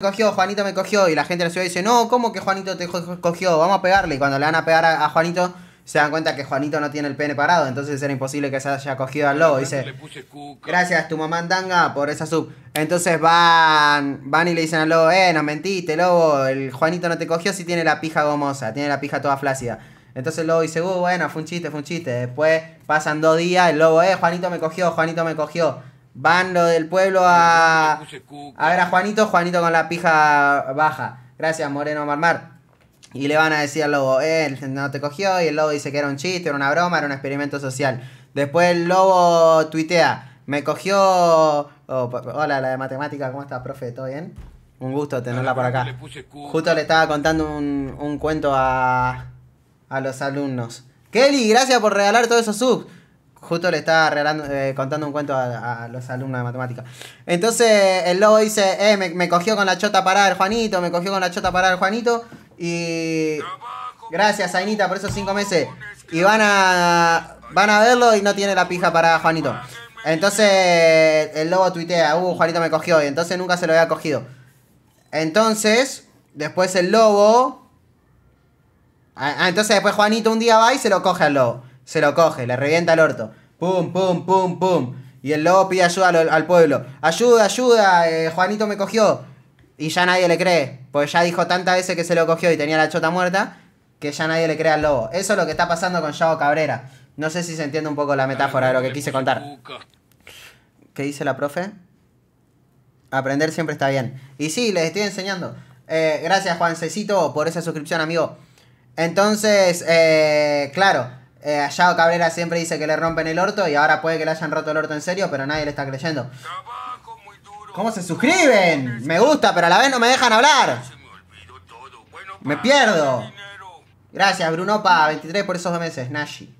cogió, Juanito me cogió. Y la gente de la ciudad dice, no, ¿cómo que Juanito te cogió? Vamos a pegarle. Y cuando le van a pegar a, Juanito, se dan cuenta que Juanito no tiene el pene parado. Entonces era imposible que se haya cogido al lobo. Dice, gracias tu mamá andanga por esa sub. Entonces van, van y le dicen al lobo, eh, no mentiste, lobo. El Juanito no te cogió si tiene la pija gomosa, tiene la pija toda flácida. Entonces el lobo dice, uh, bueno, fue un chiste, fue un chiste. Después pasan dos días, el lobo, eh, Juanito me cogió, Juanito me cogió. Van lo del pueblo a, a ver a Juanito, Juanito con la pija baja. Gracias, Moreno Marmar. Y le van a decir al lobo, él eh, no te cogió. Y el lobo dice que era un chiste, era una broma, era un experimento social. Después el lobo tuitea, me cogió. Oh, hola, la de matemática, ¿cómo estás, profe? ¿Todo bien? Un gusto tenerla por acá. Justo le estaba contando un, un cuento a, a los alumnos. Kelly, gracias por regalar todos esos subs. Justo le estaba regalando, eh, contando un cuento a, los alumnos de matemática. Entonces el lobo dice, eh, me, cogió con la chota parada el Juanito, me cogió con la chota parada el Juanito. Y... Gracias, Ainita, por esos cinco meses. Y van a, van a verlo y no tiene la pija para Juanito. Entonces el lobo tuitea, uh, Juanito me cogió y entonces nunca se lo había cogido. Entonces, después el lobo... Ah, ah, entonces después Juanito un día va y se lo coge al lobo se lo coge, le revienta el orto. Pum, pum, pum, pum. Y el lobo pide ayuda al, pueblo. Ayuda, ayuda, eh, Juanito me cogió. Y ya nadie le cree. Pues ya dijo tantas veces que se lo cogió y tenía la chota muerta que ya nadie le cree al lobo. Eso es lo que está pasando con Yao Cabrera. No sé si se entiende un poco la metáfora de lo que quise contar. ¿Qué dice la profe? Aprender siempre está bien. Y sí, les estoy enseñando. Gracias, eh, gracias, Juancecito, por esa suscripción, amigo. Entonces, eh, claro, eh, Cabrera siempre dice que le rompen el orto y ahora puede que le hayan roto el orto en serio, pero nadie le está creyendo. ¿Cómo se suscriben? Me gusta, pero a la vez no me dejan hablar. Me pierdo. Gracias, Bruno Pa, 23 por esos dos meses, Nashi.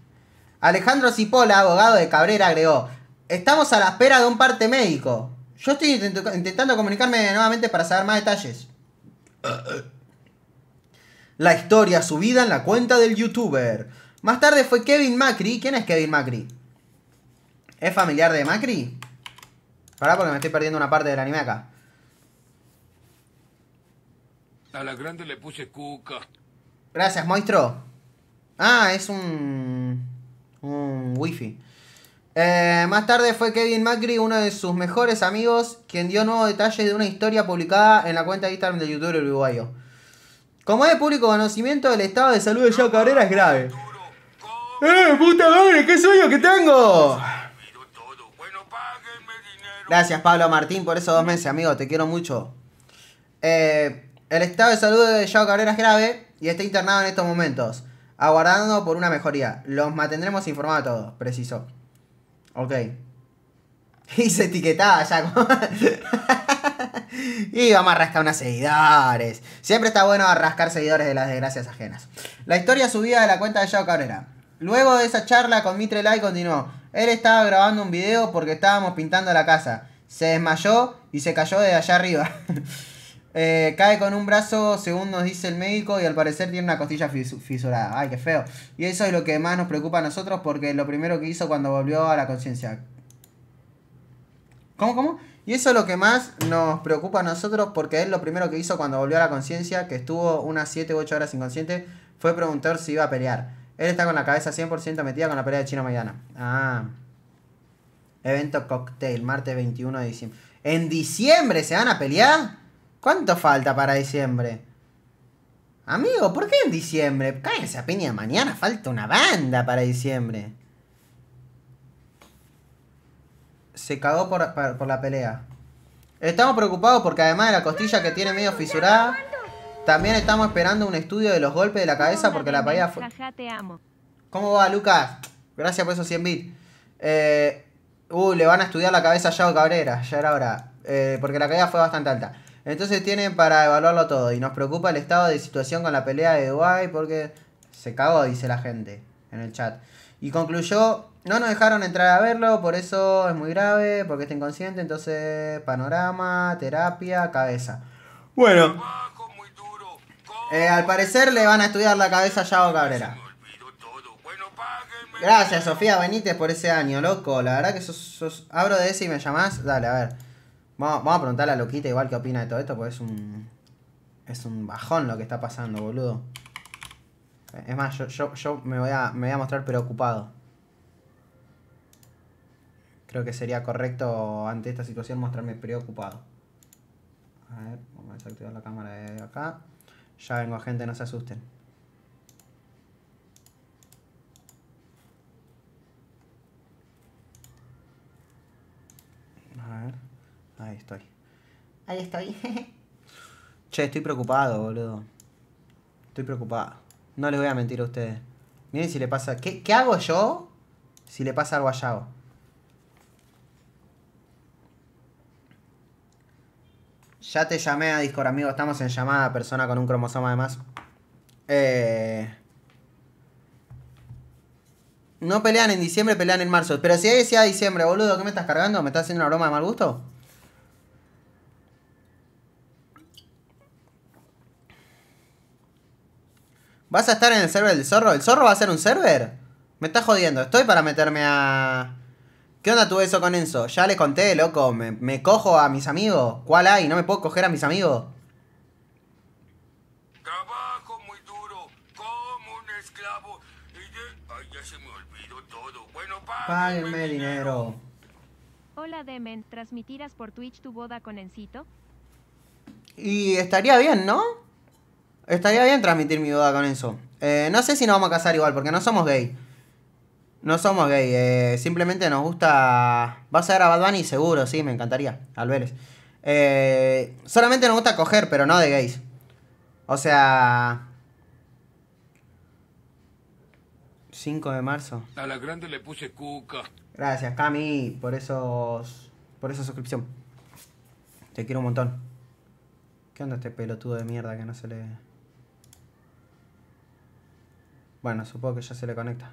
Alejandro Cipola, abogado de Cabrera, agregó: Estamos a la espera de un parte médico. Yo estoy intentando comunicarme nuevamente para saber más detalles. La historia subida en la cuenta del youtuber. Más tarde fue Kevin Macri. ¿Quién es Kevin Macri? ¿Es familiar de Macri? Pará porque me estoy perdiendo una parte del anime acá. A la grande le puse cuca. Gracias, maestro. Ah, es un... Un wifi. Eh, más tarde fue Kevin Macri, uno de sus mejores amigos, quien dio nuevos detalles de una historia publicada en la cuenta de Instagram del youtuber uruguayo. Como es de público conocimiento, el estado de salud de Joe Cabrera es grave. ¡Eh, puta madre! ¡Qué sueño que tengo! Gracias, Pablo Martín, por esos dos meses, amigo. Te quiero mucho. Eh, el estado de salud de Yao Cabrera es grave y está internado en estos momentos, aguardando por una mejoría. Los mantendremos informados todos, preciso. Ok. Y se etiquetaba ya. y vamos a rascar unos seguidores. Siempre está bueno rascar seguidores de las desgracias ajenas. La historia subida de la cuenta de Yao Cabrera. Luego de esa charla con Mitre Lai continuó. Él estaba grabando un video porque estábamos pintando la casa. Se desmayó y se cayó de allá arriba. Eh, cae con un brazo, según nos dice el médico, y al parecer tiene una costilla fisurada. Ay, qué feo. Y eso es lo que más nos preocupa a nosotros porque lo primero que hizo cuando volvió a la conciencia. ¿Cómo, cómo? Y eso es lo que más nos preocupa a nosotros porque él lo primero que hizo cuando volvió a la conciencia, que estuvo unas 7 u 8 horas inconsciente, fue preguntar si iba a pelear. Él está con la cabeza 100% metida con la pelea de China Maidana. Ah. Evento Cocktail, martes 21 de diciembre. ¿En diciembre se van a pelear? ¿Cuánto falta para diciembre? Amigo, ¿por qué en diciembre? Cállense a piña mañana, falta una banda para diciembre. Se cagó por, por la pelea. Estamos preocupados porque además de la costilla que tiene medio fisurada, también estamos esperando un estudio de los golpes de la cabeza porque la pelea fue... ¿Cómo va, Lucas? Gracias por esos 100 bits. Eh, uh, le van a estudiar la cabeza a Yao Cabrera, ya era hora. Eh, porque la caída fue bastante alta. Entonces tienen para evaluarlo todo. Y nos preocupa el estado de situación con la pelea de Dubai porque se cagó, dice la gente en el chat. Y concluyó, no nos dejaron entrar a verlo, por eso es muy grave, porque está inconsciente. Entonces, panorama, terapia, cabeza. Bueno. Eh, al parecer le van a estudiar la cabeza a Yao Cabrera. Gracias, Sofía Benítez, por ese año, loco. La verdad que sos, Abro de ese y me llamás. Dale, a ver. Vamos, a preguntarle a Loquita igual que opina de todo esto, porque es un... Es un bajón lo que está pasando, boludo. Es más, yo, me, voy a, me voy a mostrar preocupado. Creo que sería correcto ante esta situación mostrarme preocupado. A ver, vamos a desactivar la cámara de acá. Ya vengo, gente, no se asusten. A ver. Ahí estoy. Ahí estoy. che, estoy preocupado, boludo. Estoy preocupado. No les voy a mentir a ustedes. Miren si le pasa. ¿Qué, qué hago yo si le pasa algo a Yago? Ya te llamé a Discord, amigo. Estamos en llamada, persona con un cromosoma además. Eh... No pelean en diciembre, pelean en marzo. Pero si decía diciembre, boludo, ¿qué me estás cargando? ¿Me estás haciendo una broma de mal gusto? ¿Vas a estar en el server del zorro? ¿El zorro va a ser un server? Me estás jodiendo. Estoy para meterme a... ¿Qué onda tuve eso con Enzo? Ya les conté, loco. Me, cojo a mis amigos. ¿Cuál hay? ¿No me puedo coger a mis amigos? Trabajo muy duro, como un esclavo. de... ya se me olvidó todo. Bueno, dinero. Hola, Demen. ¿Transmitirás por Twitch tu boda con Encito? Y estaría bien, ¿no? Estaría bien transmitir mi boda con Enzo. Eh, no sé si nos vamos a casar igual, porque no somos gay. No somos gay, eh, simplemente nos gusta. Vas a ver a Bad Bunny seguro, sí, me encantaría, al verles. Eh, solamente nos gusta coger, pero no de gays. O sea. 5 de marzo. A la grande le puse cuca. Gracias, Cami, por esos. por esa suscripción. Te quiero un montón. ¿Qué onda este pelotudo de mierda que no se le. Bueno, supongo que ya se le conecta.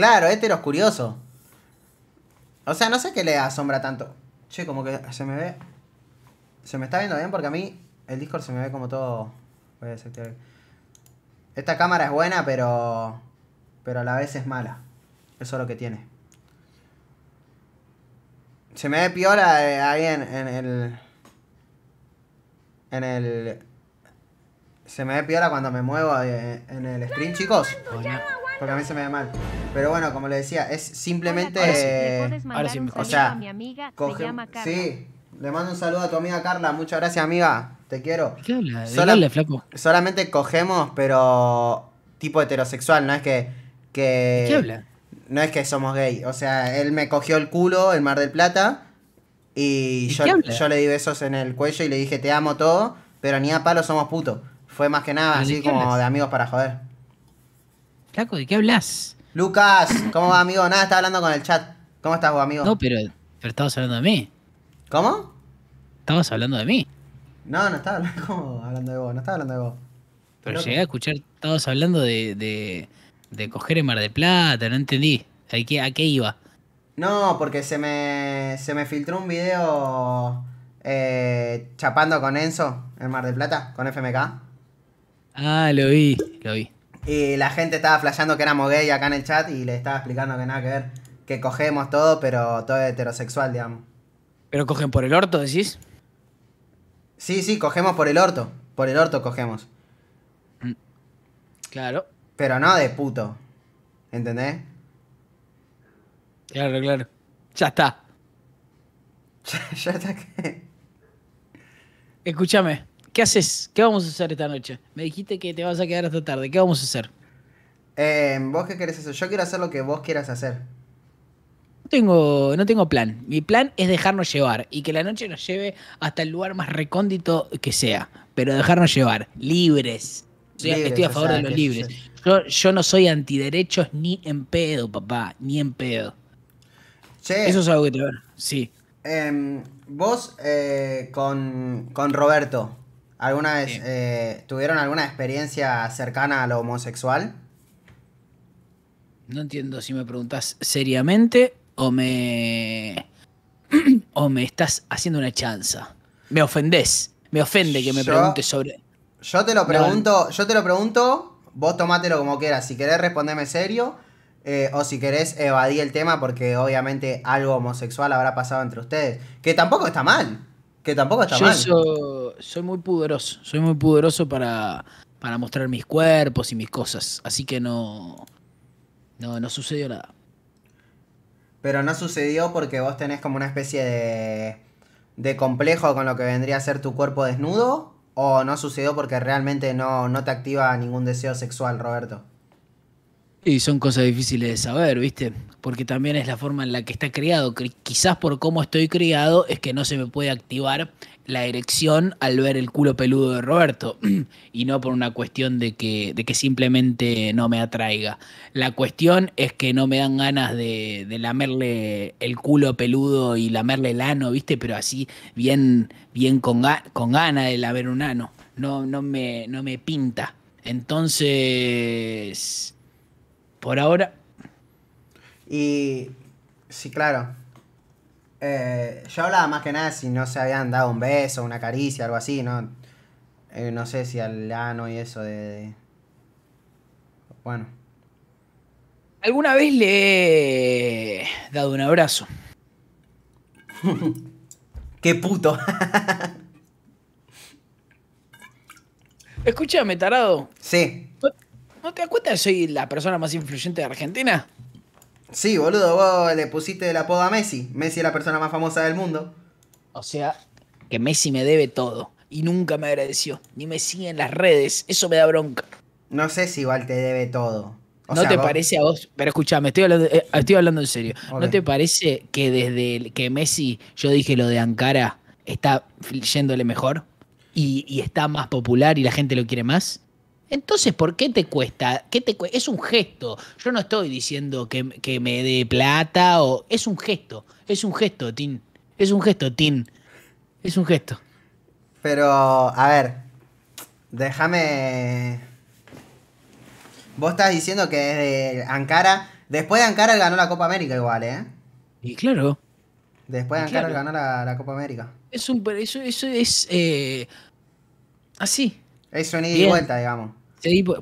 Claro, es curioso. O sea, no sé qué le asombra tanto. Che, como que se me ve. Se me está viendo bien porque a mí el Discord se me ve como todo. Voy a desactivar. Esta cámara es buena, pero. Pero a la vez es mala. Eso es lo que tiene. Se me ve piola eh, ahí en, el. En el. Se me ve piola cuando me muevo eh, en el stream, chicos. Porque a mí se me da mal. Pero bueno, como le decía, es simplemente. ahora sí, o sea, a mi amiga, Carla. Sí, le mando un saludo a tu amiga Carla. Muchas gracias, amiga. Te quiero. flaco. Solamente cogemos, pero tipo heterosexual, no es que. que No es que somos gay. O sea, él me cogió el culo en Mar del Plata. Y yo, yo, le di besos en el cuello y le dije te amo todo, pero ni a palo somos putos. Fue más que nada así como de amigos para joder. Flaco, ¿de qué hablas? Lucas, ¿cómo va, amigo? Nada, estaba hablando con el chat. ¿Cómo estás, vos, amigo? No, pero, pero estabas hablando de mí. ¿Cómo? Estabas hablando de mí. No, no estaba hablando, de vos, no estaba hablando de vos. Pero llegué a escuchar, estabas hablando de, de, de, coger en Mar de Plata, no entendí. ¿A qué, iba? No, porque se me, se me filtró un video eh, chapando con Enzo en Mar de Plata, con FMK. Ah, lo vi, lo vi. Y la gente estaba flasheando que éramos gay acá en el chat y le estaba explicando que nada que ver, que cogemos todo, pero todo heterosexual, digamos. ¿Pero cogen por el orto, decís? Sí, sí, cogemos por el orto. Por el orto cogemos. Mm. Claro. Pero no de puto. ¿Entendés? Claro, claro. Ya está. ya, ya está que. Escúchame. ¿Qué haces? ¿Qué vamos a hacer esta noche? Me dijiste que te vas a quedar hasta tarde. ¿Qué vamos a hacer? Em, ¿Vos qué querés hacer? Yo quiero hacer lo que vos quieras hacer. No tengo, no tengo plan. Mi plan es dejarnos llevar y que la noche nos lleve hasta el lugar más recóndito que sea. Pero dejarnos llevar, libres. estoy a favor de los libres. Yo, no soy antiderechos ni en pedo, papá, ni en pedo. Eso es algo que te ver. Sí. Em, vos eh, con, con Roberto, ¿Alguna vez eh, tuvieron alguna experiencia cercana a lo homosexual? No entiendo si me preguntas seriamente o me. o me estás haciendo una chanza. Me ofendés. Me ofende que me preguntes sobre. Yo te lo pregunto, yo te lo pregunto, vos tomátelo como quieras. Si querés responderme serio, eh, o si querés evadir el tema porque obviamente algo homosexual habrá pasado entre ustedes. Que tampoco está mal. Que tampoco está yo mal. soy muy poderoso, soy muy poderoso para, para mostrar mis cuerpos y mis cosas. Así que no, no, no sucedió nada. Pero no sucedió porque vos tenés como una especie de, de complejo con lo que vendría a ser tu cuerpo desnudo. ¿O no sucedió porque realmente no, no te activa ningún deseo sexual, Roberto? Y son cosas difíciles de saber, ¿viste? Porque también es la forma en la que está criado. Quizás por cómo estoy criado es que no se me puede activar la erección al ver el culo peludo de Roberto. y no por una cuestión de que, de que simplemente no me atraiga. La cuestión es que no me dan ganas de, lamerle el culo peludo y lamerle el ano, ¿viste? Pero así, bien, bien con, con ganas de lamer un ano. No, no, me, no me pinta. Entonces por ahora. Y sí, claro. Eh, yo hablaba más que nada si no se habían dado un beso, una caricia, algo así, ¿no? Eh, no sé si al lano y eso de, Bueno. ¿Alguna vez le he dado un abrazo? ¡Qué puto! Escúchame, tarado. Sí. ¿No te das cuenta que soy la persona más influyente de Argentina? Sí, boludo, vos le pusiste el apodo a Messi. Messi es la persona más famosa del mundo. O sea, que Messi me debe todo. Y nunca me agradeció. Ni me sigue en las redes. Eso me da bronca. No sé si igual te debe todo. ¿No te parece a vos? Pero escúchame, estoy hablando, eh, estoy hablando en serio. ¿No te parece que desde que Messi, yo dije lo de Ankara, está yéndole mejor? y está más popular y la gente lo quiere más? Entonces, ¿por qué te cuesta? ¿Qué te es un gesto. Yo no estoy diciendo que, me dé plata o. Es un gesto. Es un gesto, Tin. Es un gesto, Tin. Es un gesto. Pero, a ver. Déjame. Vos estás diciendo que desde Ankara. Después de Ankara ganó la Copa América, igual, ¿eh? Y claro. Después de Ankara ganó la, Copa América. Es un. Eso, es. Eh, así. Es un ida y vuelta, digamos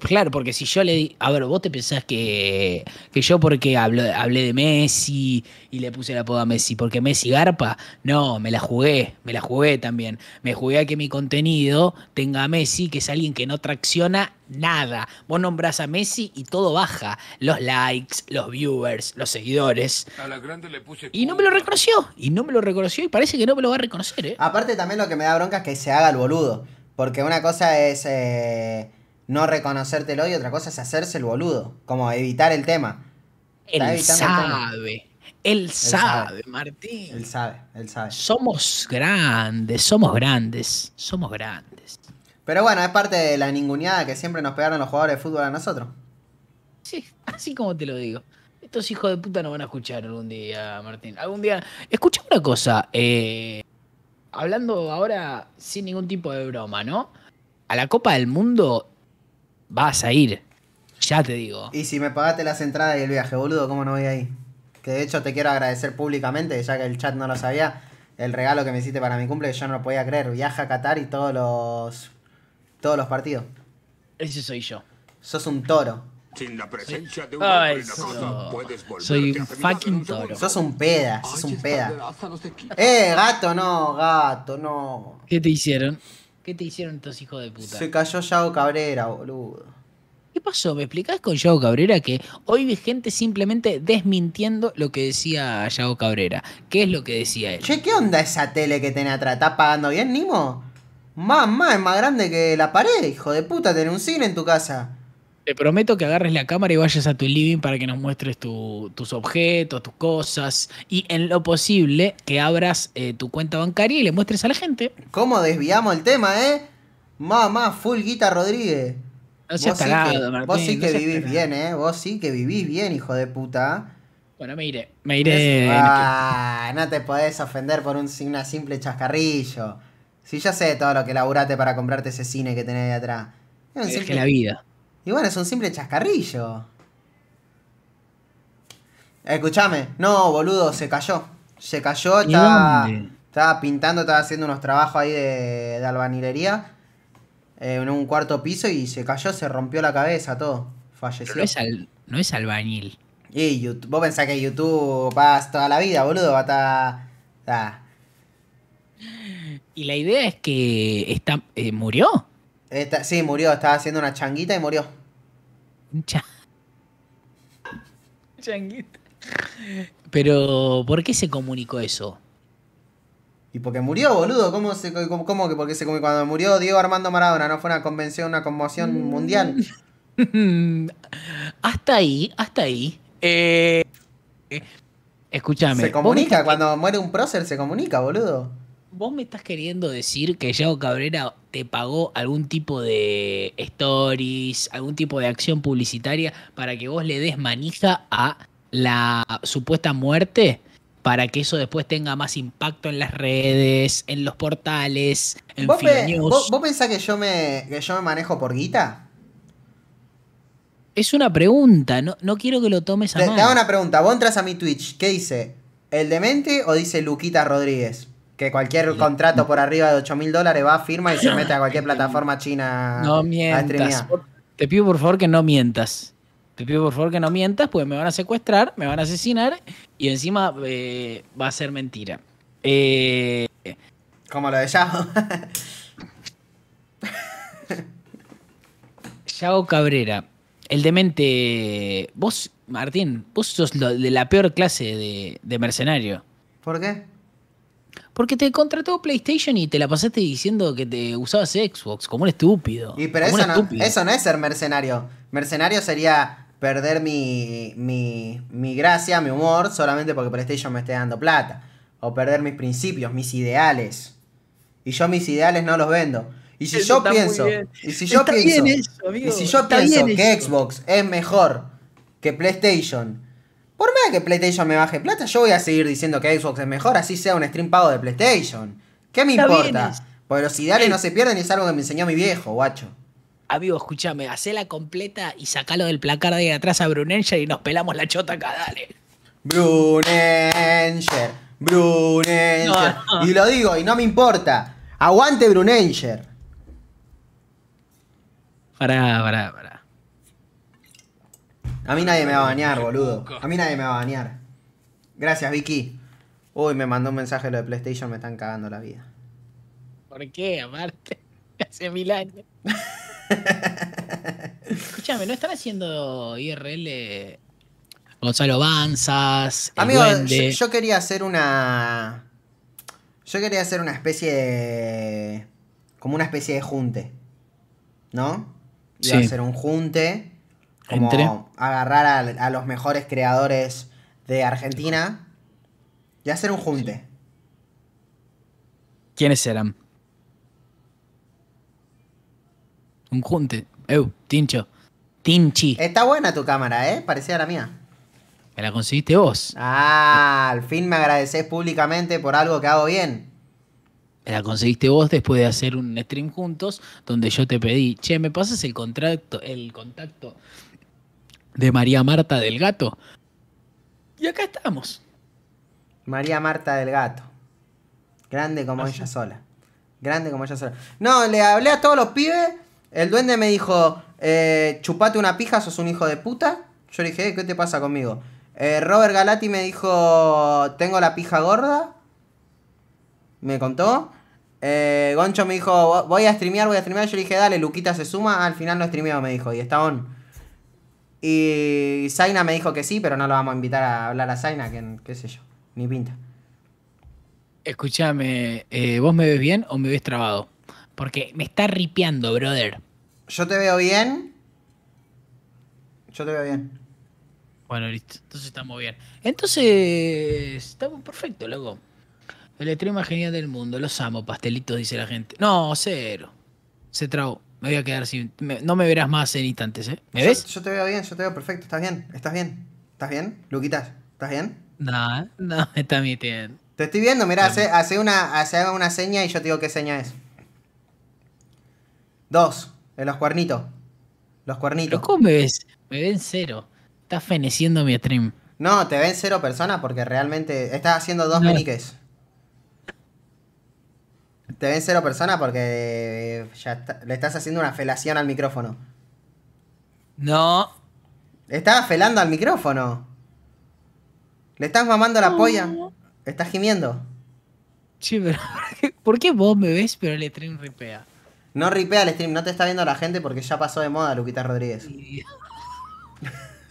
claro, porque si yo le di, a ver, vos te pensás que, que yo porque hablo, hablé de Messi y le puse la apodo a Messi, porque Messi garpa, no, me la jugué, me la jugué también, me jugué a que mi contenido tenga a Messi, que es alguien que no tracciona nada, vos nombrás a Messi y todo baja, los likes, los viewers, los seguidores. y no me lo reconoció, y no me lo reconoció y parece que no me lo va a reconocer. ¿eh? Aparte también lo que me da bronca es que se haga el boludo, porque una cosa es... Eh, no reconocértelo y otra cosa es hacerse el boludo, como evitar el tema. él sabe, Él, sabe, Martín. Él sabe, él sabe. Somos grandes, somos grandes, somos grandes. Pero bueno, es parte de la ninguneada que siempre nos pegaron los jugadores de fútbol a nosotros. Sí, así como te lo digo. Estos hijos de puta no van a escuchar algún día, Martín. Algún día. Escucha una cosa. Eh, hablando ahora sin ningún tipo de broma, ¿no? A la Copa del Mundo Vas a ir. Ya te digo. Y si me pagaste las entradas y el viaje, boludo, ¿cómo no voy ahí? Que de hecho te quiero agradecer públicamente, ya que el chat no lo sabía, el regalo que me hiciste para mi cumple, yo no lo podía creer. Viaja a Qatar y todos los. todos los partidos. Ese soy yo. Sos un toro. soy... Soy un fucking toro. Sos un peda, sos un peda. Eh, gato, no, gato, no. ¿Qué te hicieron? ¿Qué te hicieron estos hijos de puta? Se cayó Yago Cabrera, boludo. ¿Qué pasó? ¿Me explicás con Yago Cabrera que hoy vi gente simplemente desmintiendo lo que decía Yago Cabrera? ¿Qué es lo que decía él? Che, ¿qué onda esa tele que tenés atrás? ¿Estás pagando bien, Nimo? Mamá, es más grande que la pared, hijo de puta, tener un cine en tu casa. Te prometo que agarres la cámara y vayas a tu living para que nos muestres tus objetos, tus cosas. Y en lo posible, que abras eh, tu cuenta bancaria y le muestres a la gente. ¿Cómo desviamos el tema, eh? Mamá, Fulguita Rodríguez. No seas vos, sí que, Martín, vos sí que vivís bien, eh. Vos sí que vivís bien, hijo de puta. Bueno, me iré. Me iré. Ah, no te podés ofender por un una simple chascarrillo. Si ya sé todo lo que laburaste para comprarte ese cine que tenés ahí atrás. Es que la vida. Y bueno, es un simple chascarrillo. Escúchame, no, boludo, se cayó. Se cayó, estaba, estaba pintando, estaba haciendo unos trabajos ahí de, Albañilería albanilería eh, en un cuarto piso y se cayó, se rompió la cabeza, todo. Falleció. No es, al, no es, albañil. Y YouTube, vos pensás que YouTube Vas toda la vida, boludo, va a estar. Y la idea es que está, eh, murió. sí, murió, estaba haciendo una changuita y murió. Changuita. Pero, ¿por qué se comunicó eso? Y porque murió, boludo. ¿Cómo, se, cómo, cómo que porque se comunicó? Cuando murió Diego Armando Maradona, ¿no fue una convención, una conmoción mm. mundial? hasta ahí, hasta ahí. Eh, escúchame. Se comunica, cuando muere un prócer se comunica, boludo. ¿Vos me estás queriendo decir que Yago Cabrera te pagó algún tipo de stories, algún tipo de acción publicitaria para que vos le des manija a la supuesta muerte? Para que eso después tenga más impacto en las redes, en los portales, en ¿Vos, News... ¿Vos, pensás que yo, me, que yo me manejo por guita? Es una pregunta, no, no quiero que lo tomes a Te hago una pregunta, vos entras a mi Twitch, ¿qué dice? ¿El demente o dice Luquita Rodríguez? Que cualquier contrato por arriba de 8 mil dólares va, firma y se mete a cualquier plataforma china. No mientas. Te pido por favor que no mientas. Te pido por favor que no mientas, pues me van a secuestrar, me van a asesinar y encima eh, va a ser mentira. Eh, Como lo de Yao. Yao Cabrera, el demente. Vos, Martín, vos sos de la peor clase de, de mercenario. ¿Por qué? Porque te contrató PlayStation y te la pasaste diciendo que te usabas Xbox, como un estúpido. Y pero eso no, es ser mercenario. Mercenario sería perder mi, mi, mi gracia, mi humor, solamente porque PlayStation me esté dando plata. O perder mis principios, mis ideales. Y yo mis ideales no los vendo. Y si yo pienso, y si yo pienso, y si yo pienso que Xbox es mejor que PlayStation por más que PlayStation me baje plata, yo voy a seguir diciendo que Xbox es mejor, así sea un stream pago de PlayStation. ¿Qué me importa? Porque los ideales no se pierden y es algo que me enseñó mi viejo, guacho. Amigo, escúchame, la completa y sacalo del placar de atrás a Brunenger y nos pelamos la chota acá, dale. Brunenger, Brunenger. Y lo digo, y no me importa. Aguante Brunenger. Pará, pará, pará. A mí nadie me va a bañar, boludo. A mí nadie me va a bañar. Gracias, Vicky. Uy, me mandó un mensaje lo de PlayStation, me están cagando la vida. ¿Por qué? Amarte? hace mil años. Escúchame, ¿no están haciendo IRL Gonzalo Banzas? Amigo, yo, quería hacer una. Yo quería hacer una especie de. Como una especie de junte. ¿No? Iba a hacer un junte como Entre. agarrar a, los mejores creadores de Argentina y hacer un junte. ¿Quiénes eran? Un junte. Eu, Tincho. Tinchi. Está buena tu cámara, ¿eh? Parecía la mía. Me la conseguiste vos. Ah, al fin me agradeces públicamente por algo que hago bien. Me la conseguiste vos después de hacer un stream juntos donde yo te pedí, che, ¿me pasas el contacto, el contacto de María Marta del Gato. Y acá estamos. María Marta del Gato. Grande como ah, ella sola. Grande como ella sola. No, le hablé a todos los pibes. El duende me dijo, eh, chupate una pija, sos un hijo de puta. Yo le dije, eh, ¿qué te pasa conmigo? Eh, Robert Galati me dijo, tengo la pija gorda. Me contó. Goncho me dijo, voy a streamear, voy a streamear. Yo le dije, dale, Luquita se suma. Ah, al final no streameo, me dijo. Y está on. Y Zaina me dijo que sí, pero no lo vamos a invitar a hablar a Zaina, que qué sé yo, ni pinta. Escúchame, eh, ¿vos me ves bien o me ves trabado? Porque me está ripeando, brother. Yo te veo bien. Yo te veo bien. Bueno, listo. Entonces estamos bien. Entonces, estamos perfectos, loco. El extremo genial del mundo. Los amo, pastelitos, dice la gente. No, cero. Se trabó. Me voy a quedar sin. no me verás más en instantes, ¿eh? ¿Me ves? Yo, te veo bien, yo te veo perfecto. ¿Estás bien? ¿Estás bien? ¿Estás bien? Luquitas, ¿estás bien? No, no, me está metiendo. Te estoy viendo, mirá, hace, una, hace una seña y yo te digo qué seña es. Dos, en los cuernitos. Los cuernitos. cómo me ves? Me ven cero. Estás feneciendo mi stream. No, te ven cero personas porque realmente estás haciendo dos meniques. Te ven cero personas porque eh, ya le estás haciendo una felación al micrófono. No. Estaba felando al micrófono. Le estás mamando la polla. Estás gimiendo. Sí, pero ¿por qué vos me ves pero el stream ripea? No ripea el stream, no te está viendo la gente porque ya pasó de moda Luquita Rodríguez.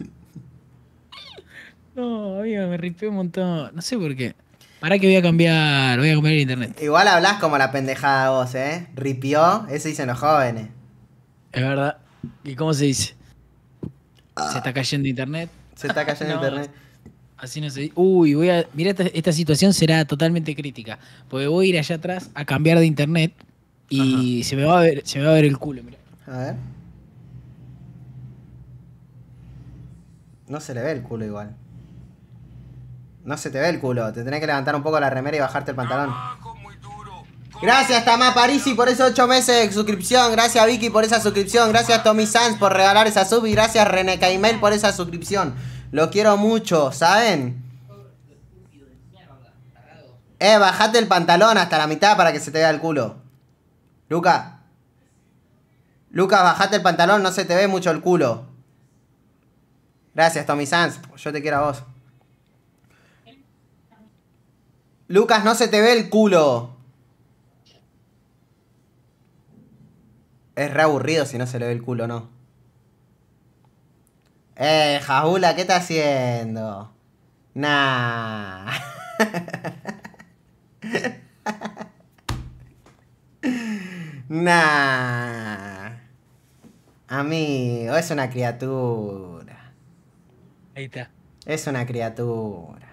no, amigo, me ripeé un montón. No sé por qué. ¿Para que voy a cambiar? Voy a cambiar el internet. Igual hablas como la pendejada vos, ¿eh? Ripió, eso dicen los jóvenes. Es verdad. ¿Y cómo se dice? Ah. Se está cayendo internet. Se está cayendo internet. Así no se dice. Uy, voy a. Mira, esta, situación será totalmente crítica. Porque voy a ir allá atrás a cambiar de internet y se me, va a ver, se me va a ver el culo, mirá. A ver. No se le ve el culo igual. No se te ve el culo. Te tenés que levantar un poco la remera y bajarte el pantalón. Gracias, Tamás Parisi, por esos 8 meses de suscripción. Gracias, Vicky, por esa suscripción. Gracias, Tommy Sanz, por regalar esa sub. Y gracias, René Caimel, por esa suscripción. Lo quiero mucho, ¿saben? Eh, bajate el pantalón hasta la mitad para que se te vea el culo. Luca. Lucas, bajate el pantalón, no se te ve mucho el culo. Gracias, Tommy Sanz. Yo te quiero a vos. Lucas, no se te ve el culo. Es re aburrido si no se le ve el culo, ¿no? Eh, Jaula, ¿qué está haciendo? Nah. nah. Amigo, es una criatura. Ahí está. Es una criatura.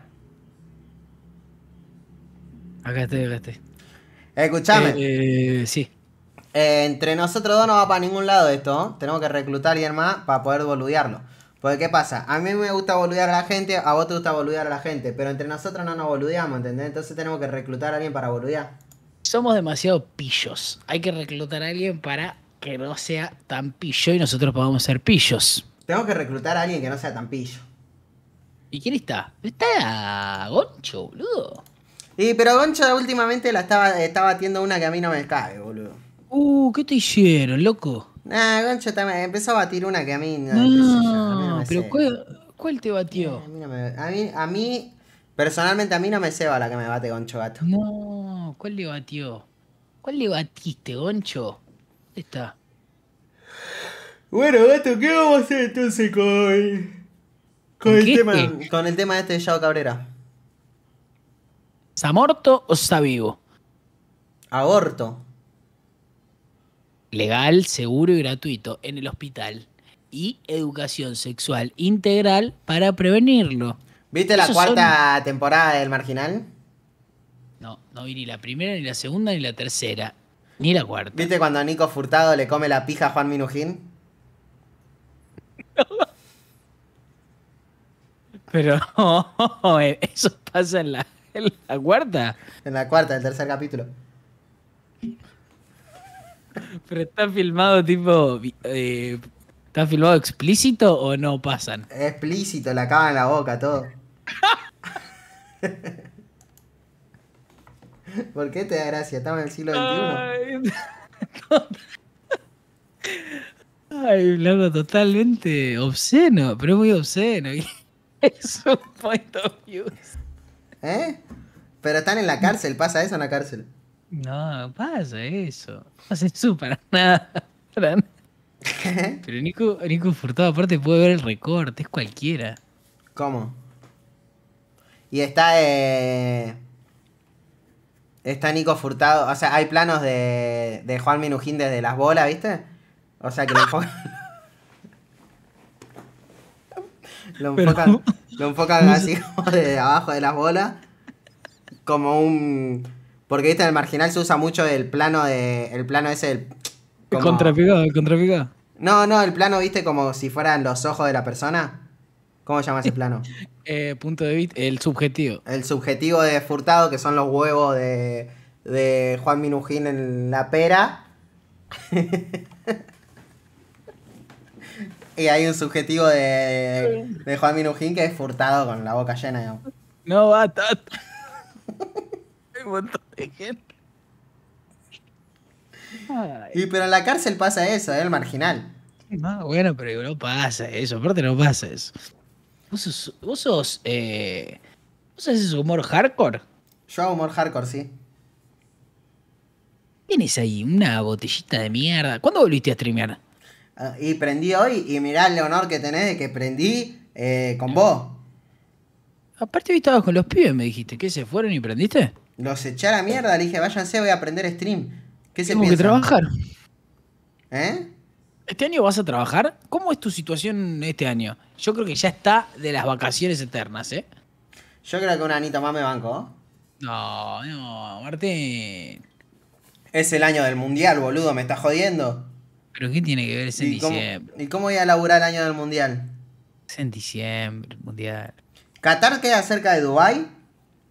Acá estoy, acá estoy. Escúchame. Eh, eh, sí. entre nosotros dos no va para ningún lado esto. Tenemos que reclutar a alguien más para poder boludearlo. Porque, ¿qué pasa? A mí me gusta boludear a la gente, a vos te gusta boludear a la gente. Pero entre nosotros no nos boludeamos, ¿entendés? Entonces tenemos que reclutar a alguien para boludear. Somos demasiado pillos. Hay que reclutar a alguien para que no sea tan pillo y nosotros podamos ser pillos. Tengo que reclutar a alguien que no sea tan pillo. ¿Y quién está? Está Goncho, boludo. Y pero Goncho últimamente la estaba, estaba batiendo una que a mí no me cabe, boludo. Uh, ¿qué te hicieron, loco? Nah, Goncho también empezó a batir una que a mí no, pero ¿cuál, te batió? A mí, personalmente a mí no me ceba la que me bate Goncho Gato. No, ¿cuál le batió? ¿Cuál le batiste, Goncho? ¿Dónde está? Bueno, gato, ¿qué vamos a hacer entonces con, con, ¿Con el, tema, con el tema este de Yao Cabrera? ¿Está muerto o está vivo? Aborto. Legal, seguro y gratuito en el hospital. Y educación sexual integral para prevenirlo. ¿Viste la cuarta temporada del Marginal? No, no vi ni la primera, ni la segunda, ni la tercera. Ni la cuarta. ¿Viste cuando a Nico Furtado le come la pija a Juan Minujín? Pero eso pasa en la, en la cuarta. En la cuarta, el tercer capítulo. Pero está filmado tipo. Eh, ¿Está filmado explícito o no pasan? Explícito, la acaban en la boca, todo. ¿Por qué te da gracia? Estamos en el siglo XXI. Ay, Ay totalmente obsceno, pero es muy obsceno. Es un point of view. ¿Eh? Pero están en la cárcel, ¿pasa eso en la cárcel? No, pasa eso. No se nada. Pero Nico, Furtado aparte puede ver el recorte, es cualquiera. ¿Cómo? Y está... Eh, está Nico Furtado, o sea, hay planos de, de Juan Minujín desde las bolas, ¿viste? O sea, que lo enfocan... lo enfocan... Lo enfocan así como de abajo de las bolas. Como un. Porque viste, en el marginal se usa mucho el plano de. el plano ese El contrapigado, el contrapigado. No, no, el plano, viste, como si fueran los ojos de la persona. ¿Cómo se llama ese plano? Eh, punto de vista, el subjetivo. El subjetivo de Furtado, que son los huevos de, de Juan Minujín en la pera. Y hay un subjetivo de, de Juan Minujín que es furtado con la boca llena. Digamos. No va, Hay un montón de gente. Y pero en la cárcel pasa eso, el marginal. No, bueno, pero no pasa eso, aparte no pasa eso. Vos sos, vos eh, vos haces humor hardcore. Yo hago humor hardcore, sí. Tienes ahí una botellita de mierda. ¿Cuándo volviste a streamear? y prendí hoy y mirá el honor que tenés de que prendí eh, con vos. Aparte hoy estabas con los pibes, me dijiste. ¿Qué, se fueron y prendiste? Los eché a la mierda, le dije, váyanse, voy a aprender stream. ¿Qué se Tengo que trabajar. ¿Eh? ¿Este año vas a trabajar? ¿Cómo es tu situación este año? Yo creo que ya está de las vacaciones eternas, ¿eh? Yo creo que un anito más me banco. No, no, Martín. Es el año del mundial, boludo, me está jodiendo. ¿Pero qué tiene que ver? ese en diciembre. ¿Y cómo voy a laburar el año del mundial? Es en diciembre, mundial. ¿Qatar queda cerca de Dubai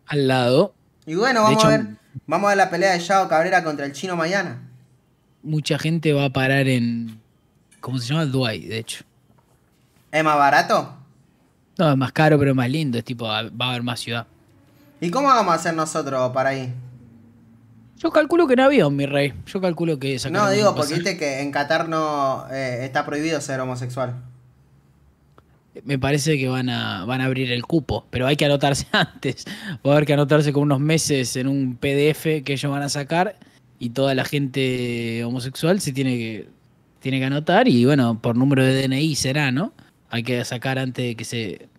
Al lado. Y bueno, vamos a ver. Vamos a la pelea de Yao Cabrera contra el chino mañana. Mucha gente va a parar en. ¿Cómo se llama? Dubái, de hecho. ¿Es más barato? No, es más caro, pero más lindo. Es tipo, va a haber más ciudad. ¿Y cómo vamos a hacer nosotros para ahí yo calculo que en avión, mi rey. Yo calculo que esa No, digo, porque viste que en Qatar no eh, está prohibido ser homosexual. Me parece que van a, van a abrir el cupo, pero hay que anotarse antes. Va a haber que anotarse con unos meses en un PDF que ellos van a sacar y toda la gente homosexual se tiene que, tiene que anotar y bueno, por número de DNI será, ¿no? Hay que sacar antes de que se,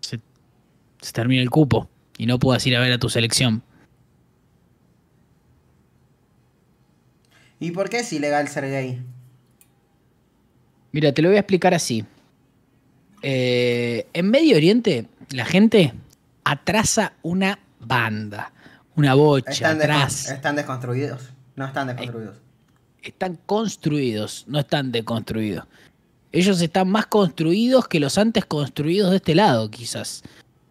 se termine el cupo y no puedas ir a ver a tu selección. ¿Y por qué es ilegal ser gay? Mira, te lo voy a explicar así. Eh, en Medio Oriente, la gente atrasa una banda, una bocha, están atrás. están desconstruidos. No están desconstruidos. Eh, están construidos, no están deconstruidos. Ellos están más construidos que los antes construidos de este lado, quizás.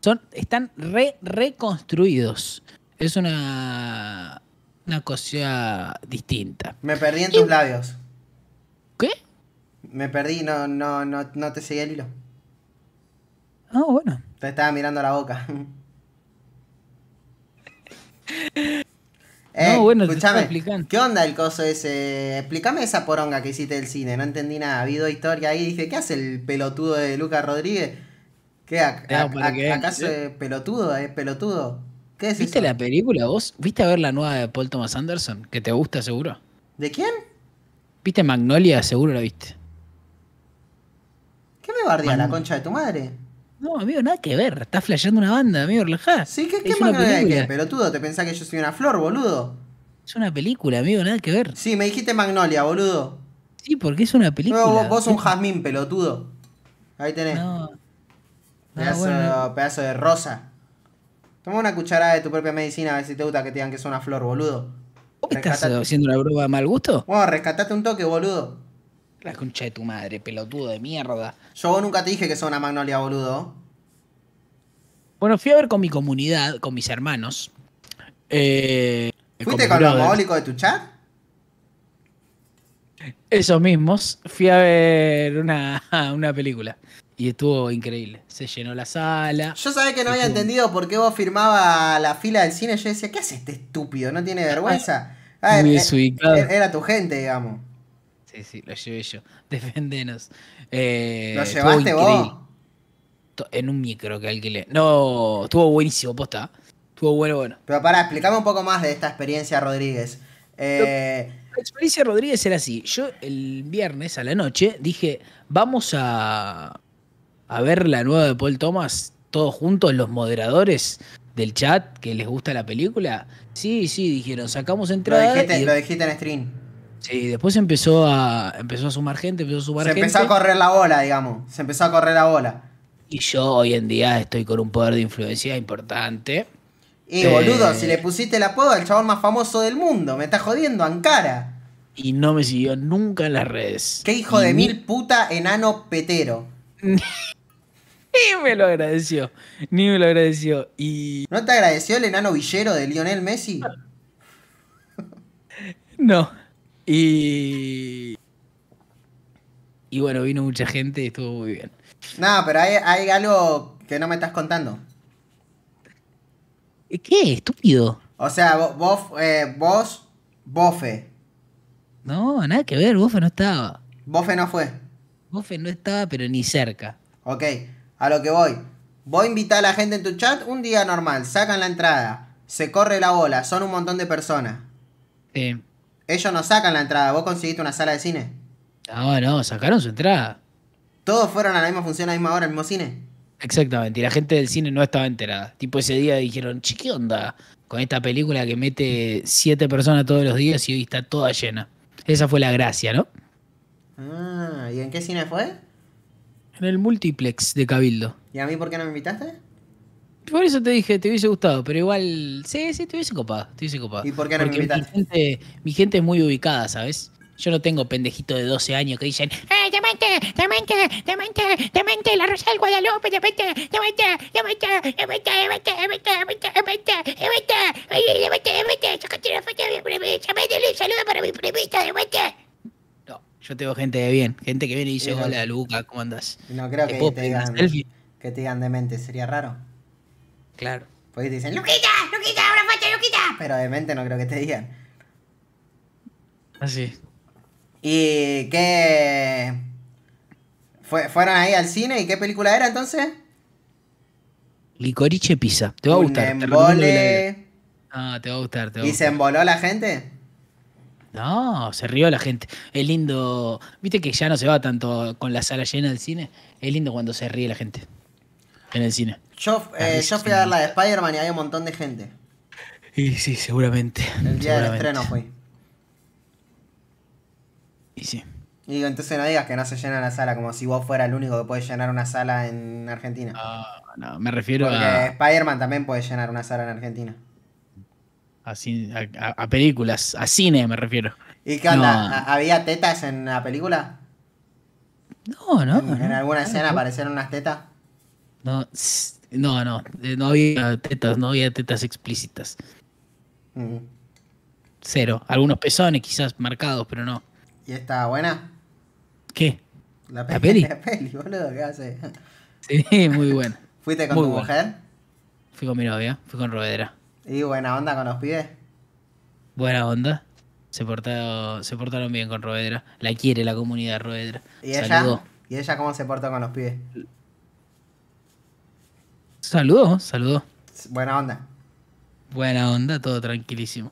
Son, están re reconstruidos. Es una, una cosa distinta. Me perdí en tus labios. ¿Qué? Me perdí, no, no, no, no te seguí el hilo. Ah, bueno. Te estaba mirando la boca. no, eh, bueno, escúchame. ¿Qué onda el coso ese? Explícame esa poronga que hiciste del cine. No entendí nada. Ha habido historia ahí. Dije, ¿qué hace el pelotudo de Lucas Rodríguez? ¿Qué? ¿Acaso es pelotudo? ¿Es pelotudo? ¿Viste la película vos? ¿Viste a ver la nueva de Paul Thomas Anderson? Que te gusta seguro. ¿De quién? ¿Viste Magnolia? Seguro la viste. ¿Qué me bardea la concha de tu madre? No, amigo, nada que ver. Estás flasheando una banda, amigo, relajá. Sí, ¿qué, es Magnolia ¿Qué qué? Pelotudo, ¿te pensás que yo soy una flor, boludo? Es una película, amigo, nada que ver. Sí, me dijiste Magnolia, boludo. Sí, porque es una película. vos, un jazmín, pelotudo. Ahí tenés. Ah, pedazo de rosa. Toma una cucharada de tu propia medicina a ver si te gusta que te digan que es una flor, boludo. ¿Qué estás haciendo una broma de mal gusto? Bueno, rescataste un toque, boludo. La concha de tu madre, pelotudo de mierda. Yo nunca te dije que es una magnolia, boludo. Bueno, fui a ver con mi comunidad, con mis hermanos. Eh, ¿Fuiste con, los maólicos de tu chat? Esos mismos. Fui a ver una, una película. Y estuvo increíble. Se llenó la sala. Yo sabía que no había entendido por qué vos firmaba la fila del cine. Yo decía, ¿qué hace este estúpido? ¿No tiene vergüenza? Muy eh, desubicado. Eh, era, tu gente, digamos. Sí, sí, lo llevé yo. Defendenos. Eh, ¿Lo llevaste vos? En un micro que alquilé. No, estuvo buenísimo, posta. Estuvo bueno, bueno. Pero pará, explícame un poco más de esta experiencia, Rodríguez. La experiencia Rodríguez era así. Yo el viernes a la noche dije, vamos a, a ver la nueva de Paul Thomas, todos juntos, los moderadores del chat que les gusta la película. Sí, sí, dijeron, sacamos entrada. Lo dijiste, en stream. Sí, después empezó a, empezó a sumar gente, empezó a sumar gente Se empezó a correr la bola, digamos. Se empezó a correr la bola. Y yo hoy en día estoy con un poder de influencia importante. Y boludo, eh, si le pusiste la apodo al chabón más famoso del mundo, me está jodiendo, Ankara. Y no me siguió nunca en las redes. Qué hijo de mil puta enano petero. Ni me lo agradeció. Ni me lo agradeció. Y... ¿No te agradeció el enano villero de Lionel Messi? no. Y. Y bueno, vino mucha gente y estuvo muy bien. No, pero hay, algo que no me estás contando. ¿Qué? Estúpido. O sea, vos, eh, vos Bofe. No, nada que ver, Bofe no estaba. Bofe no fue. Bofe no estaba, pero ni cerca. Ok, a lo que voy. Voy a invitar a la gente en tu chat un día normal, sacan la entrada, se corre la bola, son un montón de personas. Ellos no sacan la entrada, vos conseguiste una sala de cine. Ah no, sacaron su entrada. Todos fueron a la misma función a la misma hora, el mismo cine. Exactamente, y la gente del cine no estaba enterada. Tipo ese día dijeron, che, ¿qué onda? Con esta película que mete siete personas todos los días y hoy está toda llena. Esa fue la gracia, ¿no? Ah, ¿y en qué cine fue? En el multiplex de Cabildo. ¿Y a mí por qué no me invitaste? Por eso te dije, te hubiese gustado, pero igual, sí, sí, te hubiese copado, ¿Y por qué no me invitaste? Mi gente, es muy ubicada, ¿sabes? Yo no tengo pendejitos de 12 años que dicen, ¡eh, demente, demente, demente, la Rosa Guadalupe, yo tengo gente de bien, gente que viene y dice, hola Luca, ¿cómo andás? No creo que te, digan, que te digan demente, sería raro. Claro. Pues te dicen, Luquita, Luquita, una facha, Luquita. Pero demente no creo que te digan. Así. ¿Y qué? ¿Fueron ahí al cine y qué película era entonces? Licoriche Pizza. Te va a gustar. Te ah, te va a gustar. Te va ¿Y a gustar. se emboló la gente? No, se rió la gente. Es lindo. Viste que ya no se va tanto con la sala llena del cine. Es lindo cuando se ríe la gente. En el cine. Yo, eh, fui a ver la de Spider-Man y había un montón de gente. Y sí, seguramente. El día del estreno fue Y sí. Y entonces no digas que no se llena la sala, como si vos fuera el único que puede llenar una sala en Argentina. no, me refiero a. Spider-Man también puede llenar una sala en Argentina a, películas, a cine me refiero. ¿Y qué onda? ¿Había tetas en la película? No, no. ¿En, alguna escena aparecieron unas tetas? No, no, no, eh, no había tetas, no había tetas explícitas. Cero. Algunos pezones quizás marcados, pero no. ¿Y está buena? ¿Qué? La peli. La peli, boludo, ¿qué hace? Sí, muy buena. ¿Fuiste con tu mujer? Fui con mi novia, fui con Rovedera. Y buena onda con los pibes. Buena onda. Se, se portaron bien con Roedra. La quiere la comunidad Roedra. ¿Y ella? ¿Y ella cómo se portó con los pibes? Saludó, saludó. Buena onda. Buena onda, todo tranquilísimo.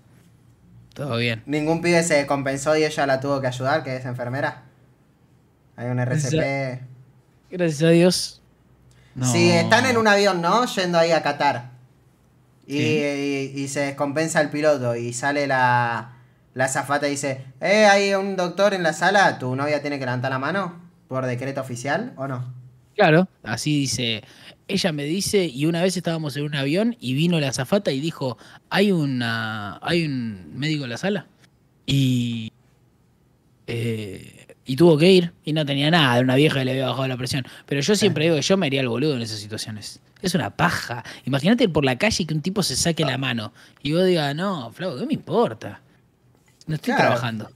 Todo bien. ¿Ningún pibe se compensó y ella la tuvo que ayudar, que es enfermera? Hay un RCP. Gracias a, Dios. Si, están en un avión, ¿no? Yendo ahí a Qatar. Y, se descompensa el piloto y sale la, la zafata y dice, eh, hay un doctor en la sala, ¿tu novia tiene que levantar la mano por decreto oficial o no? Claro, así dice. Ella me dice, y una vez estábamos en un avión y vino la azafata y dijo, hay, una, hay un médico en la sala. Y... Eh, y tuvo que ir y no tenía nada, una vieja que le había bajado la presión. Pero yo siempre digo que yo me haría el boludo en esas situaciones. Es una paja. Imagínate por la calle que un tipo se saque la mano y vos diga, no, Flau, ¿qué me importa? No estoy trabajando.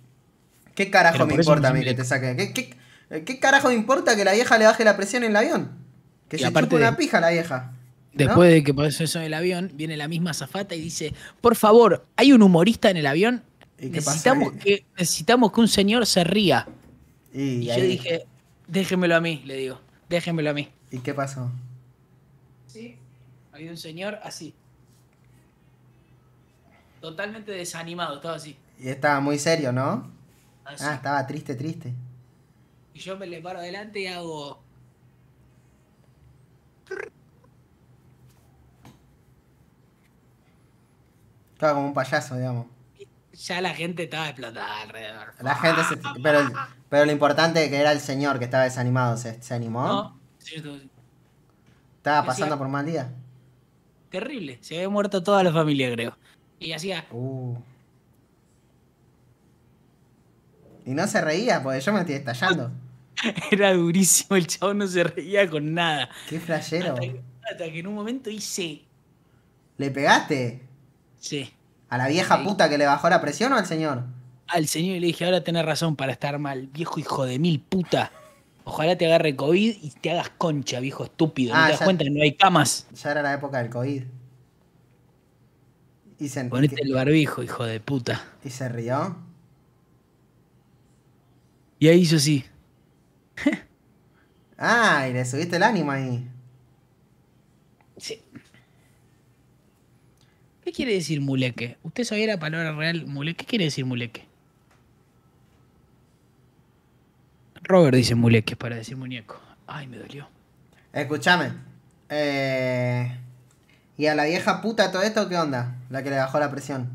¿Qué carajo me importa a mí que te saque ¿Qué, carajo me importa que la vieja le baje la presión en el avión? Que se chupa una pija la vieja. Después de que pasó eso en el avión, viene la misma zafata y dice, por favor, hay un humorista en el avión, necesitamos que, necesitamos que un señor se ría. Y, yo dije, déjenmelo a mí, le digo, déjenmelo a mí. ¿Y qué pasó? Había un señor así. Totalmente desanimado, estaba así. Y estaba muy serio, ¿no? Ah, estaba triste, triste. Y yo me le paro adelante y hago. Estaba como un payaso, digamos. Ya la gente estaba explotada alrededor. La gente se... pero, pero lo importante que era el señor que estaba desanimado, ¿se, animó? No, estaba... pasando por mal día. Terrible. Se había muerto toda la familia, creo. Y hacía. Uh. Y no se reía, porque yo me estoy estallando. Era durísimo, el chavo no se reía con nada. Qué flashero. Hasta que, en un momento hice. ¿Le pegaste? Sí. ¿A la vieja puta que le bajó la presión o al señor? Al señor y le dije, ahora tenés razón para estar mal, viejo hijo de mil puta. Ojalá te agarre COVID y te hagas concha, viejo estúpido. no ah, te das cuenta que no hay camas. Ya era la época del COVID. Y se, Ponete el barbijo, hijo de puta. ¿Y se rió? Y ahí hizo así. ah, y le subiste el ánimo ahí. Sí. ¿Qué quiere decir muleque? ¿Usted sabía la palabra real muleque? ¿Qué quiere decir muleque? Robert dice muleque para decir muñeco. Ay, me dolió. Escúchame. Eh, ¿Y a la vieja puta todo esto qué onda? La que le bajó la presión.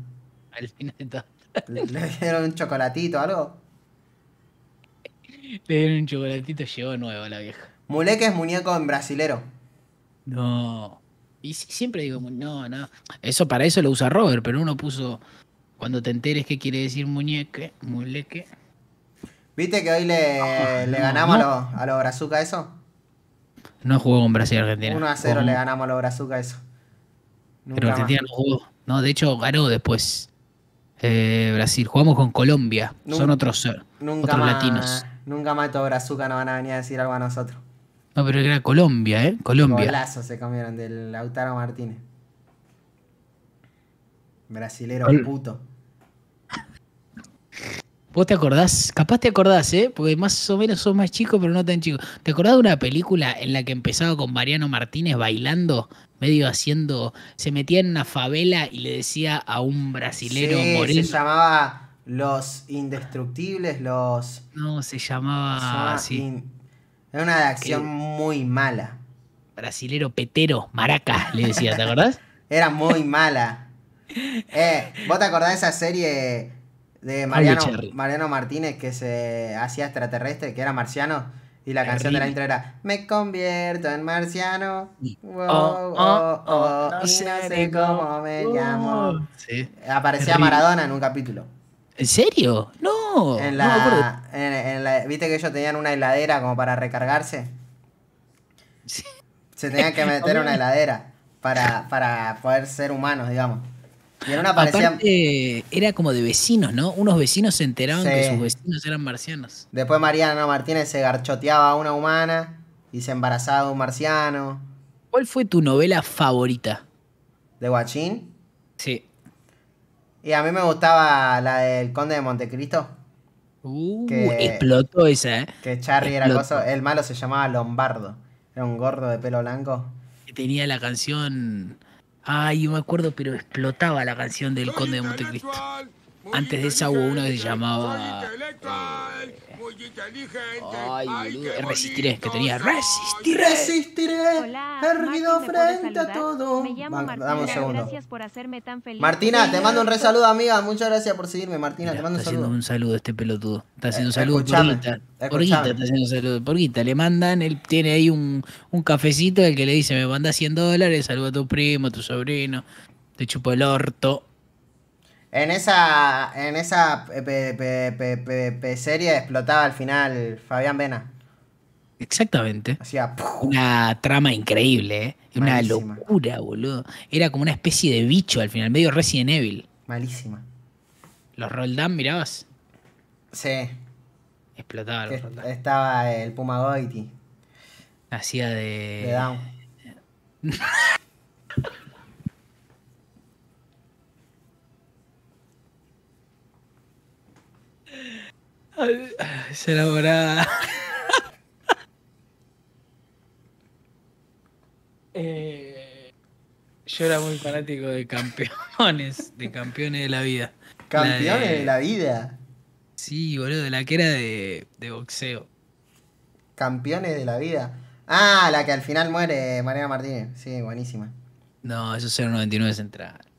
Al final de todo. ¿Le dieron un chocolatito o algo? Le dieron un chocolatito, llegó nuevo a la vieja. Muleque es muñeco en brasilero. No. Y siempre digo, no, no. Eso para eso lo usa Robert, pero uno puso. Cuando te enteres qué quiere decir muñeque, muleque, ¿Viste que hoy le, ah, ganamos a los, a Brazuca eso? No jugó con Brasil y Argentina. 1 a 0 le ganamos a los Brazuca eso. Pero Argentina no jugó. No, de hecho ganó después. Eh, Brasil. Jugamos con Colombia. Son otros, eh, otros latinos. Nunca más estos Brazuca no van a venir a decir algo a nosotros. No, pero era Colombia, ¿eh? Colombia. Golazo se comieron del Lautaro Martínez. Brasilero puto. Vos te acordás, capaz te acordás, ¿eh? Porque más o menos son más chicos pero no tan chicos. ¿Te acordás de una película en la que empezaba con Mariano Martínez bailando, medio haciendo. Se metía en una favela y le decía a un brasilero sí, Se llamaba Los Indestructibles, los. No, se llamaba. así. Era una de acción muy mala. Brasilero petero, maraca, le decía, ¿te acordás? Era muy mala. Eh, ¿vos te acordás de esa serie? de Mariano, Martínez, que se hacía extraterrestre, que era marciano. Y la canción de la intro era Me convierto en marciano. no, sé, cómo me llamo. Uh, Aparecía Maradona en un capítulo. ¿En serio? No. Viste que ellos tenían una heladera como para recargarse. Se tenían que meter una heladera para, para poder ser humanos, digamos era como de vecinos, ¿no? Unos vecinos se enteraban que sus vecinos eran marcianos. Después Mariano Martínez se garchoteaba a una humana y se embarazaba de un marciano. ¿Cuál fue tu novela favorita? ¿De Guachín? Sí. Y a mí me gustaba la del Conde de Montecristo. Uh, explotó esa, ¿eh? Que Charlie era El malo se llamaba Lombardo. Era un gordo de pelo blanco. Que tenía la canción. Ay, yo me acuerdo, pero explotaba la canción del Conde de Montecristo. Antes de esa hubo uno que se llamaba. inteligente. ay, Resistiré, que tenía Resistiré. Resistiré. Erguido frente a todo. Me Martina. Gracias por hacerme tan feliz. Martina, te mando un resaludo, amiga. Muchas gracias por seguirme, Martina. te mando un saludo. Está haciendo un saludo este pelotudo. Está eh, haciendo un saludo Porquita, por está haciendo un saludo. Por le mandan, él tiene ahí un, un cafecito el que le dice: Me manda 100 dólares, saluda a tu primo, a tu sobrino. Te chupo el orto. En esa, en esa serie explotaba al final Fabián Vena. Exactamente. Hacía una trama increíble, ¿eh? una locura, boludo. Era como una especie de bicho al final, medio Resident Evil. Malísima. ¿Los roldan mirabas? Sí. Explotaba Estaba el Puma Hacía de. Se eh, yo era muy fanático de campeones, de campeones de la vida. ¿Campeones de... la vida? Sí, boludo, la que era de, boxeo. ¿Campeones de la vida? Ah, la que al final muere Mariana Martínez. Sí, buenísima. No, eso es 099 Central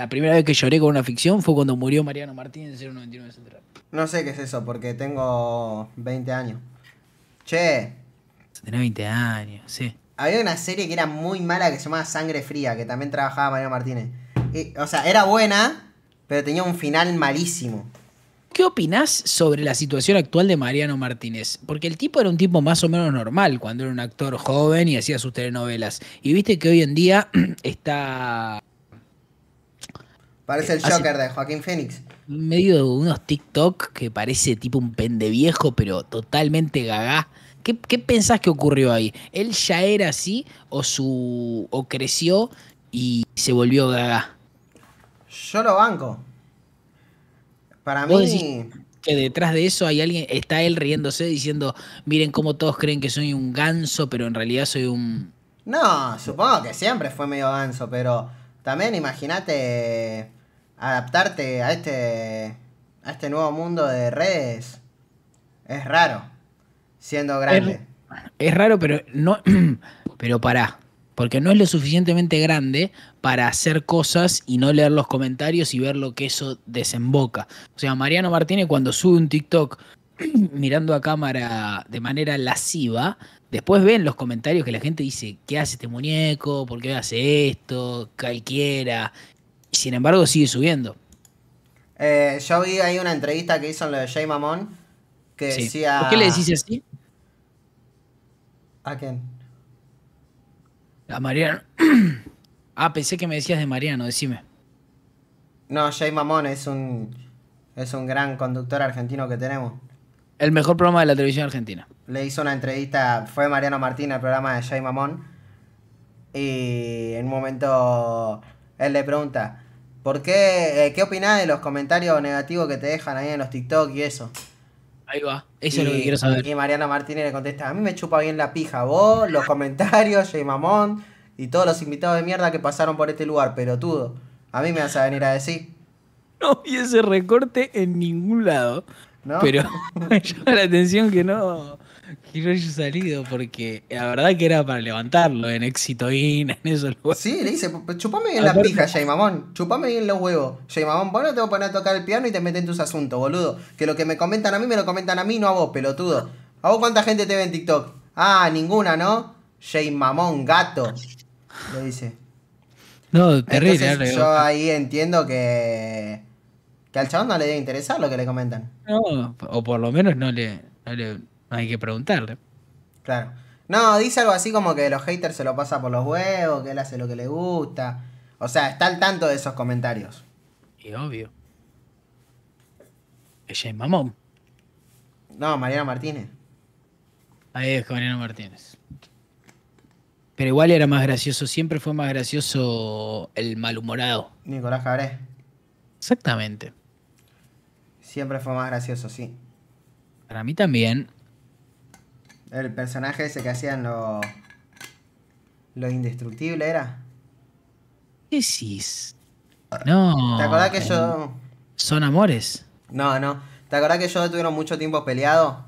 la primera vez que lloré con una ficción fue cuando murió Mariano Martínez en 099 No sé qué es eso, porque tengo 20 años. Che. Tenés 20 años, sí. Había una serie que era muy mala que se llamaba Sangre Fría, que también trabajaba Mariano Martínez. o sea, era buena, pero tenía un final malísimo. ¿Qué opinás sobre la situación actual de Mariano Martínez? Porque el tipo era un tipo más o menos normal cuando era un actor joven y hacía sus telenovelas. Y viste que hoy en día está Parece el Joker de Joaquín Phoenix. Medio de unos TikTok que parece tipo un pendeviejo, pero totalmente gagá. ¿Qué, pensás que ocurrió ahí? ¿Él ya era así o, su, o creció y se volvió gaga? Yo lo banco. Para mí. que detrás de eso hay alguien, está él riéndose diciendo: Miren cómo todos creen que soy un ganso, pero en realidad soy un. No, supongo que siempre fue medio ganso, pero también imagínate adaptarte a este, a este nuevo mundo de redes es raro, siendo grande. Es, raro, pero no, pero para Porque no es lo suficientemente grande para hacer cosas y no leer los comentarios y ver lo que eso desemboca. O sea, Mariano Martínez cuando sube un TikTok mirando a cámara de manera lasciva, después ven los comentarios que la gente dice, ¿qué hace este muñeco? ¿Por qué hace esto? Cualquiera. Y sin embargo sigue subiendo. Eh, yo vi ahí una entrevista que hizo en lo de Jay Mamón que decía... ¿Por qué le decís así? ¿A quién? A Mariano. ah, pensé que me decías de Mariano, decime. No, Jay Mamón es un, es un gran conductor argentino que tenemos. El mejor programa de la televisión argentina. Le hizo una entrevista, fue Mariano Martín al programa de Jay Mamón. Y en un momento él le pregunta, ¿por qué, eh, qué opinás de los comentarios negativos que te dejan ahí en los TikTok y eso? Ahí va, eso es lo que quiero saber. Y Mariana Martínez le contesta, a mí me chupa bien la pija vos, los comentarios, Jay Mamón y todos los invitados de mierda que pasaron por este lugar, pelotudo. A mí me vas a venir a decir. No vi ese recorte en ningún lado. ¿No? Pero llama la atención que no no he salido porque la verdad que era para levantarlo en éxito in, en esos lugares. Sí, le dice, chupame bien la pija, Jay Mamón. Chupame bien los huevos. Jay Mamón, vos no te vas a poner a tocar el piano y te metes en tus asuntos, boludo. Que lo que me comentan a mí me lo comentan a mí, no a vos, pelotudo. ¿A vos cuánta gente te ve en TikTok? Ah, ninguna, ¿no? Jay Mamón, gato. Le dice. No, terrible. Entonces, yo ahí entiendo que. Que al chabón no le debe interesar lo que le comentan. No, o por lo menos No le hay que preguntarle. Claro. No, dice algo así como que los haters se lo pasa por los huevos, que él hace lo que le gusta. O sea, está al tanto de esos comentarios. Y obvio. Ella es mamón. No, Mariano Martínez. Ahí es Mariano Martínez. Pero igual era más gracioso, siempre fue más gracioso el malhumorado. Nicolás Cabré. Exactamente. Siempre fue más gracioso, sí. Para mí también. El personaje ese que hacían lo. Lo indestructible era. ¿Qué decís? No. ¿Te acordás que yo. Son amores? No, no. ¿Te acordás que ellos tuvieron mucho tiempo peleado?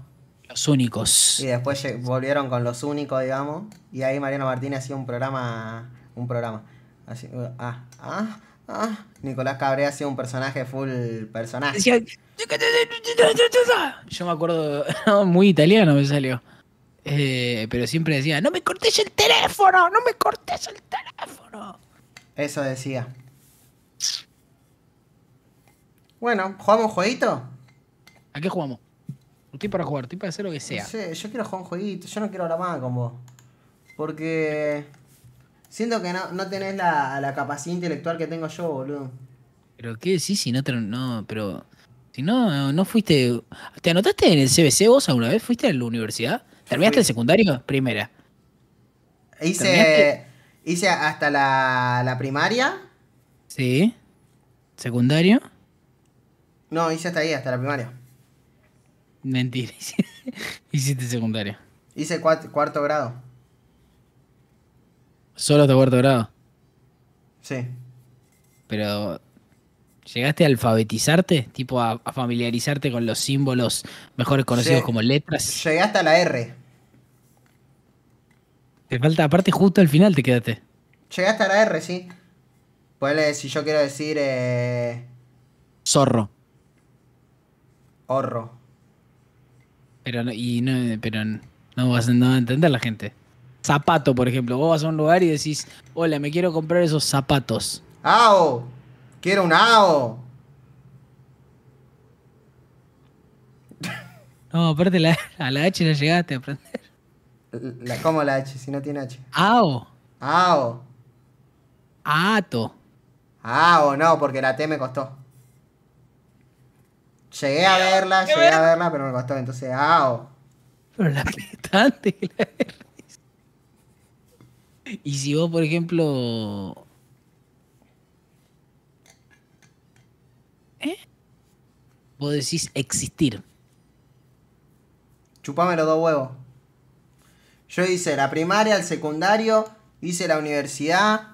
Los únicos. Y después volvieron con los únicos, digamos. Y ahí Mariano Martínez hacía un programa. Un programa. Así, ah, ah, ah. Nicolás Cabré hacía un personaje full personaje. Yo me acuerdo, muy italiano me salió. Eh, pero siempre decía, no me cortes el teléfono, no me cortes el teléfono. Eso decía. Bueno, ¿jugamos un jueguito? ¿A qué jugamos? Estoy para jugar, estoy para hacer lo que sea. No yo quiero jugar un jueguito, yo no quiero hablar más con vos. Porque siento que no, tenés la, capacidad intelectual que tengo yo, boludo. Pero qué sí, si no no, pero si no no fuiste ¿Te anotaste en el CBC vos alguna vez? ¿Fuiste a la universidad? ¿Terminaste el secundario? Primera. Hice, hice hasta la, primaria. Sí. ¿Secundario? No, hice hasta ahí, hasta la primaria. Mentira, hiciste secundario. Hice cuarto grado. ¿Solo hasta cuarto grado? Sí. Pero, ¿llegaste a alfabetizarte? Tipo, a, familiarizarte con los símbolos mejores conocidos como letras. Llegué hasta la R. Te falta, aparte, justo al final te quedaste. Llegaste a la R, sí. si yo quiero decir. Eh... Zorro. Horro. Pero no, y no, pero no vas a, a entender la gente. Zapato, por ejemplo. Vos vas a un lugar y decís, hola, me quiero comprar esos zapatos. ¡Ao! ¡Quiero un AO! No, aparte a la H la llegaste a ¿Cómo la H si no tiene H? Ao. Ao. Ato. Ao, no, porque la T me costó. Llegué a verla, llegué a verla, pero me costó, entonces ao. Pero la petante la Y si vos, por ejemplo. ¿Eh? Vos decís existir. Chupame los dos huevos. Yo hice la primaria, el secundario, hice la universidad,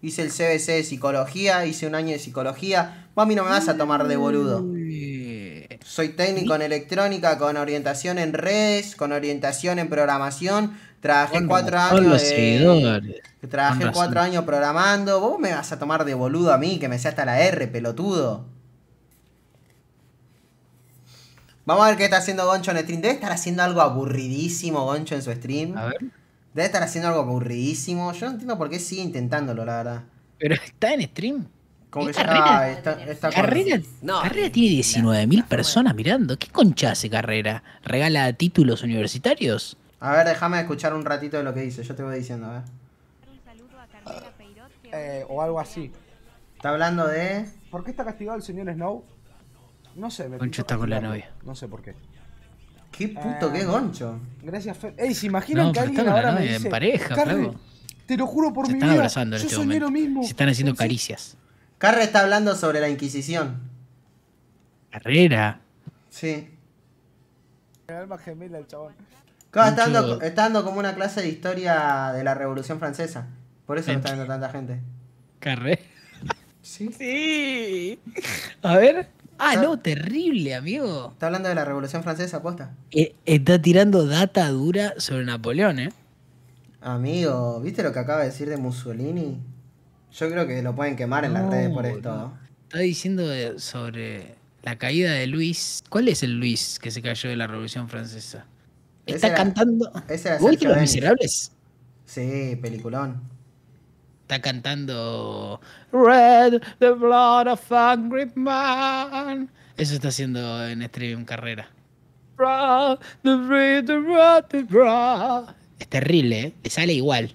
hice el CBC de psicología, hice un año de psicología. Vos a mí no me vas a tomar de boludo. Soy técnico en electrónica, con orientación en redes, con orientación en programación. Trabajé cuatro años. trabajé cuatro años programando. Vos me vas a tomar de boludo a mí, que me sea hasta la R, pelotudo. Vamos a ver qué está haciendo Goncho en stream. Debe estar haciendo algo aburridísimo Goncho en su stream. A ver. Debe estar haciendo algo aburridísimo. Yo no entiendo por qué sigue intentándolo, la verdad. Pero está en stream. Como que está, está, Carrera, carrera eh, tiene 19.000 personas mirando. ¿Qué concha hace Carrera? ¿Regala títulos universitarios? A ver, déjame escuchar un ratito de lo que dice. Yo te voy diciendo, a ver. Eh, o algo así. Está hablando de... ¿Por qué está castigado el señor Snow? No sé, me Goncho está con la novia. No sé por qué. Qué puto, qué eh, goncho. Gracias, Fer. Ey, ¿se imaginan que alguien en pareja, o Te lo juro por Se mi están vida. abrazando en yo este soy mismo. Se están haciendo caricias. Carre está hablando sobre la Inquisición. Carrera. Sí. El alma gemela, el chabón. Está dando, como una clase de historia de la Revolución Francesa. Por eso está viendo tanta gente. Carré. Sí. Sí. A ver. Ah, no, terrible, amigo. Está hablando de la Revolución Francesa, aposta. Eh, está tirando data dura sobre Napoleón, ¿eh? Amigo, ¿viste lo que acaba de decir de Mussolini? Yo creo que lo pueden quemar en la las redes por esto. Está diciendo sobre la caída de Luis. ¿Cuál es el Luis que se cayó de la Revolución Francesa? está cantando. Ese Los Miserables? Sí, peliculón. Está cantando the blood of man. Eso está haciendo en Stream Carrera. Es terrible, ¿eh? Le sale igual.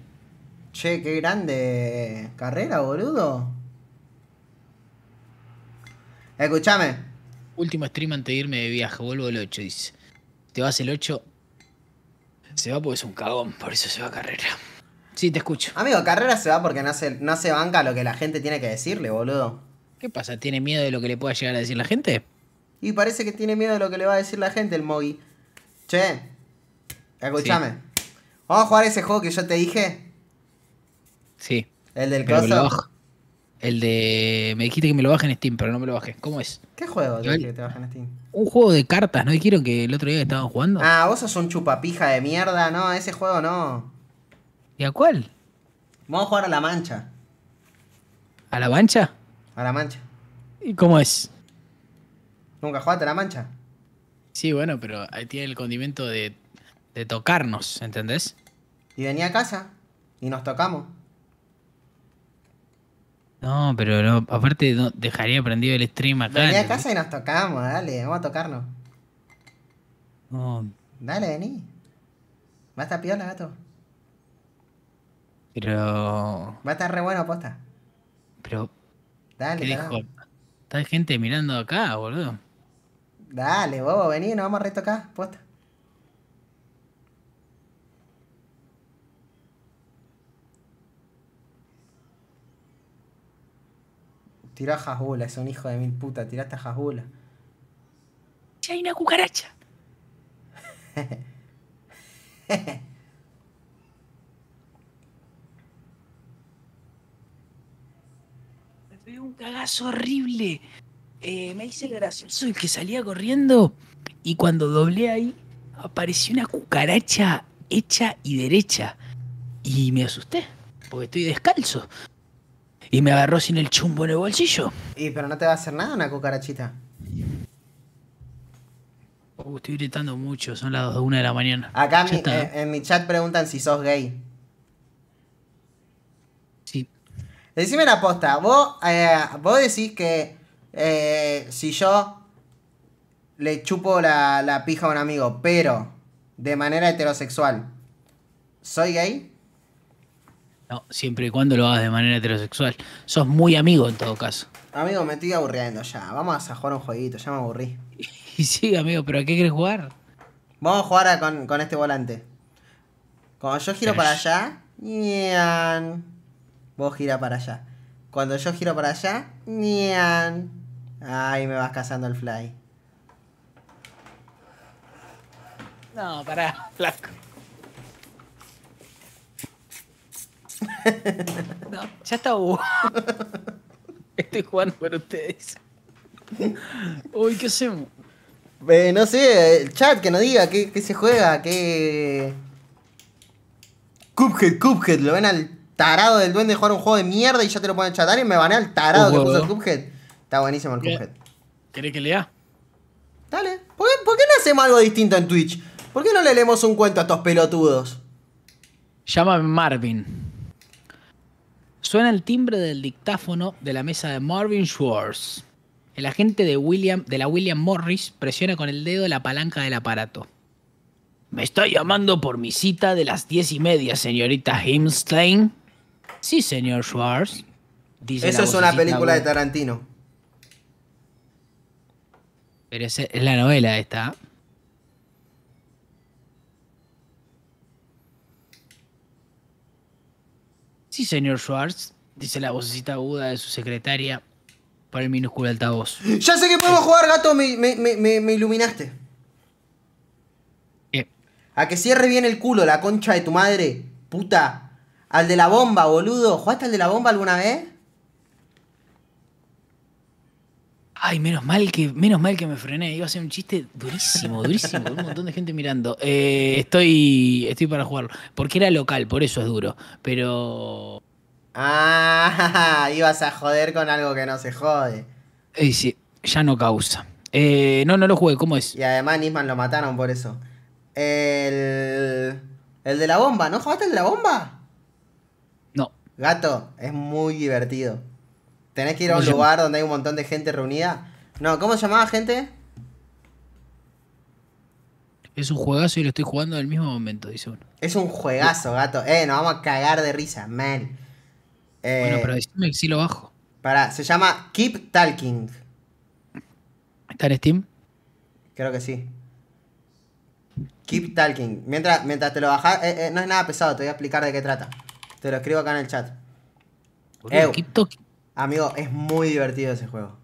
Che, qué grande carrera, boludo. Escúchame. Último stream antes de irme de viaje, vuelvo el 8, dice. Te vas el 8. Se va porque es un cagón, por eso se va carrera. Sí, te escucho. Amigo, Carrera se va porque no se, no se banca lo que la gente tiene que decirle, boludo. ¿Qué pasa? ¿Tiene miedo de lo que le pueda llegar a decir la gente? Y parece que tiene miedo de lo que le va a decir la gente el Mogi. Che, escúchame. ¿Vamos a jugar ese juego que yo te dije? Sí. ¿El del coso? El de. Me dijiste que me lo baje en Steam, pero no me lo bajé. ¿Cómo es? ¿Qué juego te que te en Steam? Un juego de cartas, ¿no? quiero que el otro día estaban jugando? Ah, vos sos un chupapija de mierda, no, ese juego no. ¿Y a cuál? Vamos a jugar a la mancha. ¿A la mancha? A la mancha. ¿Y cómo es? ¿Nunca jugaste a la mancha? Sí, bueno, pero ahí tiene el condimento de, tocarnos, ¿entendés? Y venía a casa y nos tocamos. No, pero aparte dejaría prendido el stream acá. Venía a casa y nos tocamos, dale, vamos a tocarnos. Dale, vení. Va a estar piola, gato. Pero. Va a estar re bueno, aposta. Pero. Dale, dale. Está gente mirando acá, boludo. Dale, bobo, vení, nos vamos a acá, posta. Tirá a es un hijo de mil puta, tiraste a Ya hay una cucaracha. un cagazo horrible. Eh, me hice el gracioso el que salía corriendo. Y cuando doblé ahí, apareció una cucaracha hecha y derecha. Y me asusté, porque estoy descalzo. Y me agarró sin el chumbo en el bolsillo. ¿Y pero no te va a hacer nada una cucarachita? Uh, estoy gritando mucho, son las 2 de de la mañana. Acá eh, en mi chat preguntan si sos gay. Decime la posta. Vos, eh, decís que eh, si yo le chupo la, pija a un amigo, pero de manera heterosexual, ¿soy gay? No, siempre y cuando lo hagas de manera heterosexual. Sos muy amigo en todo caso. Amigo, me estoy aburriendo ya. Vamos a jugar un jueguito, ya me aburrí. Y sí, amigo, pero ¿a qué quieres jugar? Vamos a jugar con, este volante. Cuando yo giro para allá. Vos gira para allá. Cuando yo giro para allá, ¡nian! ay me vas cazando el fly. No, pará, flaco. No, ya está Estoy jugando para ustedes. Uy, ¿qué hacemos? Eh, no sé, el chat que nos diga qué, qué se juega, qué. Cuphead, Cuphead, lo ven al tarado del duende jugar un juego de mierda y ya te lo ponen chatar y me banea al tarado que puso el Cuphead. Está buenísimo el Cuphead. ¿Querés que lea? Dale. ¿Por qué, no hacemos algo distinto en Twitch? ¿Por qué no le leemos un cuento a estos pelotudos? Llámame Marvin. Suena el timbre del dictáfono de la mesa de Marvin Schwartz. El agente de, William, de la William Morris presiona con el dedo la palanca del aparato. Me está llamando por mi cita de las diez y media, señorita Himstein. Sí, señor Schwartz. Dice Eso es una película de Tarantino. Pero es, es la novela esta. Sí, señor Schwartz, dice la vocecita aguda de su secretaria para el minúsculo altavoz. Ya sé que podemos jugar, gato, me, iluminaste. A que cierre bien el culo, la concha de tu madre, puta. Al de la bomba, boludo. ¿Jugaste al de la bomba alguna vez? Ay, menos mal que, menos mal que me frené. Iba a ser un chiste durísimo, durísimo, un montón de gente mirando. Eh, estoy, estoy para jugarlo. Porque era local, por eso es duro. Pero. Ah, ibas a joder con algo que no se jode. Y eh, sí, ya no causa. Eh, no, no lo jugué, ¿cómo es? Y además Nisman lo mataron por eso. El. El de la bomba, ¿no jugaste el de la bomba? Gato, es muy divertido. Tenés que ir a un lugar donde hay un montón de gente reunida. No, ¿cómo se llamaba gente? Es un juegazo y lo estoy jugando en el mismo momento, dice uno. Es un juegazo, gato. Eh, nos vamos a cagar de risa, man. Eh, bueno, pero decime si lo bajo. Pará, se llama Keep Talking. ¿Está en Steam? Creo que sí. Keep Talking. Mientras, mientras te lo bajas, eh, eh, no es nada pesado, te voy a explicar de qué trata. Te lo escribo acá en el chat. keep amigo, es muy divertido ese juego.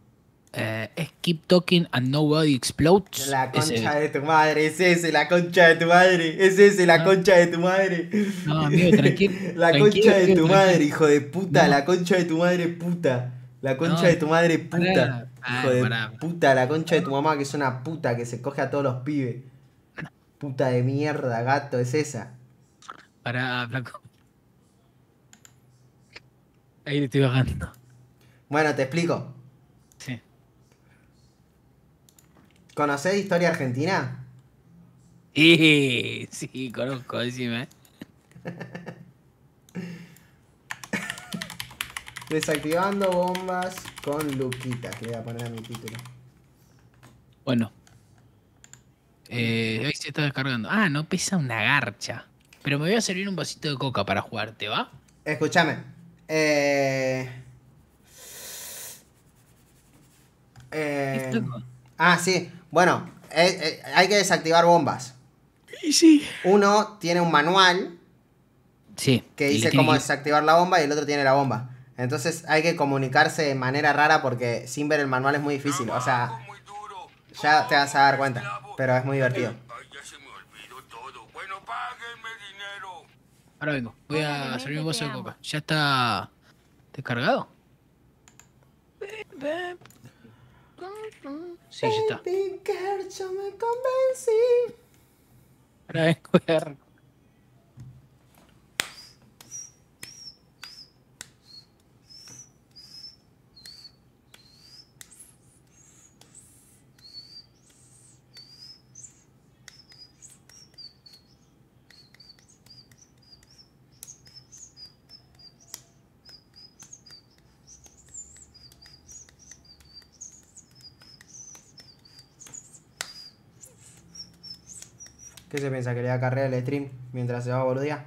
Eh, es Keep Talking and Nobody Explodes. La concha de tu madre, es ese, la concha de tu madre, es ese, la concha de tu madre. No, amigo, tranquilo. la concha de tu madre, hijo de puta, la concha de tu madre, puta. La concha de tu madre, puta. hijo de puta, la concha de tu mamá, que es una puta que se coge a todos los pibes. Puta de mierda, gato, es esa. Pará, blanco Ahí te estoy bajando. Bueno, te explico. Sí. ¿Conoces historia argentina? Sí, sí, conozco, decime. Desactivando bombas con Que le voy a poner a mi título. Bueno. Eh, ahí se está descargando. Ah, no pesa una garcha. Pero me voy a servir un vasito de coca para jugar, ¿te va? Escúchame. Eh, eh ah, sí. Bueno, eh, eh, hay que desactivar bombas. Y sí. Uno tiene un manual sí, que dice cómo desactivar la bomba y el otro tiene la bomba. Entonces hay que comunicarse de manera rara porque sin ver el manual es muy difícil. O sea, ya te vas a dar cuenta, pero es muy divertido. Ahora vengo. Voy a servir un vaso de coca. ¿Ya está descargado? Sí, ya está. Ahora vengo, cuerpo. ¿Qué se piensa? ¿Que le da carrera el stream mientras se va a boludear?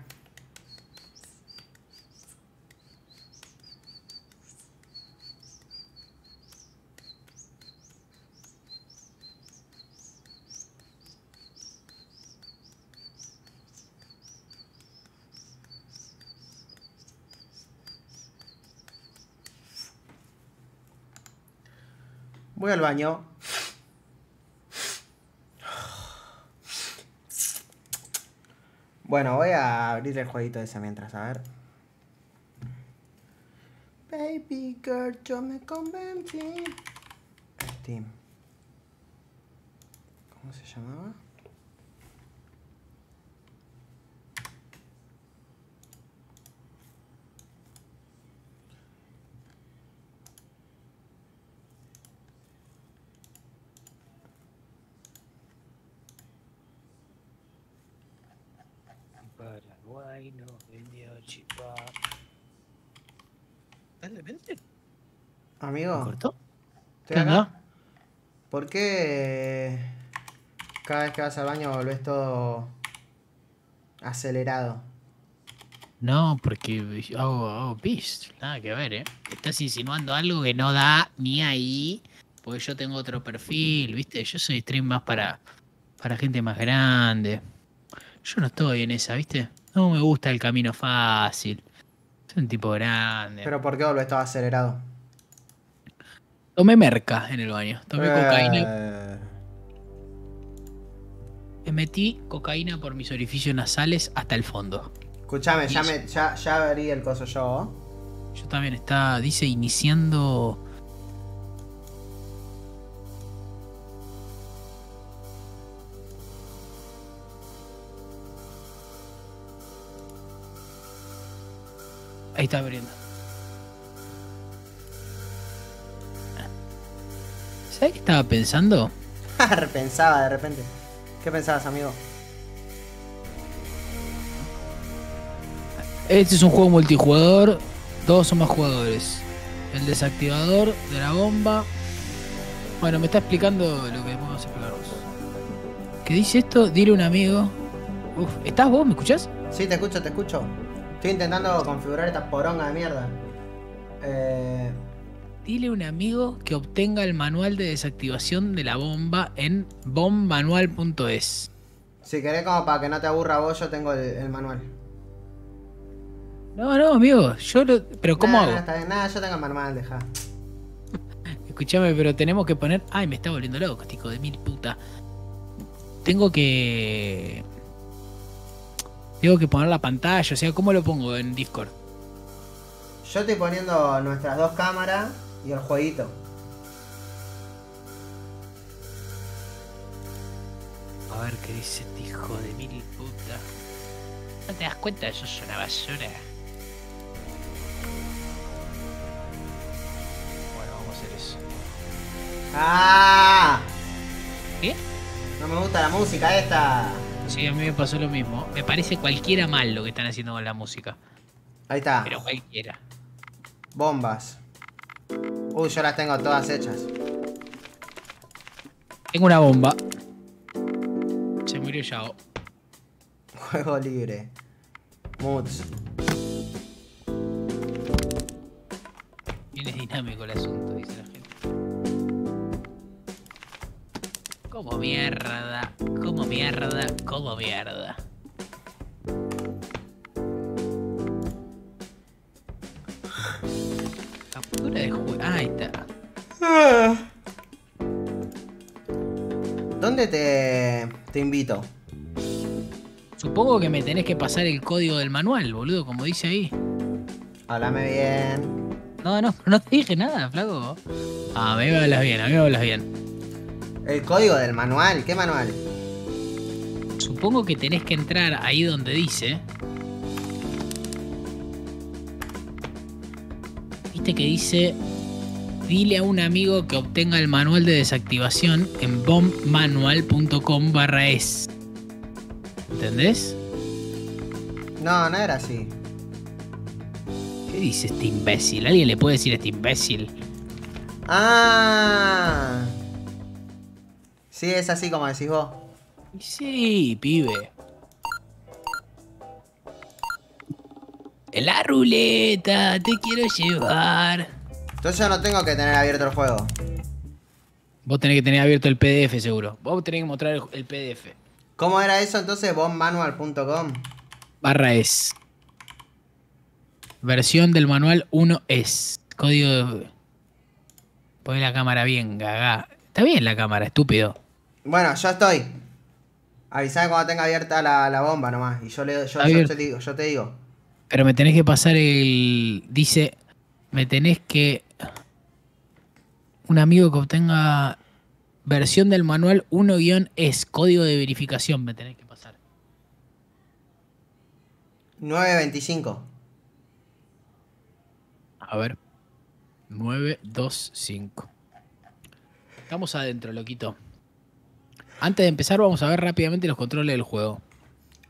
Voy al baño. Bueno, voy a abrir el jueguito ese mientras, a ver. Baby girl, yo me convencí. Steam. ¿Cómo se llamaba? Amigo. ¿Por qué cada vez que vas al baño volvés todo acelerado? No, porque hago, pis, nada que ver, ¿eh? Estás insinuando algo que no da ni ahí, porque yo tengo otro perfil, ¿viste? Yo soy stream más para, para gente más grande. Yo no estoy en esa, ¿viste? No me gusta el camino fácil. Es un tipo grande. ¿Pero por qué volvés todo acelerado? Tomé merca en el baño. Tomé eh. cocaína. Me metí cocaína por mis orificios nasales hasta el fondo. escúchame ya, me, el coso yo. Yo también está, dice, iniciando Ahí está abriendo. ¿Sabes qué estaba pensando? Pensaba de repente. ¿Qué pensabas, amigo? Este es un juego multijugador, Todos somos más jugadores. El desactivador de la bomba. Bueno, me está explicando lo que vamos a explicar ¿Qué dice esto? Dile a un amigo. ¿estás vos? ¿Me escuchás? Sí, te escucho, te escucho. Estoy intentando configurar esta poronga de mierda. Eh... Dile a un amigo que obtenga el manual de desactivación de la bomba en bombmanual.es. Si querés, como para que no te aburra vos, yo tengo el, manual. No, no, amigo, yo lo... Pero ¿cómo hago? Nada, yo tengo el manual, deja. Escúchame, pero tenemos que poner... Ay, me está volviendo loco, tico este de mil puta. Tengo que... Tengo que poner la pantalla, o sea, ¿cómo lo pongo en Discord? Yo estoy poniendo nuestras dos cámaras y el jueguito. A ver qué dice este hijo de mil puta. ¿No te das cuenta? Eso es una basura. Bueno, vamos a hacer eso. ¡Ah! ¿Qué? No me gusta la música esta. Sí, a mí me pasó lo mismo. Me parece cualquiera mal lo que están haciendo con la música. Ahí está. Pero cualquiera. Bombas. Uy, yo las tengo todas hechas. Tengo una bomba. Se murió Yao. Juego libre. Moods. Bien es dinámico el asunto, dice Como mierda, como mierda, como mierda. Captura de juego. Ah, ahí está. ¿Dónde te, te invito? Supongo que me tenés que pasar el código del manual, boludo, como dice ahí. Háblame bien. No, no, no te dije nada, flaco. A ah, mí me hablas bien, a mí me hablas bien. El código del manual, ¿qué manual? Supongo que tenés que entrar ahí donde dice. Viste que dice, dile a un amigo que obtenga el manual de desactivación en bombmanual.com barra es. ¿Entendés? No, no era así. ¿Qué dice este imbécil? ¿Alguien le puede decir este imbécil? Ah. Sí, es así como decís vos. Sí, pibe. La ruleta, te quiero llevar. Entonces yo no tengo que tener abierto el juego. Vos tenés que tener abierto el PDF seguro. Vos tenés que mostrar el, PDF. ¿Cómo era eso entonces? Bommanual.com Barra es. Versión del manual 1 es. Código de... Pon la cámara bien, gaga. Está bien la cámara, estúpido. Bueno, ya estoy. Avisame cuando tenga abierta la, bomba nomás. Y yo, le, yo, te digo, yo te digo. Pero me tenés que pasar el. Dice. Me tenés que. Un amigo que obtenga versión del manual 1-es, código de verificación, me tenés que pasar. 925. A ver. 925. Estamos adentro, loquito. Antes de empezar, vamos a ver rápidamente los controles del juego.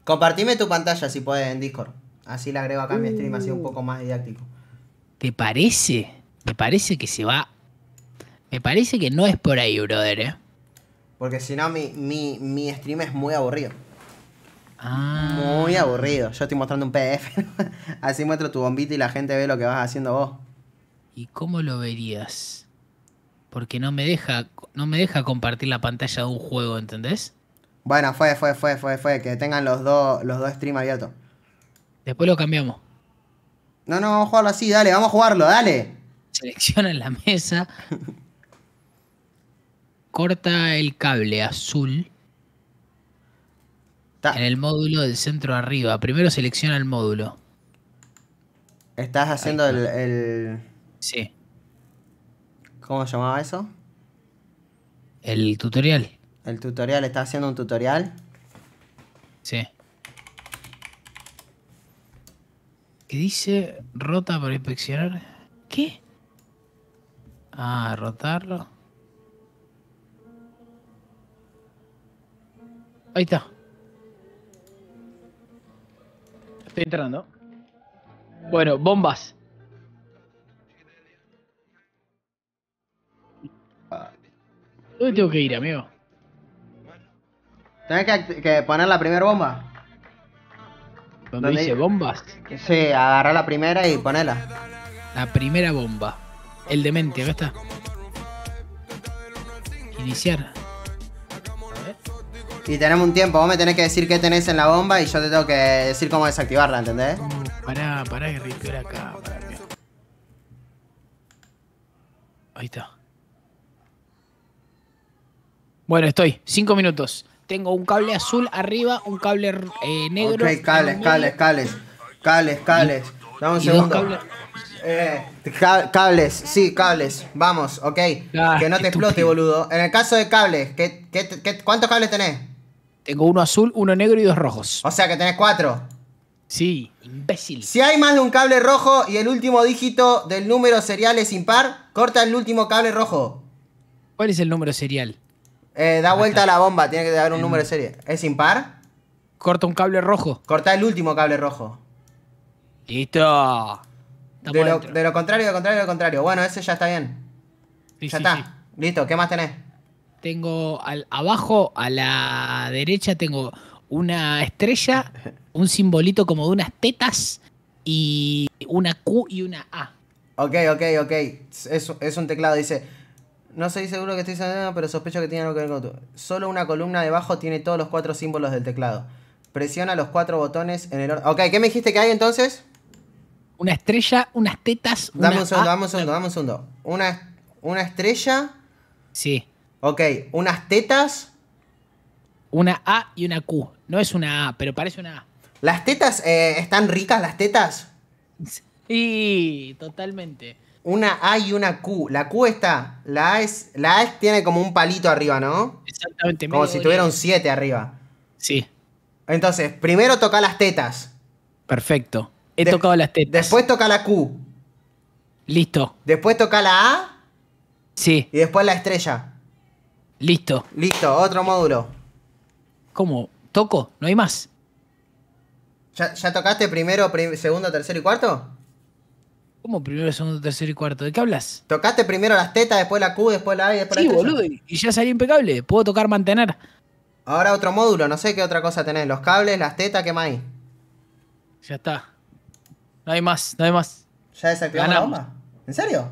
Compartime tu pantalla si puedes en Discord. Así le agrego acá mi stream, así un uh. poco más didáctico. ¿Te parece? Me parece que se va. Me parece que no es por ahí, brother, ¿eh? Porque si no, mi, mi, mi stream es muy aburrido. Ah. Muy aburrido. Yo estoy mostrando un PDF. así muestro tu bombita y la gente ve lo que vas haciendo vos. ¿Y cómo lo verías? porque no me deja, no me deja compartir la pantalla de un juego, ¿entendés? Bueno, fue, fue, fue, fue, fue, que tengan los dos, los dos stream abiertos. Después lo cambiamos. No, no, vamos a jugarlo así, dale, vamos a jugarlo, dale. Selecciona la mesa. corta el cable azul. En el módulo del centro arriba. Primero selecciona el módulo. Estás haciendo el, el, Sí. ¿Cómo se llamaba eso? El tutorial. El tutorial, ¿estás haciendo un tutorial? Sí. ¿Qué dice rota para inspeccionar? ¿Qué? Ah, rotarlo. Ahí está. Estoy entrando. Bueno, bombas. ¿Dónde tengo que ir, amigo? Tenés que, poner la primera bomba. ¿Dónde dice bombas? Sí, agarra la primera y ponela. La primera bomba. El demente, acá está. Iniciar. Y tenemos un tiempo, vos me tenés que decir qué tenés en la bomba y yo te tengo que decir cómo desactivarla, ¿entendés? Para pará, pará que acá, Ahí está. Bueno, estoy. Cinco minutos. Tengo un cable azul arriba, un cable eh, negro. Ok, cables, cales, cales. Cales, Dame un segundo. Cables? Eh, cables, sí, cables. Vamos, ok. Ah, que no te explote, boludo. En el caso de cables, ¿qué, cuántos cables tenés? Tengo uno azul, uno negro y dos rojos. O sea que tenés cuatro. Sí, imbécil. Si hay más de un cable rojo y el último dígito del número serial es impar, corta el último cable rojo. ¿Cuál es el número serial? Eh, da vuelta a la bomba, tiene que dar un número de serie. ¿Es impar? Corta un cable rojo. Corta el último cable rojo. Listo. De lo, contrario, de lo contrario, de lo contrario. Bueno, ese ya está bien. ya está. Listo, ¿qué más tenés? Tengo al, abajo, a la derecha, tengo una estrella, un simbolito como de unas tetas y una Q y una A. Ok, ok, ok. es un teclado, dice. No soy seguro que estoy diciendo, pero sospecho que tiene algo que ver con Solo una columna debajo tiene todos los cuatro símbolos del teclado. Presiona los cuatro botones en el orden. Ok, ¿qué me dijiste que hay entonces? Una estrella, unas tetas. Una dame un segundo, dame un segundo, dame un segundo. Una, una estrella. Sí. Ok, unas tetas. Una A y una Q. No es una A, pero parece una A. ¿Las tetas eh, están ricas, las tetas? Y totalmente. Una A y una Q. La Q está. La A, es, la tiene como un palito arriba, ¿no? Exactamente. Como si tuviera un 7 arriba. Sí. Entonces, primero toca las tetas. Perfecto. He tocado las tetas. Después toca la Q. Listo. Después toca la A. Sí. Y después la estrella. Listo. Listo, otro módulo. ¿Cómo? ¿Toco? No hay más. ¿Ya, tocaste primero, segundo, tercero y cuarto? ¿Cómo primero, segundo, tercero y cuarto? ¿De qué hablas? Tocaste primero las tetas, después la Q, después la A y después la la Sí, boludo, y ya salí impecable. Puedo tocar mantener. Ahora otro módulo, no sé qué otra cosa tenés. Los cables, las tetas, ¿qué más hay? Ya está. No hay más, no hay más. ¿Ya desactivamos la bomba? ¿En serio?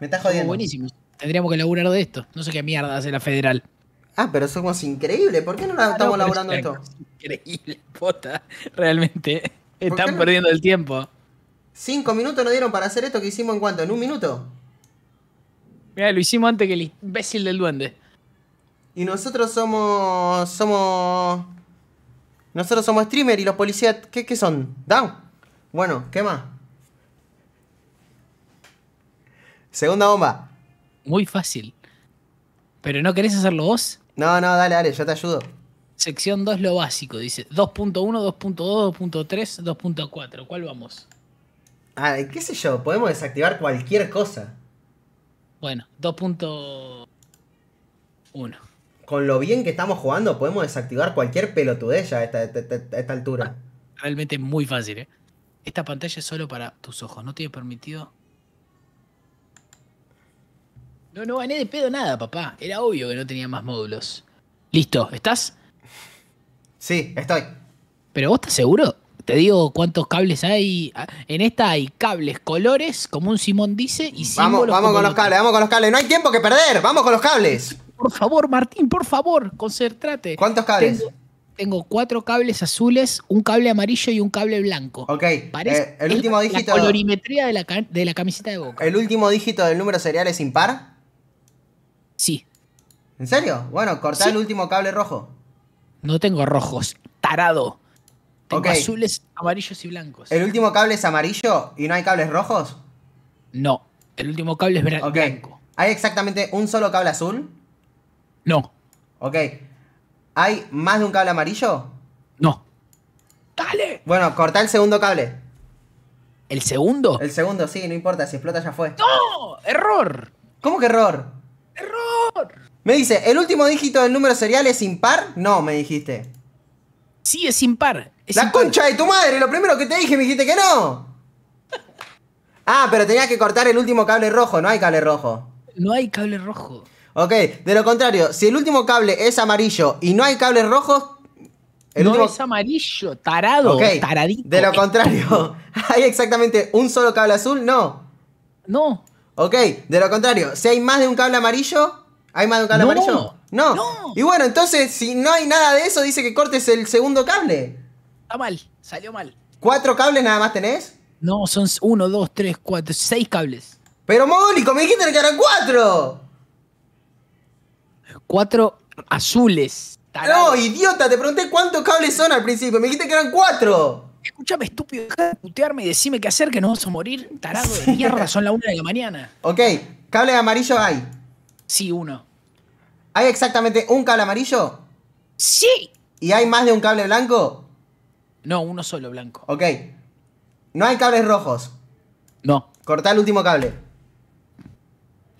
Me estás jodiendo. Buenísimo. Tendríamos que laburar de esto. No sé qué mierda hace la federal. Ah, pero somos increíbles. ¿Por qué no ah, estamos laburando esto? increíble, puta. Realmente. Están perdiendo el tiempo. Cinco minutos nos dieron para hacer esto que hicimos en cuanto en un minuto. Mira, lo hicimos antes que el imbécil del duende. Y nosotros somos. somos. Nosotros somos streamer y los policías. ¿Qué, qué son? ¿Down? Bueno, ¿qué más? Segunda bomba. Muy fácil. ¿Pero no querés hacerlo vos? No, no, dale, dale, yo te ayudo. Sección 2, lo básico, dice. 2.1, 2.2, 2.3, 2.4. ¿Cuál vamos? Ah, qué sé yo, podemos desactivar cualquier cosa. Bueno, 2.1. Con lo bien que estamos jugando, podemos desactivar cualquier pelotudez a esta, altura. realmente muy fácil, ¿eh? Esta pantalla es solo para tus ojos, no tiene permitido. No, no gané de pedo nada, papá. Era obvio que no tenía más módulos. Listo, ¿estás? Sí, estoy. ¿Pero vos estás seguro? Te digo cuántos cables hay. Ah, en esta hay cables, colores, como un Simón dice, y Vamos, vamos con los cables, vamos con los cables. No hay tiempo que perder, vamos con los cables. Por favor, Martín, por favor, concentrate. ¿Cuántos cables? Tengo, cuatro cables azules, un cable amarillo y un cable blanco. Ok. Parece eh, el último dígito. colorimetría de la, camiseta de boca. ¿El último dígito del número serial es impar? Sí. ¿En serio? Bueno, cortá el último cable rojo. No tengo rojos, tarado. Tengo azules, amarillos y blancos. ¿El último cable es amarillo y no hay cables rojos? No, el último cable es blanco. ¿Hay exactamente un solo cable azul? No. Ok. ¿Hay más de un cable amarillo? No. ¡Dale! Bueno, corta el segundo cable. ¿El segundo? El segundo, sí, no importa, si explota ya fue. ¡No! ¡Error! ¿Cómo que error? ¡Error! Me dice, ¿el último dígito del número serial es impar? No, me dijiste. Sí, es impar la concha de tu madre, lo primero que te dije me dijiste que no. Ah, pero tenías que cortar el último cable rojo, no hay cable rojo. No hay cable rojo. Ok, de lo contrario, si el último cable es amarillo y no hay cables rojos, el no es amarillo, tarado, okay. taradito. De lo contrario, ¿hay exactamente un solo cable azul? No. No. Ok, de lo contrario, si hay más de un cable amarillo, ¿hay más de un cable amarillo? No. no. Y bueno, entonces, si no hay nada de eso, dice que cortes el segundo cable. Está mal, salió mal. ¿Cuatro cables nada más tenés? No, son uno, dos, tres, cuatro, seis cables. Pero Mónico, me dijiste que eran cuatro. Cuatro azules. No, idiota, te pregunté cuántos cables son al principio. Me dijiste que eran cuatro. Escúchame, estúpido, deja de putearme y decime qué hacer, que nos vamos a morir. Tarado de mierda, son la una de la mañana. Ok, cable amarillo hay? Sí, uno. ¿Hay exactamente un cable amarillo? Sí. ¿Y hay más de un cable blanco? No, uno solo, blanco. Ok. No hay cables rojos. No. Cortá el último cable.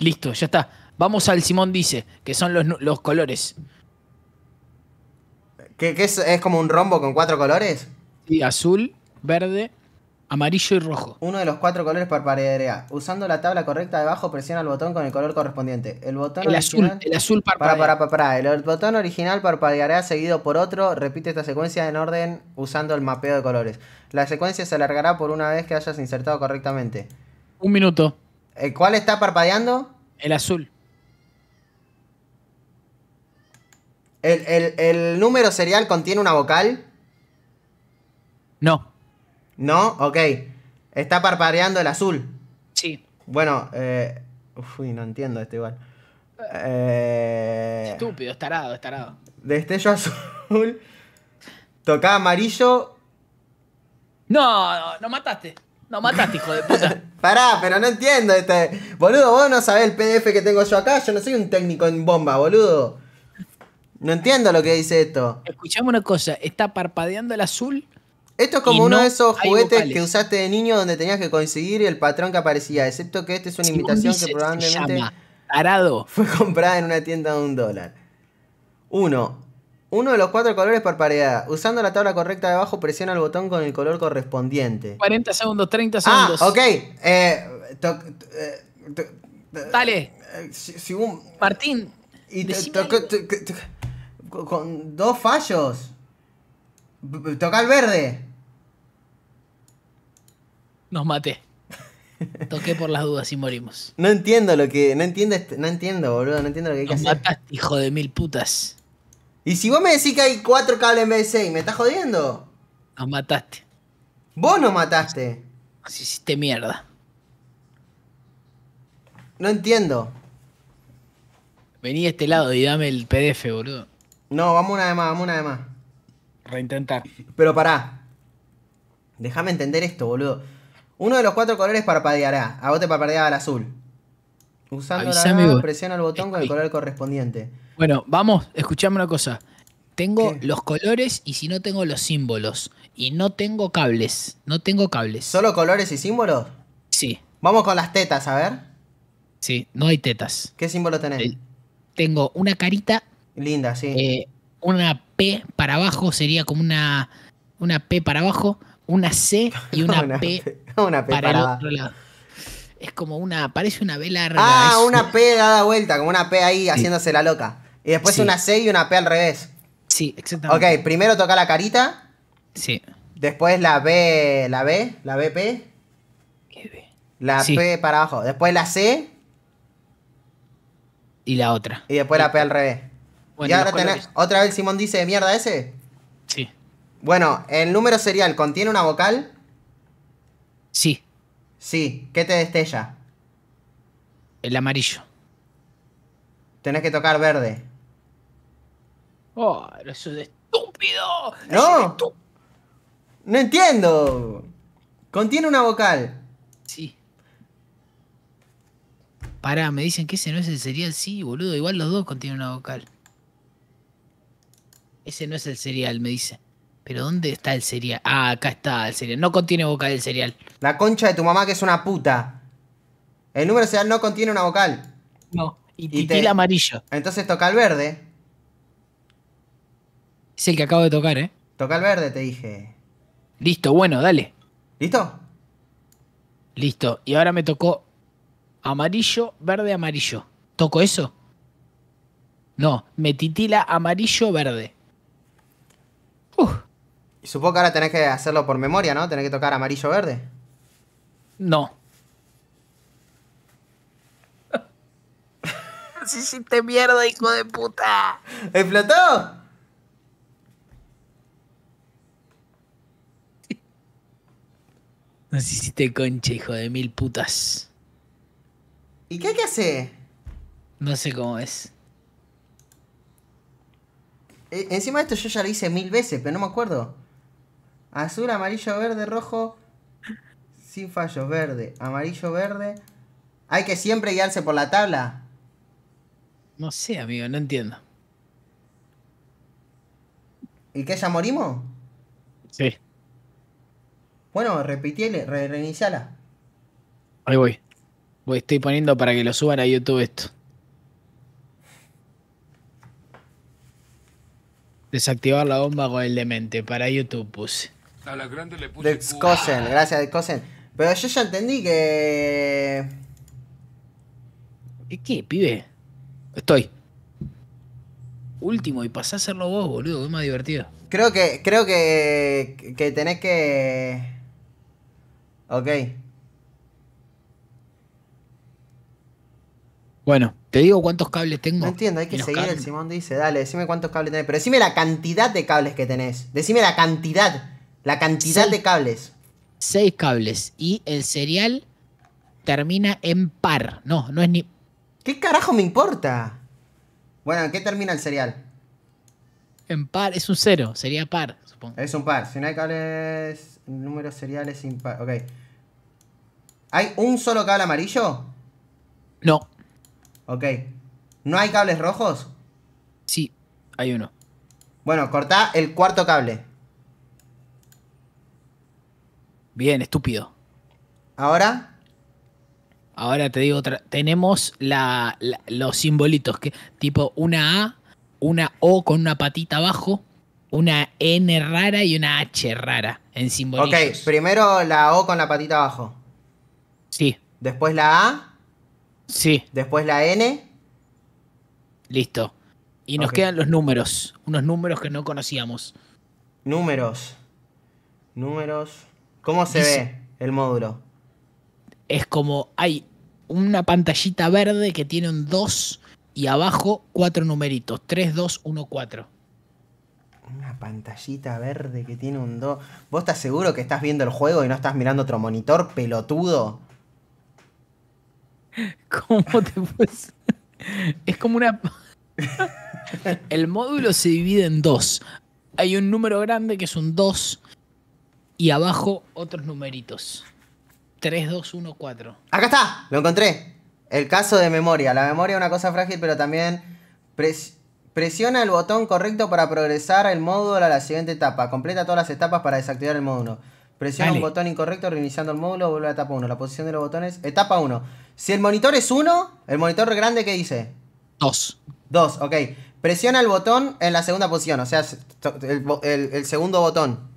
Listo, ya está. Vamos al Simón dice, que son los, colores. qué es, es como un rombo con cuatro colores? Sí, azul, verde, Amarillo y rojo. Uno de los cuatro colores parpadea. Usando la tabla correcta debajo, presiona el botón con el color correspondiente. El botón original... azul, el el botón original parpadeará seguido por otro. Repite esta secuencia en orden usando el mapeo de colores. La secuencia se alargará por una vez que hayas insertado correctamente. Un minuto. ¿El eh, cuál está parpadeando? El azul. ¿El, el número serial contiene una vocal? No. No, ok. Está parpadeando el azul. Sí. Bueno, eh... Uy, no entiendo esto igual. Eh... Estúpido, estarado, estarado. Destello azul. Tocaba amarillo. No, no, mataste. No mataste, hijo de puta. Pará, pero no entiendo este. Boludo, vos no sabés el PDF que tengo yo acá. Yo no soy un técnico en bomba, boludo. No entiendo lo que dice esto. Escuchame una cosa. Está parpadeando el azul. Esto es como uno de esos juguetes que usaste de niño donde tenías que conseguir el patrón que aparecía, excepto que esta es una invitación que probablemente Arado. fue comprada en una tienda de un dólar. Uno. Uno de los cuatro colores por pareja. Usando la tabla correcta de abajo, presiona el botón con el color correspondiente. 40 segundos, 30 segundos. Ah, ok. Eh, eh Dale. Eh, si, Martín. Y con dos fallos. Toca el verde. Nos maté. Toqué por las dudas y morimos. No entiendo lo que. No entiendo, este, no entiendo boludo. No entiendo lo que hay que hacer. Mataste, hijo de mil putas. Y si vos me decís que hay cuatro cables en vez de ¿me estás jodiendo? Nos mataste. Vos nos mataste. Nos hiciste mierda. No entiendo. Vení a este lado y dame el PDF, boludo. No, vamos una de más, vamos una de más. Reintentar. Pero pará. Déjame entender esto, boludo. Uno de los cuatro colores parpadeará. A vos te parpadeaba el azul. Usando la presiona el botón con el color correspondiente. Bueno, vamos, escuchame una cosa. Tengo los colores y si no tengo los símbolos. Y no tengo cables. No tengo cables. ¿Solo colores y símbolos? Sí. Vamos con las tetas, a ver. Sí, no hay tetas. ¿Qué símbolo tenés? tengo una carita. Linda, sí. Eh, una P para abajo sería como una, una P para abajo una C y una, P, una P para el otro lado. Es como una, parece una vela larga. Ah, una P dada vuelta, como una P ahí haciéndose la loca. Y después una C y una P al revés. Sí, exactamente. Ok, primero toca la carita. Sí. Después la B, la B, la BP. ¿Qué La P para abajo. Después la C. Y la otra. Y después la P al revés. y ahora otra vez Simón dice, mierda ese. Sí. Bueno, el número serial, ¿contiene una vocal? Sí. Sí, ¿qué te destella? El amarillo. Tenés que tocar verde. Oh, eso es estúpido. No. No entiendo. Contiene una vocal. Sí. Pará, me dicen que ese no es el serial. Sí, boludo, igual los dos contienen una vocal. Ese no es el serial, me dice. ¿Pero dónde está el cereal? Ah, acá está el cereal. No contiene vocal el cereal. La concha de tu mamá que es una puta. El número cereal no contiene una vocal. No, y, titila amarillo. Entonces toca el verde. Es el que acabo de tocar, ¿eh? Toca el verde, te dije. Listo, bueno, dale. ¿Listo? Listo. Y ahora me tocó amarillo, verde, amarillo. ¿Toco eso? No, me titila amarillo, verde. Uf supongo que ahora tenés que hacerlo por memoria, ¿no? Tenés que tocar amarillo-verde. No. Si hiciste mierda, hijo de puta. ¿Explotó? sí hiciste concha, hijo de mil putas. ¿Y qué hay que hacer? No sé cómo es. E-, encima de esto yo ya lo hice mil veces, pero no me acuerdo. Azul, amarillo, verde, rojo. Sin fallo, verde, amarillo, verde. ¿Hay que siempre guiarse por la tabla? No sé, amigo, no entiendo. ¿Y qué ya morimos? Sí. Bueno, repitiéle, reiniciala. Ahí voy. voy. Estoy poniendo para que lo suban a YouTube esto. Desactivar la bomba con el demente para YouTube puse. A la grande le puse. De Cosen, ah. gracias de Cosen. Pero yo ya entendí que. ¿Y qué, pibe? Estoy. Último y pasé a hacerlo vos, boludo, es más divertido. Creo que. Creo que. que tenés que. Ok. Bueno, te digo cuántos cables tengo. No entiendo, hay que seguir el Simón dice, dale, decime cuántos cables tenés, pero decime la cantidad de cables que tenés. Decime la cantidad. La cantidad de cables. Seis cables. Y el serial termina en par. No, no es ni. ¿Qué carajo me importa? Bueno, ¿en qué termina el serial? En par, es un cero, sería par, supongo. Es un par. Si no hay cables, números seriales impar. Ok. ¿Hay un solo cable amarillo? No. Ok. ¿No hay cables rojos? Sí, hay uno. Bueno, corta el cuarto cable. Bien, estúpido. ¿Ahora? Ahora te digo otra. Tenemos la, los simbolitos, que, tipo una A, una O con una patita abajo, una N rara y una H rara en simbolitos. Ok, primero la O con la patita abajo. Sí. Después la A. Sí. Después la N. Listo. Y nos quedan los números, unos números que no conocíamos. Números. Números. ¿Cómo se ve el módulo? Es como hay una pantallita verde que tiene un 2 y abajo cuatro numeritos, 3, 2, 1, 4. Una pantallita verde que tiene un 2. ¿Vos estás seguro que estás viendo el juego y no estás mirando otro monitor pelotudo? ¿Cómo te puedes... es como una... el módulo se divide en dos. Hay un número grande que es un 2 y abajo otros numeritos. 4. Acá está, lo encontré. El caso de memoria. La memoria es una cosa frágil, pero también presiona el botón correcto para progresar el módulo a la siguiente etapa. Completa todas las etapas para desactivar el módulo. Presiona un botón incorrecto reiniciando el módulo, vuelve a la etapa 1. La posición de los botones, etapa 1. Si el monitor es 1, el monitor grande ¿qué dice? 2. 2, ok. Presiona el botón en la segunda posición, o sea, el segundo botón.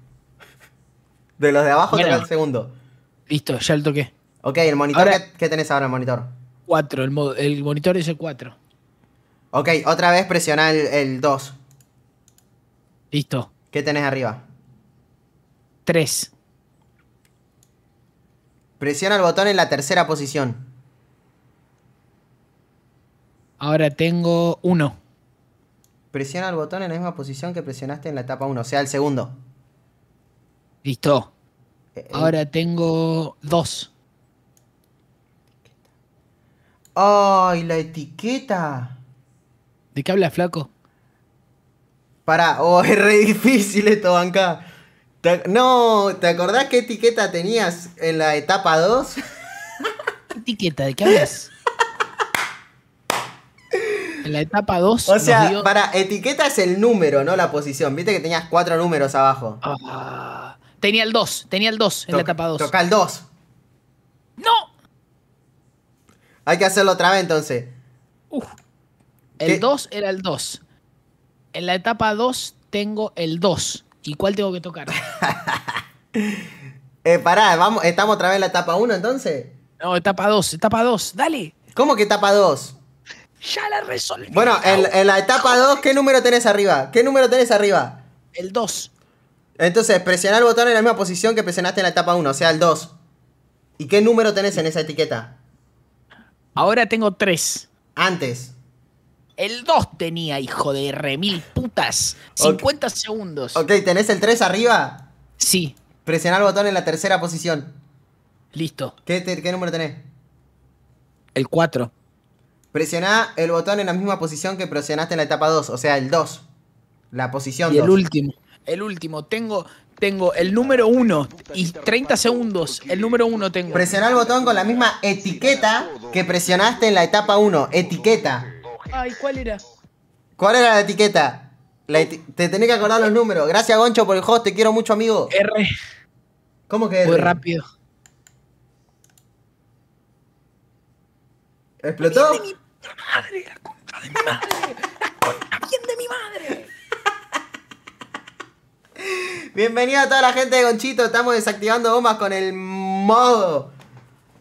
De los de abajo bueno, el segundo. Listo, ya lo toqué. Ok, el monitor, ¿qué, tenés ahora el monitor? 4, el, monitor es el 4. Ok, otra vez presiona el 2. Listo. ¿Qué tenés arriba? 3. Presiona el botón en la tercera posición. Ahora tengo uno. Presiona el botón en la misma posición que presionaste en la etapa 1, o sea, el segundo. Listo. Eh, eh. Ahora tengo dos. ¡Ay, la etiqueta! ¿De qué hablas, flaco? Pará, oh, es re difícil esto, banca. no, ¿te acordás qué etiqueta tenías en la etapa 2? etiqueta? ¿De qué hablas? En la etapa 2. O sea, para etiqueta es el número, no la posición. Viste que tenías cuatro números abajo. Ah, Tenía el 2, tenía el 2 en la etapa 2. Toca el 2. ¡No! Hay que hacerlo otra vez entonces. Uf. El 2 era el 2. En la etapa 2 tengo el 2. ¿Y cuál tengo que tocar? eh, pará, vamos, ¿estamos otra vez en la etapa 1 entonces? No, etapa 2, etapa 2, dale. ¿Cómo que etapa 2? Ya la resolví. Bueno, en, en la etapa 2, ¿qué número tenés arriba? ¿Qué número tenés arriba? El 2. Entonces, presiona el botón en la misma posición que presionaste en la etapa 1, o sea, el 2. ¿Y qué número tenés en esa etiqueta? Ahora tengo 3. Antes. El 2 tenía, hijo de remil putas. 50 segundos. Ok, ¿tenés el 3 arriba? Sí. Presiona el botón en la tercera posición. Listo. ¿Qué, número tenés? El 4. Presiona el botón en la misma posición que presionaste en la etapa 2, o sea, el 2. La posición y el último el último, tengo, tengo el número uno y 30 segundos, el número uno tengo. presiona el botón con la misma etiqueta que presionaste en la etapa 1, etiqueta. Ay, ¿cuál era? ¿Cuál era la etiqueta? te tenés que acordar los números. Gracias, Goncho, por el host, te quiero mucho, amigo. R. ¿Cómo que R? Muy rápido. ¿Explotó? de mi madre, la de mi madre. de mi madre. Bienvenido a toda la gente de Gonchito. Estamos desactivando bombas con el modo.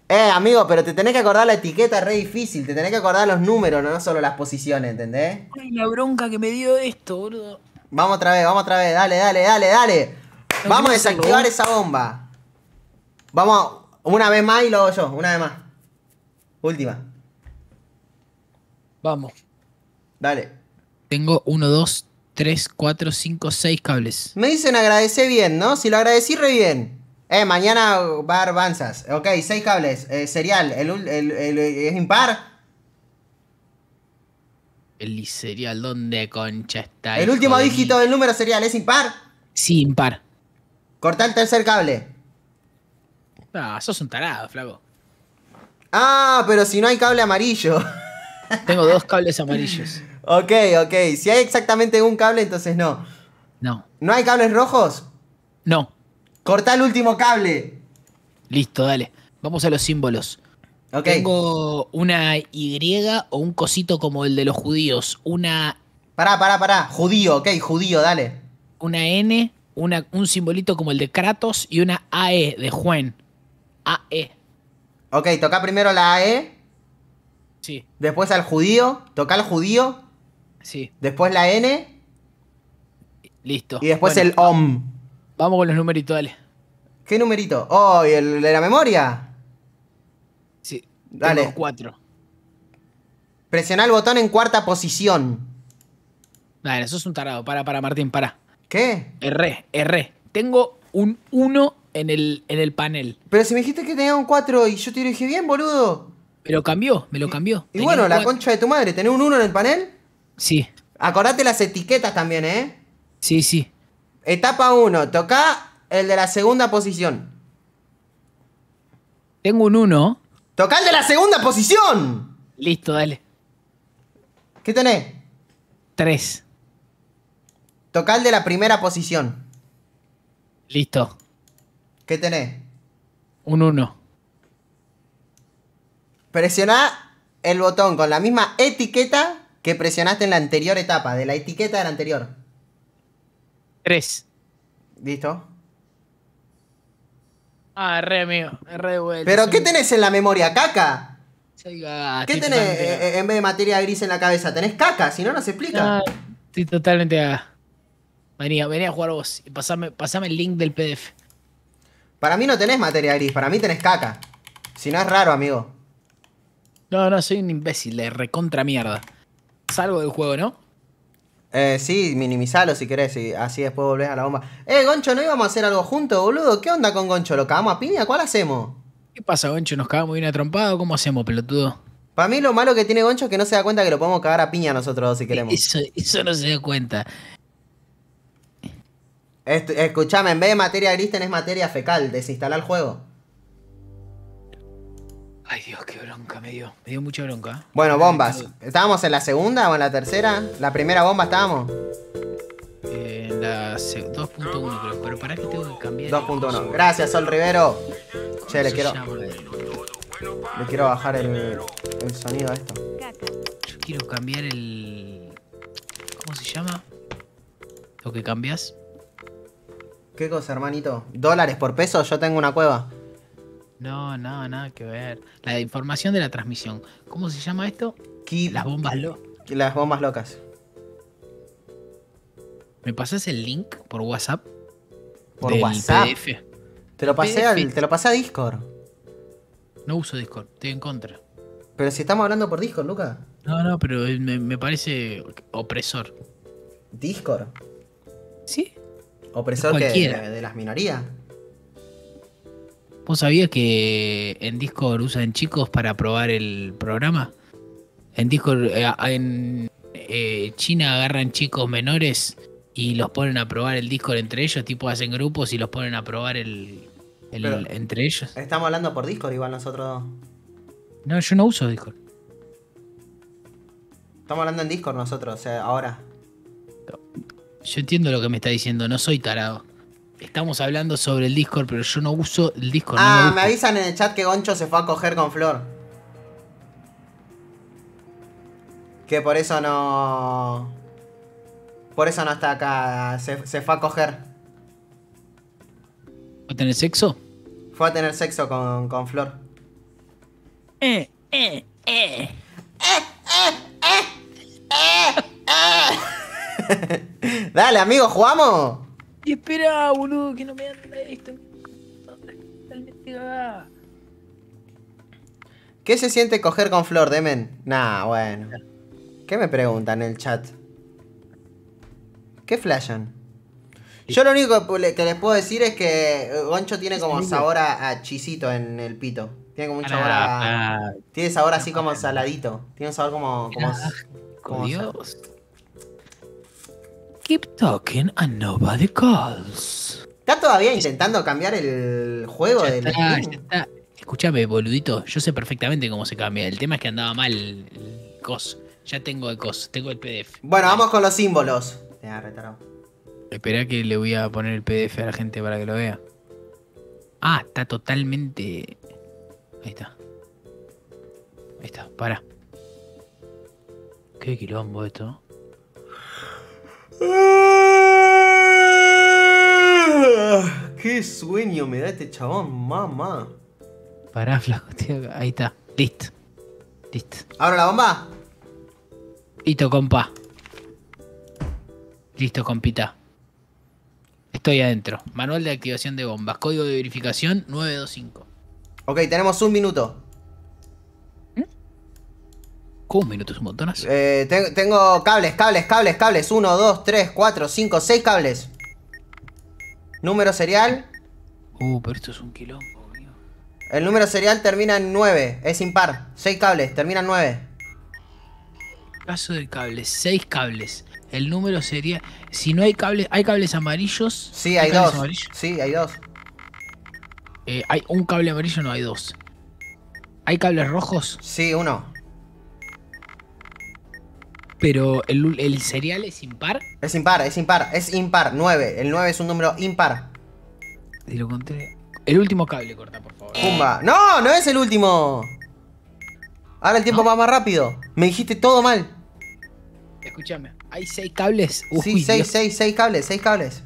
Eh, amigo, pero te tenés que acordar la etiqueta, Es re difícil. Te tenés que acordar los números, no solo las posiciones, ¿entendés? Ay, la bronca que me dio esto, boludo. Vamos otra vez, vamos otra vez. Dale, dale, dale, dale. Vamos a desactivar esa bomba. Vamos una vez más y luego yo, una vez más. Última. Vamos. Dale. Tengo 1, 2, 3, 4, 5, 6 cables. Me dicen agradecer bien, ¿no? Si lo agradecí re bien. Eh, mañana va a avanzas. Ok, 6 cables. Eh, serial, el, el, ¿es impar? El serial, ¿dónde concha está? El último dígito del número serial, ¿es impar? Sí, impar. Cortá el tercer cable. Ah, sos un tarado, flaco. Ah, pero si no hay cable amarillo. Tengo dos cables amarillos. Ok, ok. Si hay exactamente un cable, entonces no. No. ¿No hay cables rojos? No. Corta el último cable. Listo, dale. Vamos a los símbolos. Okay. Tengo una Y o un cosito como el de los judíos. Una. Pará, pará, pará. Judío, ok, judío, dale. Una N, una, un simbolito como el de Kratos y una AE de Juan. AE. Ok, toca primero la AE. Sí. Después al judío. Toca al judío. Después la N. Listo. Y después el OM. Vamos con los numeritos, dale. ¿Qué numerito? Oh, el de la memoria? Sí. Dale. Tengo cuatro. Presiona el botón en cuarta posición. Dale, eso es un tarado. Para, para, Martín, para. ¿Qué? R, R. Tengo un 1 en el, en el panel. Pero si me dijiste que tenía un 4 y yo te dije bien, boludo. Pero cambió, me lo cambió. Y, bueno, la concha de tu madre, ¿tenés un 1 en el panel? Sí. Acordate las etiquetas también, ¿eh? Sí, sí. Etapa 1, toca el de la segunda posición. Tengo un 1. Toca el de la segunda posición. Listo, dale. ¿Qué tenés? 3. Toca el de la primera posición. Listo. ¿Qué tenés? Un 1. Presioná el botón con la misma etiqueta que presionaste en la anterior etapa, de la etiqueta de la anterior. Tres. ¿Listo? Ah, re mío, re güey. ¿Pero qué tenés en la memoria? ¿Caca? ¿Qué tenés eh, eh, en vez de materia gris en la cabeza? ¿Tenés caca? Si no, no se explica. Ah, estoy totalmente a... Venía, a jugar vos y pasame, pasame el link del PDF. Para mí no tenés materia gris, para mí tenés caca. Si no es raro, amigo. No, no, soy un imbécil de recontra mierda salgo del juego, ¿no? Eh, sí, minimizalo si querés, y así después volvés a la bomba. Eh, Goncho, ¿no íbamos a hacer algo juntos, boludo? ¿Qué onda con Goncho? ¿Lo cagamos a piña? ¿Cuál hacemos? ¿Qué pasa, Goncho? ¿Nos cagamos bien atrompado? ¿Cómo hacemos, pelotudo? Para mí lo malo que tiene Goncho es que no se da cuenta que lo podemos cagar a piña nosotros dos si queremos. Eso, eso no se da cuenta. Escuchame, en vez de materia gris tenés materia fecal, desinstalar el juego. Ay, Dios, qué bronca me dio. Me dio mucha bronca. Bueno, bombas. ¿Estábamos en la segunda o en la tercera? ¿La primera bomba estábamos? Eh, en la 2.1, creo. Pero para que tengo que cambiar. 2.1. Gracias, Sol Rivero. Che, le quiero. Le quiero bajar el, el sonido a esto. Yo quiero cambiar el. ¿Cómo se llama? Lo que cambias. ¿Qué cosa, hermanito? ¿Dólares por peso? Yo tengo una cueva. No, no, nada que ver. La información de la transmisión. ¿Cómo se llama esto? las bombas locas. Las bombas locas. ¿Me pasas el link por WhatsApp? Por WhatsApp. Te lo pasé te lo a Discord. No uso Discord, estoy en contra. Pero si estamos hablando por Discord, Luca. No, no, pero me, parece opresor. ¿Discord? Sí. ¿Opresor que de, de las minorías? ¿Vos sabías que en Discord usan chicos para probar el programa? En Discord, eh, en eh, China agarran chicos menores y los ponen a probar el Discord entre ellos, tipo hacen grupos y los ponen a probar el, entre ellos. Estamos hablando por Discord igual nosotros. No, yo no uso Discord. Estamos hablando en Discord nosotros, o sea, ahora. Yo entiendo lo que me está diciendo, no soy tarado. Estamos hablando sobre el Discord, pero yo no uso el Discord. Ah, me, avisan en el chat que Goncho se fue a coger con Flor. Que por eso no. Por eso no está acá. Se, se fue a coger. ¿Fue a tener sexo? Fue a tener sexo con, con Flor. Eh, eh, eh. Dale, amigo, jugamos. Y espera, boludo, que no me anda esto. ¿Qué se siente coger con Flor, Demen? Nah, bueno. ¿Qué me preguntan en el chat? ¿Qué flashan? Yo lo único que les puedo decir es que eh, Goncho tiene como sabor a, chisito en el pito. Tiene como un ah, sabor a. Tiene sabor así como saladito. Tiene un sabor como. como, como Dios keep talking and nobody calls. ¿Está todavía intentando cambiar el juego de la está, Escúchame, boludito, yo sé perfectamente cómo se cambia. El tema es que andaba mal el cos. Ya tengo el cos, tengo el PDF. Bueno, vamos con los símbolos. Espera que le voy a poner el PDF a la gente para que lo vea. Ah, está totalmente. Ahí está. Ahí está, para. Qué quilombo esto. Ah, ¡Qué sueño me da este chabón, mamá! Pará, flaco, tío. Ahí está. Listo. Listo. Ahora la bomba? Listo, compa. Listo, compita. Estoy adentro. Manual de activación de bombas. Código de verificación 925. Ok, tenemos un minuto. ¿Cómo minutos? Un montón Eh, tengo cables, cables, cables, cables. Uno, dos, tres, cuatro, cinco, seis cables. Número serial. Uh, pero esto es un quilombo, amigo. El número serial termina en nueve. Es impar. Seis cables, termina en 9. Caso de cables, seis cables. El número sería. Si no hay cables, hay cables amarillos. Sí, hay dos. Sí, hay dos. Eh, hay un cable amarillo, no hay dos. ¿Hay cables rojos? Sí, uno pero el, el serial es impar. Es impar, es impar, es impar. 9. El 9 es un número impar. Y lo conté? El último cable corta, por favor. ¡Pumba! ¡No! ¡No es el último! Ahora el tiempo va más rápido. Me dijiste todo mal. Escúchame, hay seis cables. sí, seis, seis, seis cables, seis cables.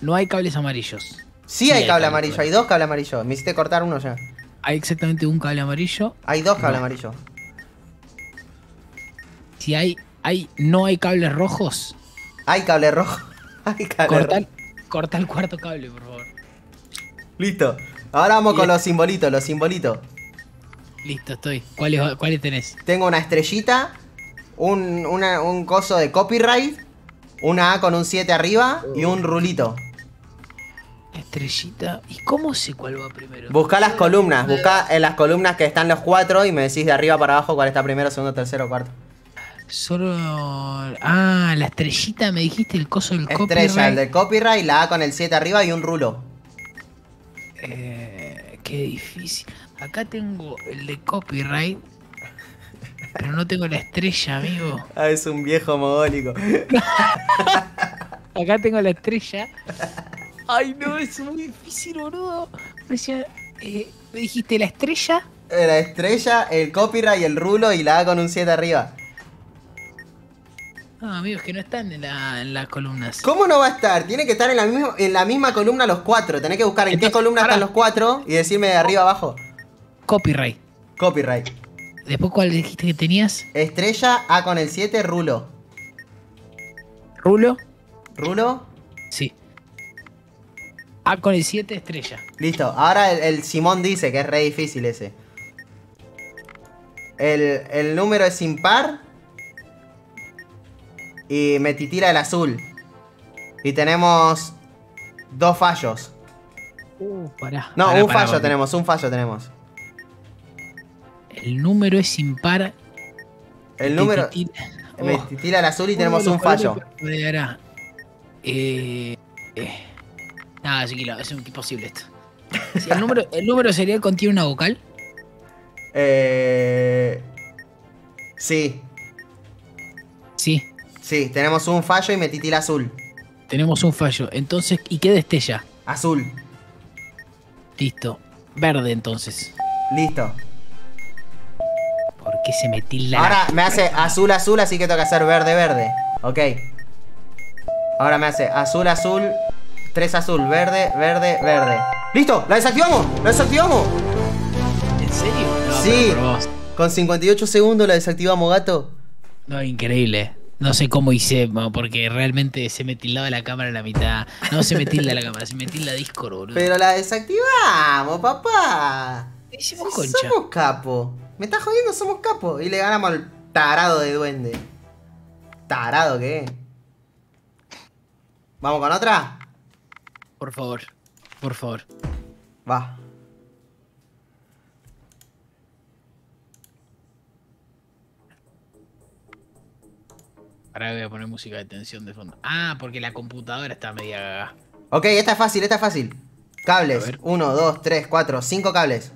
No hay cables amarillos. Sí, hay, cable, amarillo, hay dos cables amarillos. Me hiciste cortar uno ya. Hay exactamente un cable amarillo. Hay dos cables amarillos si hay, hay, no hay cables rojos. Hay cable rojo. Hay corta, corta el cuarto cable, por favor. Listo. Ahora vamos con los simbolitos, los simbolitos. Listo, estoy. ¿Cuáles, tenés? Tengo una estrellita, un, coso de copyright, una A con un 7 arriba y un rulito. Estrellita. ¿Y cómo sé cuál va primero? Busca las columnas, busca en eh, las columnas que están los cuatro y me decís de arriba para abajo cuál está primero, segundo, tercero, cuarto. Solo. Ah, la estrellita me dijiste, el coso del copyright. Estrella, el del copyright, la A con el 7 arriba y un rulo. Eh, qué difícil. Acá tengo el de copyright. Pero no tengo la estrella, amigo. Ah, es un viejo mogólico. Acá tengo la estrella. Ay, no, es muy difícil, boludo. Me, eh, me dijiste la estrella. Eh, la estrella, el copyright, el rulo y la A con un 7 arriba. No, amigos, que no están en, las columnas. ¿Cómo no va a estar? Tiene que estar en la misma, en la misma columna los cuatro. Tenés que buscar en qué columna están los cuatro y decirme de arriba abajo. Copyright. Copyright. ¿Después cuál dijiste que tenías? Estrella A con el 7, Rulo. ¿Rulo? ¿Rulo? Sí. A con el 7, estrella. Listo. Ahora el, Simón dice que es re difícil ese. El, el número es impar. Y me titira el azul. Y tenemos dos fallos. Uh, No, un fallo tenemos, un fallo tenemos. El número es impar. El número. Me oh. titila el azul y tenemos un fallo. Eh, eh. Nada, chiquilo, es imposible esto. Si el, número, ¿El número sería contiene una vocal? Eh. Sí. Sí. Sí, tenemos un fallo y me titila azul. Tenemos un fallo. Entonces, ¿y qué destella? Azul. Listo. Verde entonces. Listo. ¿Por qué se metí la...? Ahora me hace azul azul, así que tengo que hacer verde verde. Ok. Ahora me hace azul azul, tres azul, verde, verde, verde. ¡Listo! ¡La desactivamos! ¡La desactivamos! ¿En serio? sí. Con 58 segundos la desactivamos, gato. No, increíble. No sé cómo hice, porque realmente se me tildaba la cámara en la mitad. No se me tilda la cámara, se me tilda Discord, boludo. Pero la desactivamos, papá. Hicimos concha. Somos capo. Me estás jodiendo, somos capo. Y le ganamos al tarado de duende. Tarado, ¿qué? ¿Vamos con otra? Por favor, por favor. Va. Ahora voy a poner música de tensión de fondo. Ah, porque la computadora está media gaga. Ok, esta es fácil, esta es fácil. Cables. Uno, dos, 3, cuatro, cinco cables.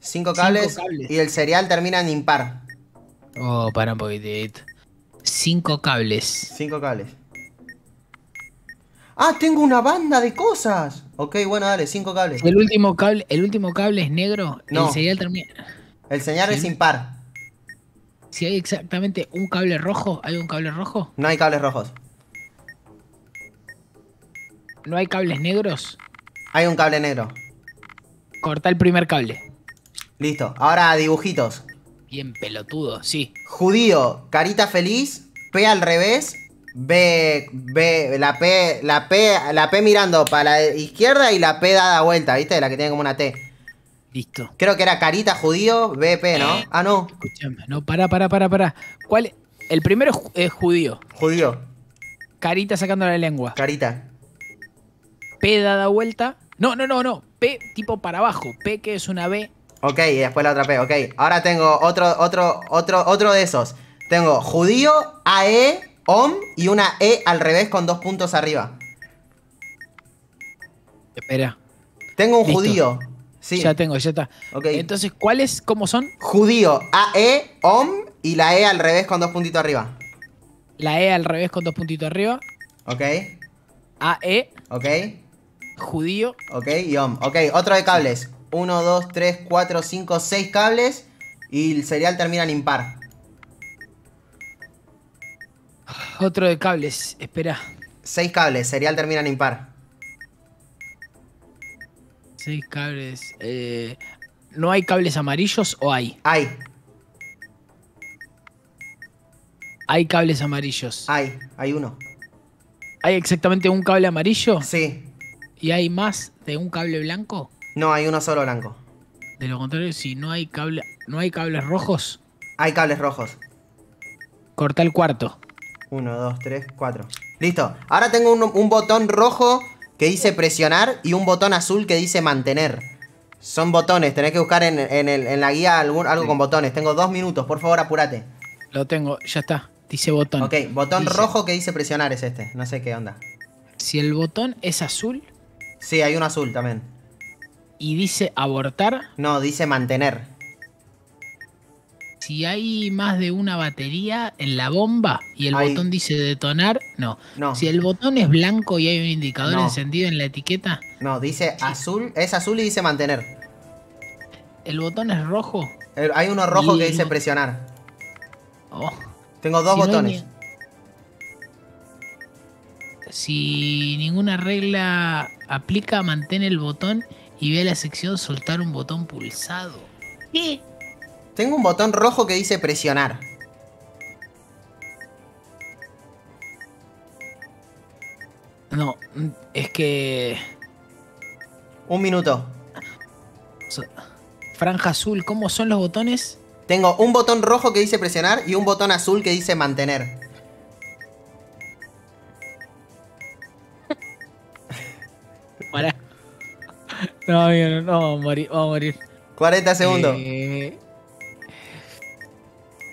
Cinco cables, y el serial termina en impar. Oh, para un poquitito. Cinco cables. Cinco cables. Ah, tengo una banda de cosas. Ok, bueno, dale, Cinco cables. El último cable, el último cable es negro, y el serial termina. El señal es impar si hay exactamente un cable rojo, ¿hay un cable rojo? No hay cables rojos. ¿No hay cables negros? Hay un cable negro. Corta el primer cable. Listo, ahora dibujitos. Bien pelotudo, sí. Judío, carita feliz, P al revés, B, B, la P, la P, la P mirando para la izquierda y la P dada vuelta, ¿viste? La que tiene como una T. Listo. Creo que era Carita Judío, BP, ¿no? Eh, ah, no. Escuchame, no, pará, pará, pará, pará. ¿Cuál? El primero es judío. Judío. Carita sacando la lengua. Carita. P da vuelta. No, no, no, no. P tipo para abajo. P que es una B. Ok, y después la otra P, ok. Ahora tengo otro, otro, otro, otro de esos. Tengo judío, AE, OM y una E al revés con dos puntos arriba. Espera. Tengo un judío. Sí. Ya tengo, ya está. Okay. Entonces, ¿cuáles, cómo son? Judío, AE, OM y la E al revés con dos puntitos arriba. La E al revés con dos puntitos arriba. Ok. AE. Ok. Judío. Ok, y OM. Ok, otro de cables. Uno, dos, tres, cuatro, cinco, seis cables. Y el serial termina en impar. Otro de cables, espera. Seis cables, serial termina en impar. Seis cables. Eh, ¿No hay cables amarillos o hay? Hay. Hay cables amarillos. Hay, hay uno. ¿Hay exactamente un cable amarillo? Sí. ¿Y hay más de un cable blanco? No, hay uno solo blanco. De lo contrario, si no hay cable, no hay cables rojos. Hay cables rojos. Corta el cuarto. Uno, dos, tres, cuatro. Listo. Ahora tengo un botón rojo que dice presionar y un botón azul que dice mantener. Son botones, tenés que buscar en, la guía algo con botones. Tengo dos minutos, por favor, apúrate. Lo tengo, ya está. Dice botón. Ok, botón rojo que dice presionar es este. No sé qué onda. Si el botón es azul. Sí, hay uno azul también. ¿Y dice abortar? No, dice mantener si hay más de una batería en la bomba y el botón dice detonar, no. Si el botón es blanco y hay un indicador encendido en la etiqueta. No, dice azul, es azul y dice mantener. ¿El botón es rojo? hay uno rojo que dice presionar. Oh. Tengo dos botones. Si ninguna regla aplica, mantén el botón y ve la sección soltar un botón pulsado. ¿Qué? Tengo un botón rojo que dice presionar. No, es que... Un minuto. Franja azul, ¿cómo son los botones? Tengo un botón rojo que dice presionar y un botón azul que dice mantener. No, no, vamos a morir, vamos a morir. 40 segundos. Eh,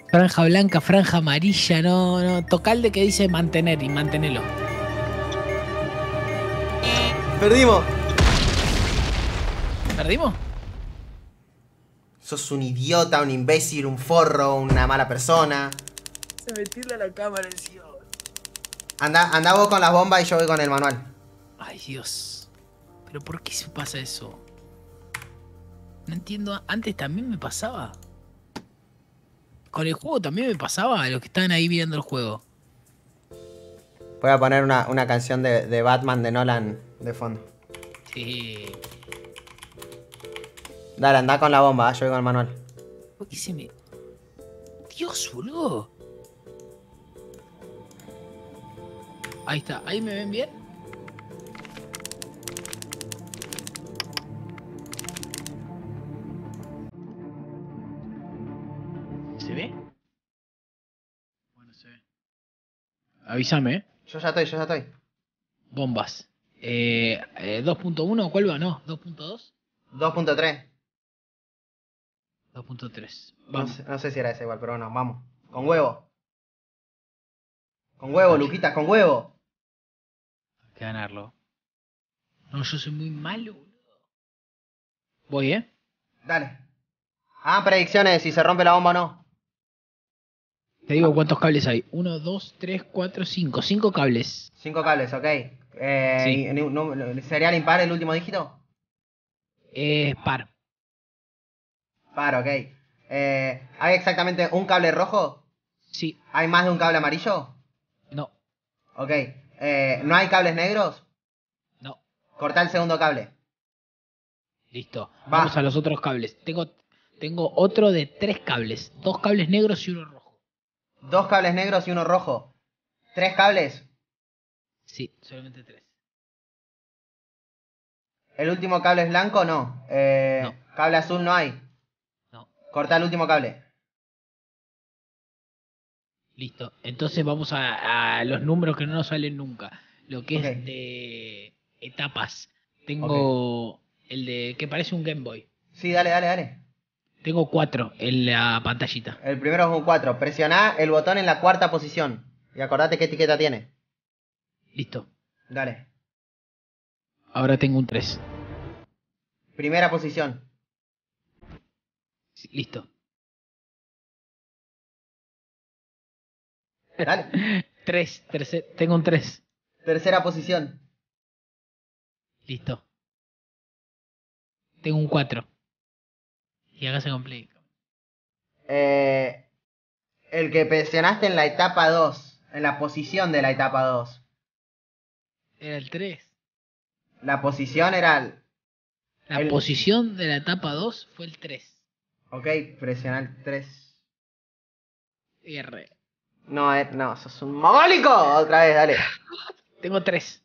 Franja blanca, franja amarilla, no, no. Tocalde que dice mantener y manténelo. Perdimos. ¿Perdimos? Sos un idiota, un imbécil, un forro, una mala persona. Se metirle a la cámara encima. Anda, anda vos con las bombas y yo voy con el manual. Ay, Dios. ¿Pero por qué se pasa eso? No entiendo. Antes también me pasaba con el juego también me pasaba a los que estaban ahí viendo el juego. Voy a poner una, canción de, Batman de Nolan de fondo. Sí. Dale, anda con la bomba, ¿eh? yo voy con el manual. qué Dios, boludo. Ahí está, ahí me ven bien. ve? Bueno, sé Avísame. ¿eh? Yo ya estoy, yo ya estoy. Bombas. Eh, eh o 2.1, ¿cuál va? No, 2.2. 2.3. 2.3. No, sé, si era ese igual, pero bueno, vamos. Con huevo. Con huevo, Luquita, con huevo. Hay que ganarlo. No, yo soy muy malo, boludo. Voy, ¿eh? Dale. Ah, predicciones, si se rompe la bomba o no. Te digo cuántos cables hay. Uno, dos, tres, cuatro, cinco. Cinco cables. Cinco cables, ok. Eh, ¿Sería el impar el último dígito? par. Par, ok. Eh, ¿Hay exactamente un cable rojo? Sí. ¿Hay más de un cable amarillo? No. Ok. Eh, ¿No hay cables negros? No. Corta el segundo cable. Listo. Vamos a los otros cables. Tengo, tengo otro de tres cables. Dos cables negros y uno rojo. Dos cables negros y uno rojo. ¿Tres cables? Sí, solamente tres. ¿El último cable es blanco? No. Eh, ¿Cable azul no hay? No. Corta el último cable. Listo. Entonces vamos a, los números que no nos salen nunca. Lo que es de etapas. Tengo el de que parece un Game Boy. Sí, dale, dale, dale. Tengo cuatro en la pantallita. El primero es un cuatro. Presiona el botón en la cuarta posición. Y acordate qué etiqueta tiene. Listo. Dale. Ahora tengo un tres. Primera posición. Listo. Dale. 3. tengo un tres. Tercera posición. Listo. Tengo un cuatro. Y acá se complica. Eh, el que presionaste en la etapa 2, en la posición de la etapa 2. Era el 3. La posición era... El, la posición de la etapa 2 fue el 3. Ok, presiona el 3. R. No, eh, no, sos un mogólico. Otra vez, dale. Tengo 3.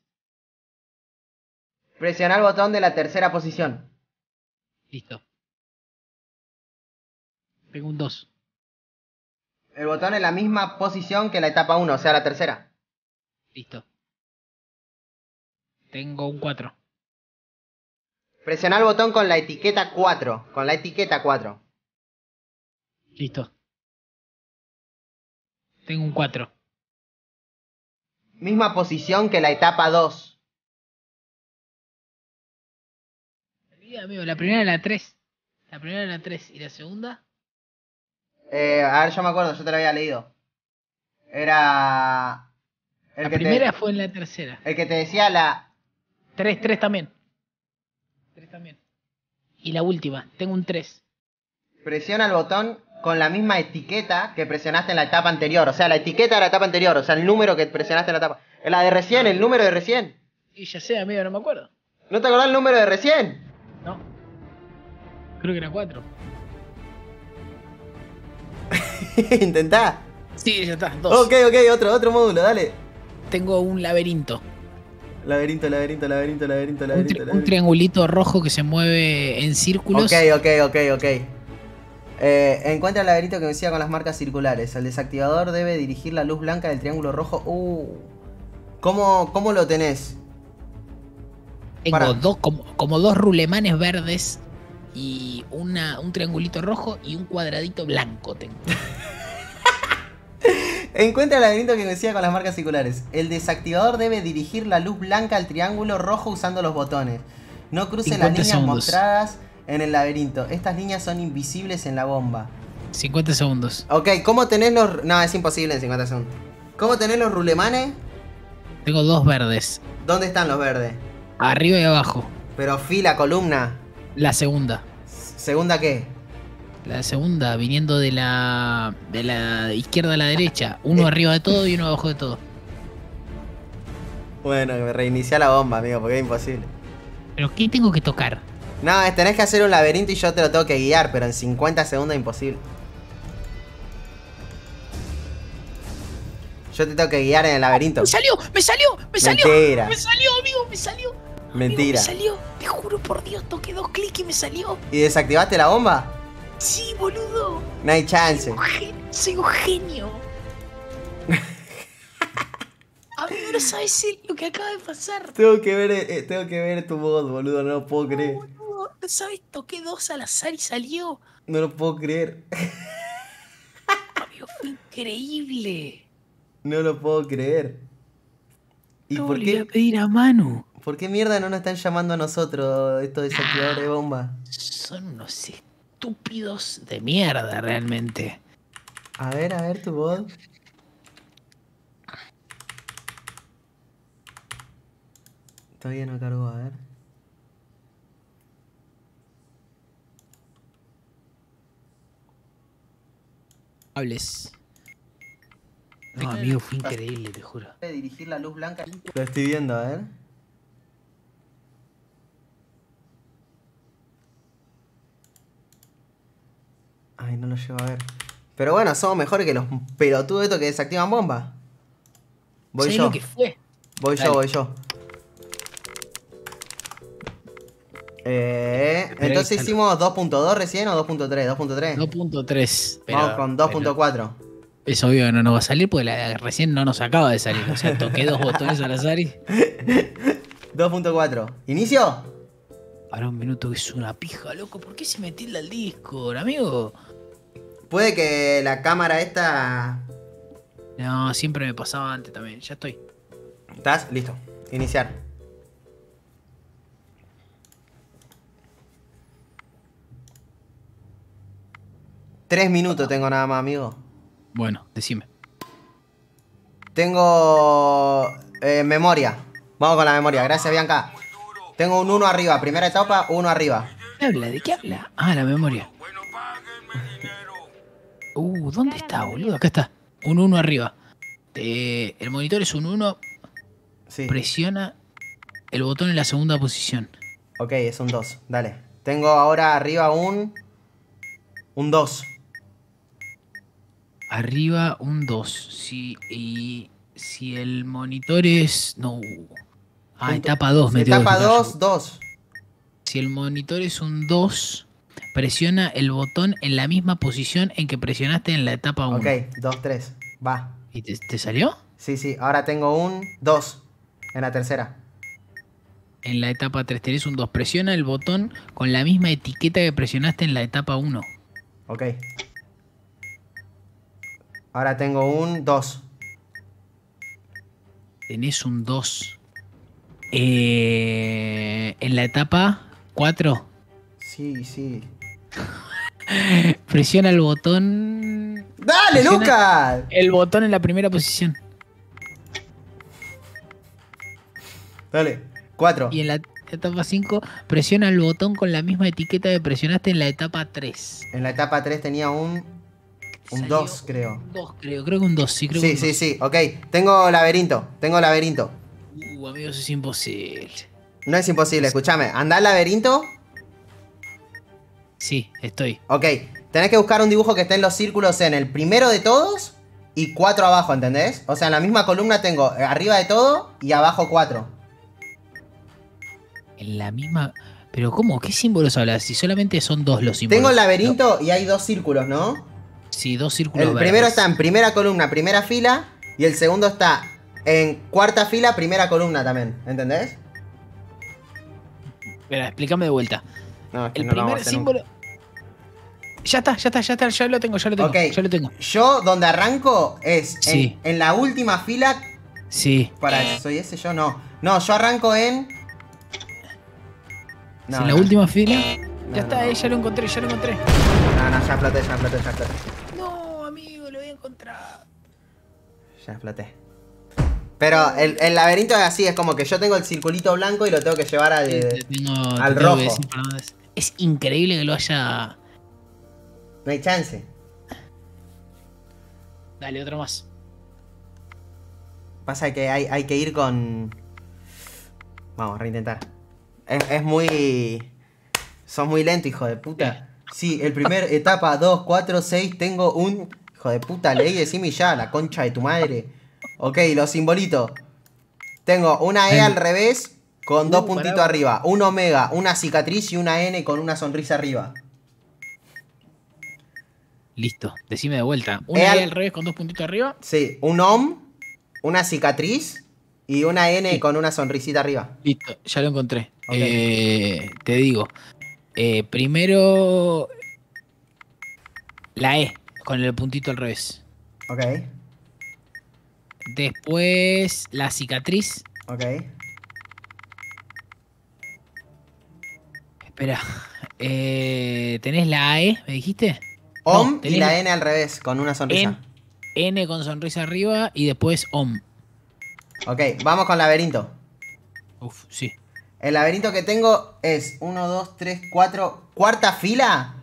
Presiona el botón de la tercera posición. Listo. Tengo un 2. El botón en la misma posición que la etapa 1, o sea, la tercera. Listo. Tengo un 4. Presiona el botón con la etiqueta 4. Con la etiqueta 4. Listo. Tengo un 4. Misma posición que la etapa 2. la primera era la 3. La primera era la 3. ¿Y la segunda? Eh, a ver, yo me acuerdo, yo te lo había leído. Era. El la primera fue en la tercera. El que te decía la. Tres, tres también. Tres también. Y la última, tengo un 3. Presiona el botón con la misma etiqueta que presionaste en la etapa anterior. O sea, la etiqueta de la etapa anterior, o sea, el número que presionaste en la etapa. La de recién, el número de recién. Y ya sé, amigo, no me acuerdo. ¿No te acordás el número de recién? No. Creo que era 4. Intentá. Sí, ya está. Dos. Ok, ok, otro, otro módulo, dale. Tengo un laberinto. Laberinto, laberinto, laberinto, laberinto, laberinto. Un, triangulito rojo que se mueve en círculos. Ok, ok, ok, ok. Eh, encuentra el laberinto que me con las marcas circulares. El desactivador debe dirigir la luz blanca del triángulo rojo. Uh. ¿cómo, lo tenés? Tengo dos, como, dos rulemanes verdes y una, un triangulito rojo y un cuadradito blanco tengo. Encuentra el laberinto que decía con las marcas circulares. El desactivador debe dirigir la luz blanca al triángulo rojo usando los botones. No cruce las líneas mostradas en el laberinto. Estas líneas son invisibles en la bomba. 50 segundos. Ok, ¿cómo tenés los.? No, es imposible en 50 segundos. ¿Cómo tenés los rulemanes? Tengo dos verdes. ¿Dónde están los verdes? Arriba y abajo. Pero fila, columna. La segunda. ¿Segunda qué? La segunda, viniendo de la, de la izquierda a la derecha. Uno eh. arriba de todo y uno abajo de todo. Bueno, reinicia la bomba, amigo, porque es imposible. ¿Pero qué tengo que tocar? No, tenés que hacer un laberinto y yo te lo tengo que guiar, pero en 50 segundos es imposible. Yo te tengo que guiar en el laberinto. ¡Me salió! ¡Me salió! ¡Me salió! ¡Me salió, amigo! ¡Me salió! Mentira. me salió, te juro por Dios, toqué dos clics y me salió. ¿Y desactivaste la bomba? Sí, boludo. No hay chance. Soy un, genio A genio. Amigo, no sabes lo que acaba de pasar. Tengo que ver, eh, tengo que ver tu voz, boludo, no lo puedo creer. Boludo, sabes, toqué dos al azar y salió. No lo puedo creer. Amigo, fue increíble. No lo puedo creer. ¿Y por qué? a pedir a Manu. ¿Por qué mierda no nos están llamando a nosotros estos desactivadores de bomba? Son unos estúpidos de mierda realmente. A ver, a ver tu voz. Todavía no cargo, a ver. Hables. Este no, amigo, fue increíble, te juro. Dirigir la luz blanca. Lo estoy viendo, a ver. Ay, no lo llevo a ver. Pero bueno, somos mejores que los pelotudos estos que desactivan bomba. Voy yo. Lo que fue. Voy yo, voy yo. Eh, entonces hicimos 2.2 recién o 2.3? 2.3. 2.3. Vamos con 2.4. Eso obvio que no nos va a salir porque la, recién no nos acaba de salir. O sea, toqué dos botones al azar y. 2.4. ¿Inicio? Para un minuto que es una pija, loco. ¿Por qué se metió en el Discord, amigo? Puede que la cámara esta. No, siempre me pasaba antes también. Ya estoy. ¿Estás? Listo. Iniciar. Tres minutos tengo nada más, amigo. Bueno, decime. Tengo eh, memoria. Vamos con la memoria. Gracias, Bianca. Tengo un 1 arriba. Primera etapa, uno arriba. ¿Qué ¿De qué habla? Ah, la memoria. Uh, ¿dónde está, boludo? Acá está. Un 1 arriba. el monitor es un 1. Presiona el botón en la segunda posición. Ok, es un 2. Dale. Tengo ahora arriba un. Un 2. Arriba un 2. Sí, y si el monitor es. No. Ah, etapa 2, me Etapa 2, 2. Si el monitor es un 2, presiona el botón en la misma posición en que presionaste en la etapa 1. Ok, 2, 3, va. ¿Y te, salió? Sí, sí, ahora tengo un 2 en la tercera. En la etapa 3 tenés un 2. Presiona el botón con la misma etiqueta que presionaste en la etapa 1. Ok. Ahora tengo un 2. Tenés un 2. Eh, en la etapa 4. Sí, sí. Presiona el botón. ¡Dale, Lucas! El botón en la primera posición. Dale, 4. Y en la etapa 5, presiona el botón con la misma etiqueta que presionaste en la etapa 3. En la etapa 3 tenía un. Un 2, creo. Un 2, creo. Creo que un 2, sí, creo. que un sí, sí. Ok, tengo laberinto. Tengo laberinto. Uh, amigos, es imposible. No es imposible, escúchame. Anda al laberinto Sí, estoy. Ok, tenés que buscar un dibujo que esté en los círculos en el primero de todos y cuatro abajo, ¿entendés? O sea, en la misma columna tengo arriba de todo y abajo cuatro. En la misma... Pero ¿cómo? ¿Qué símbolos hablas? Si solamente son dos los símbolos. Tengo el laberinto y hay dos círculos, ¿no? Sí, dos círculos. El primero está en primera columna, primera fila, y el segundo está en cuarta fila, primera columna también, ¿entendés? Espera, explícame de vuelta. No, el no primer símbolo. Ya está, ya está, ya está, ya lo tengo, ya lo tengo. Ya lo tengo. Yo donde arranco es en, la última fila. Sí. Para, ¿soy ese yo? No. No, yo arranco en. No, en la última fila. ya está, ahí eh, ya lo encontré, ya lo encontré. No, no, ya exploté, ya exploté, ya exploté. No, amigo, lo voy a encontrar. Ya exploté. Pero el, el, laberinto es así, es como que yo tengo el circulito blanco y lo tengo que llevar al, al rojo es increíble que lo haya. No hay chance. Dale, otro más. Pasa que hay, que ir con. Vamos, reintentar. Es, muy. Sos muy lento, hijo de puta. Sí, el primer etapa 2, 4, 6, tengo un. Hijo de puta, leí, decime ya, la concha de tu madre. Ok, los simbolitos. Tengo una E al revés, con uh, dos puntitos arriba. Un omega, una cicatriz y una N con una sonrisa arriba. Listo, decime de vuelta. Una E al... revés con dos puntitos arriba. Sí, un om, una cicatriz y una N con una sonrisita arriba. Listo, ya lo encontré. Eh, te digo. Eh, primero. La E, con el puntito al revés. Ok. Después la cicatriz. Ok. espera. Eh, ¿Tenés la AE, me dijiste? OM y la N al revés, con una sonrisa. N, con sonrisa arriba y después OM. Ok, vamos con laberinto. Uf, sí. El laberinto que tengo es 1, 2, 3, 4. Cuarta fila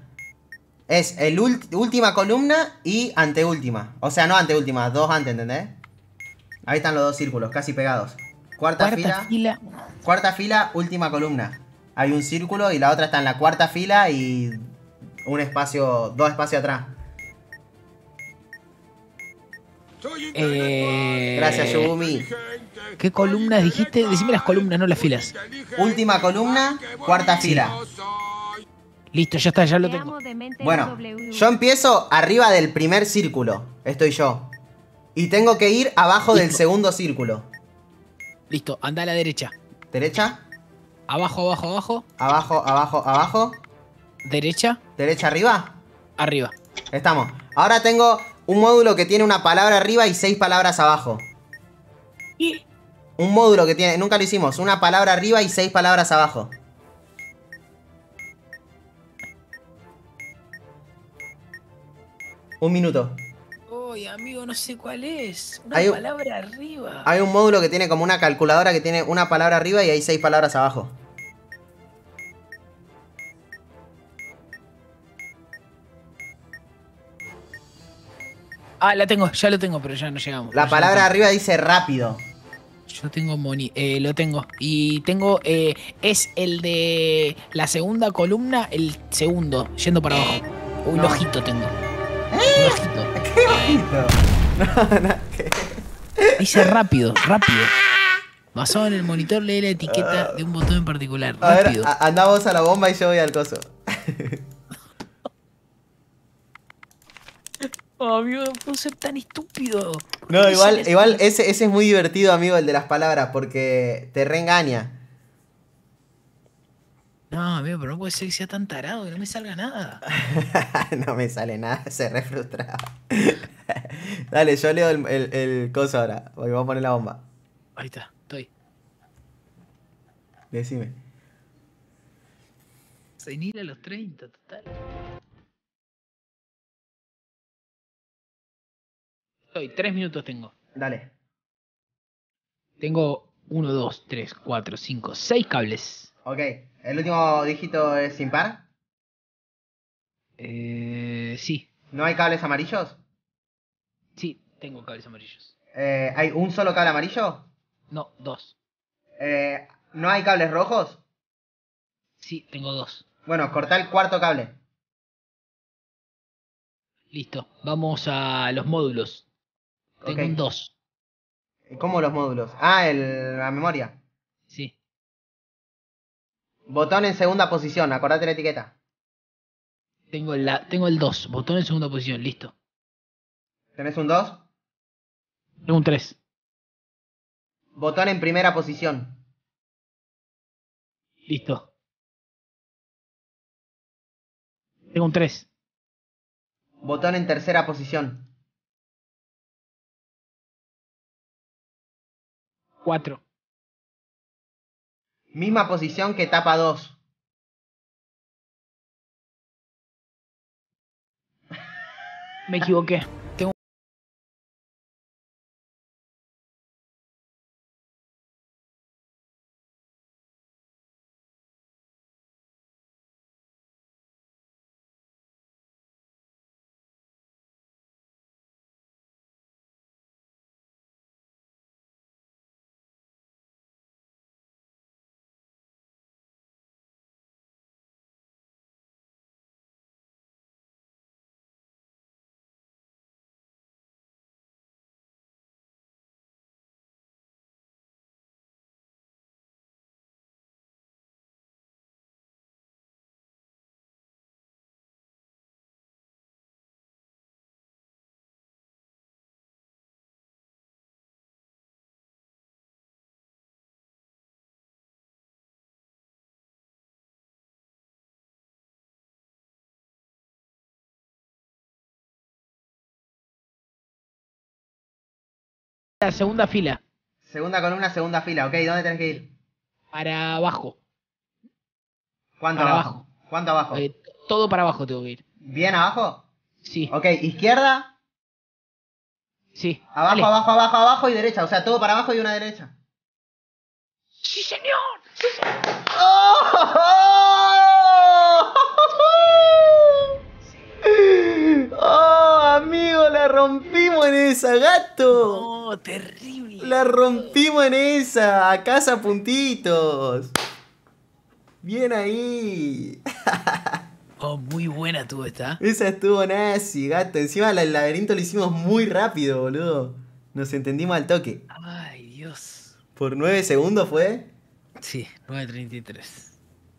es el última columna y anteúltima. O sea, no anteúltima, dos antes, ¿entendés? Ahí están los dos círculos, casi pegados. Cuarta, fila, Cuarta fila, última columna hay un círculo y la otra está en la cuarta fila y un espacio, dos espacios atrás. Eh, Gracias, Yogumi. ¿Qué columnas dijiste? Decime las columnas, no las filas. Última columna, cuarta fila. Listo, ya está, ya lo tengo. Bueno, yo empiezo arriba del primer círculo. Estoy yo. Y tengo que ir abajo del segundo círculo. Listo, anda a la derecha. ¿Derecha? Abajo, abajo, abajo. Abajo, abajo, abajo. Derecha. Derecha, arriba. Arriba. Estamos. Ahora tengo un módulo que tiene una palabra arriba y seis palabras abajo. ¿Y? Un módulo que tiene, nunca lo hicimos, una palabra arriba y seis palabras abajo. Un minuto amigo, no sé cuál es. Una palabra arriba. Hay un módulo que tiene como una calculadora que tiene una palabra arriba y hay seis palabras abajo. Ah, la tengo, ya lo tengo, pero ya no llegamos. La palabra arriba dice rápido. Yo tengo money, eh, lo tengo. Y tengo, eh, es el de la segunda columna, el segundo, yendo para eh, abajo. Un ojito tengo. Un ojito. ¡Qué Dice rápido, rápido. Basado en el monitor, lee la etiqueta ah. de un botón en particular. A ver, a la bomba y yo voy al coso. Oh, amigo, no puedo ser tan estúpido. No, igual, igual ese, ese es muy divertido, amigo, el de las palabras, porque te reengaña. No, amigo, pero no puede ser que sea tan tarado que no me salga nada. no me sale nada, se re frustrado. Dale, yo leo el, coso ahora, porque voy a poner la bomba. Ahí está, estoy. Decime. Senil a los 30, total. Estoy, tres minutos tengo. Dale. Tengo 1, 2, 3, 4, 5, 6 cables. Ok, ¿el último dígito es sin par? Eh, sí. ¿No hay cables amarillos? Sí, tengo cables amarillos. Eh, ¿Hay un solo cable amarillo? No, dos. Eh, ¿No hay cables rojos? Sí, tengo dos. Bueno, corta el cuarto cable. Listo, vamos a los módulos. Tengo dos. ¿Cómo los módulos? Ah, el, la memoria. Sí. Botón en segunda posición, acordate la etiqueta. Tengo, la, tengo el 2, botón en segunda posición, listo. ¿Tenés un 2? Tengo un 3. Botón en primera posición. Listo. Tengo un 3. Botón en tercera posición. 4. Misma posición que etapa 2. Me equivoqué. La segunda fila. Segunda columna, segunda fila, ok. ¿Dónde tenés que ir? Para abajo. ¿Cuánto abajo? ¿Cuánto abajo? Eh, todo para abajo tengo que ir. ¿Bien abajo? Sí. Ok, izquierda. Sí. Abajo, abajo, abajo, abajo y derecha. O sea, todo para abajo y una derecha. ¡Sí, señor! oh, ¡Oh! La rompimos en esa, gato. ¡Oh, terrible. La rompimos en esa. A casa puntitos. Bien ahí. Oh, muy buena tuvo esta. ¿eh? Esa estuvo nazi, gato. Encima el laberinto lo hicimos muy rápido, boludo. Nos entendimos al toque. Ay, Dios. ¿Por 9 segundos fue? Sí, 9.33.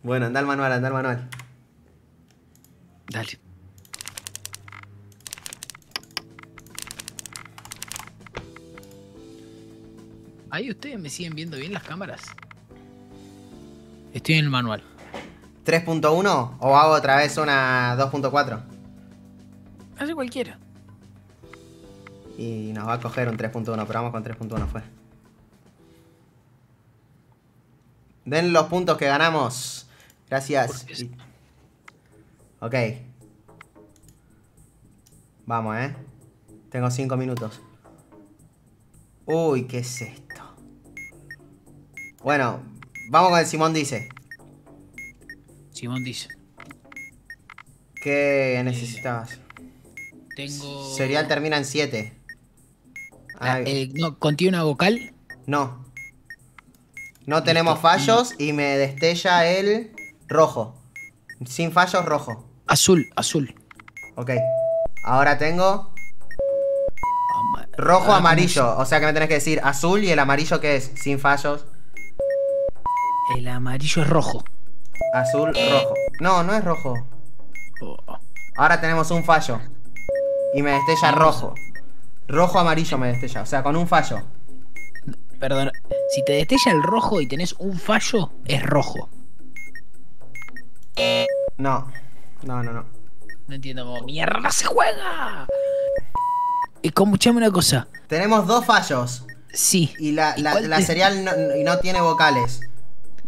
Bueno, anda al manual, anda al manual. Dale. Ahí ustedes me siguen viendo bien las cámaras. Estoy en el manual. ¿3.1 o hago otra vez una 2.4? Hace cualquiera. Y nos va a coger un 3.1, pero vamos con 3.1 fue. Den los puntos que ganamos. Gracias. Ok. Vamos, ¿eh? Tengo 5 minutos. Uy, ¿qué es esto? Bueno, vamos con el Simón dice. Simón dice. ¿Qué eh, necesitabas? Tengo. Serial termina en 7. Ah, eh, no, ¿Contiene una vocal? No. No tenemos mm. fallos y me destella el rojo. Sin fallos, rojo. Azul, azul. Ok. Ahora tengo. rojo, ah, amarillo. O sea que me tenés que decir azul y el amarillo que es. Sin fallos. El amarillo es rojo. Azul, rojo. No, no es rojo. Oh. Ahora tenemos un fallo. Y me destella rojo. Rojo amarillo me destella, o sea, con un fallo. Perdón, si te destella el rojo y tenés un fallo, es rojo. No, no, no, no. No entiendo cómo mierda se juega. Y escuchame una cosa. Tenemos dos fallos. Sí. Y la, serial no, no tiene vocales.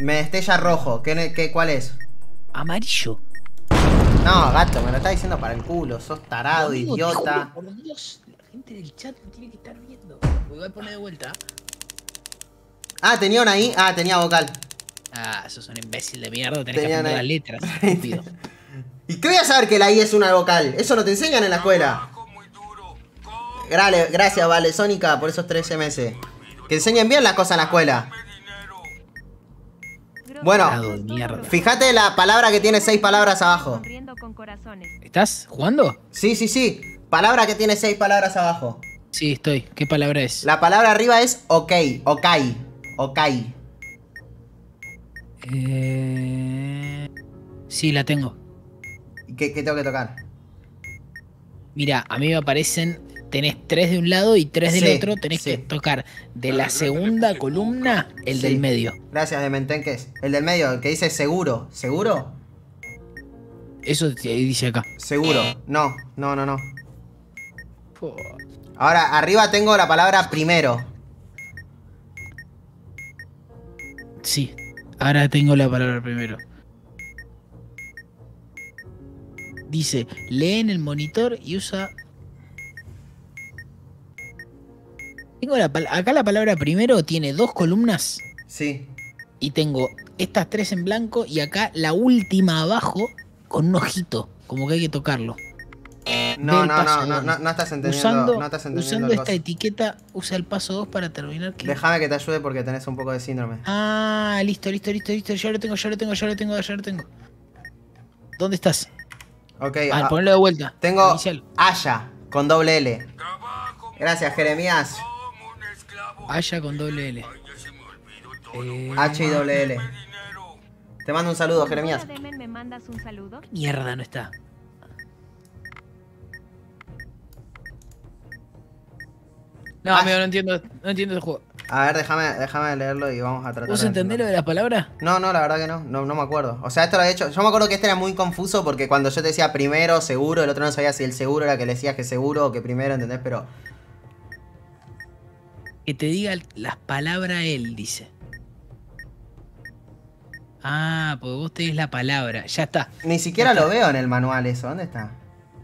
Me destella rojo. cuál es? Amarillo. No, gato, me lo está diciendo para el culo. Sos tarado, idiota. Por por Dios, la gente del chat me tiene que estar viendo. voy a poner de vuelta. Ah, tenía una I Ah, tenía vocal. Ah, sos un imbécil de mierda. Tenés que aprender las letras, ¿Y qué voy a saber que la I es una vocal? Eso no te enseñan en la escuela. Gracias, vale, Sónica, por esos 13 meses. Que enseñen bien las cosas en la escuela. Bueno, fíjate la palabra que tiene seis palabras abajo. ¿Estás jugando? Sí, sí, sí. Palabra que tiene seis palabras abajo. Sí, estoy. ¿Qué palabra es? La palabra arriba es ok, ok, ok. Eh... Sí, la tengo. ¿Qué, ¿Qué tengo que tocar? Mira, a mí me aparecen tenés tres de un lado y tres del otro, tenés que tocar de la segunda columna el del medio. Gracias, de es. El del medio, el que dice seguro. ¿Seguro? Eso dice acá. Seguro. Eh. No, no, no, no. Ahora, arriba tengo la palabra primero. Sí, ahora tengo la palabra primero. Dice, lee en el monitor y usa acá la palabra primero tiene dos columnas. Sí. Y tengo estas tres en blanco y acá la última abajo con un ojito, como que hay que tocarlo. No, no, no, no, estás entendiendo. Usando, no estás entendiendo usando esta etiqueta, usa el paso 2 para terminar. Déjame que te ayude porque tenés un poco de síndrome. Ah, listo, listo, listo, listo. Yo lo tengo, yo lo tengo, yo lo tengo, ya lo tengo. ¿Dónde estás? Ok, al a, ah, de vuelta. Tengo Haya con doble L. Gracias, Jeremías. Haya con doble L. Eh, H y doble L. Te mando un saludo, Jeremías. Mierda, no está. No, ah. amigo, no entiendo, no entiendo el juego. A ver, déjame, déjame leerlo y vamos a tratar. ¿Vos entendés lo de las palabras? No, no, la verdad que no, no, no me acuerdo. O sea, esto lo he hecho. Yo me acuerdo que este era muy confuso porque cuando yo te decía primero, seguro, el otro no sabía si el seguro era que le decías que seguro o que primero, ¿entendés? Pero que te diga las palabras él, dice. Ah, pues vos tenés la palabra, ya está. Ni siquiera lo veo en el manual eso, ¿dónde está?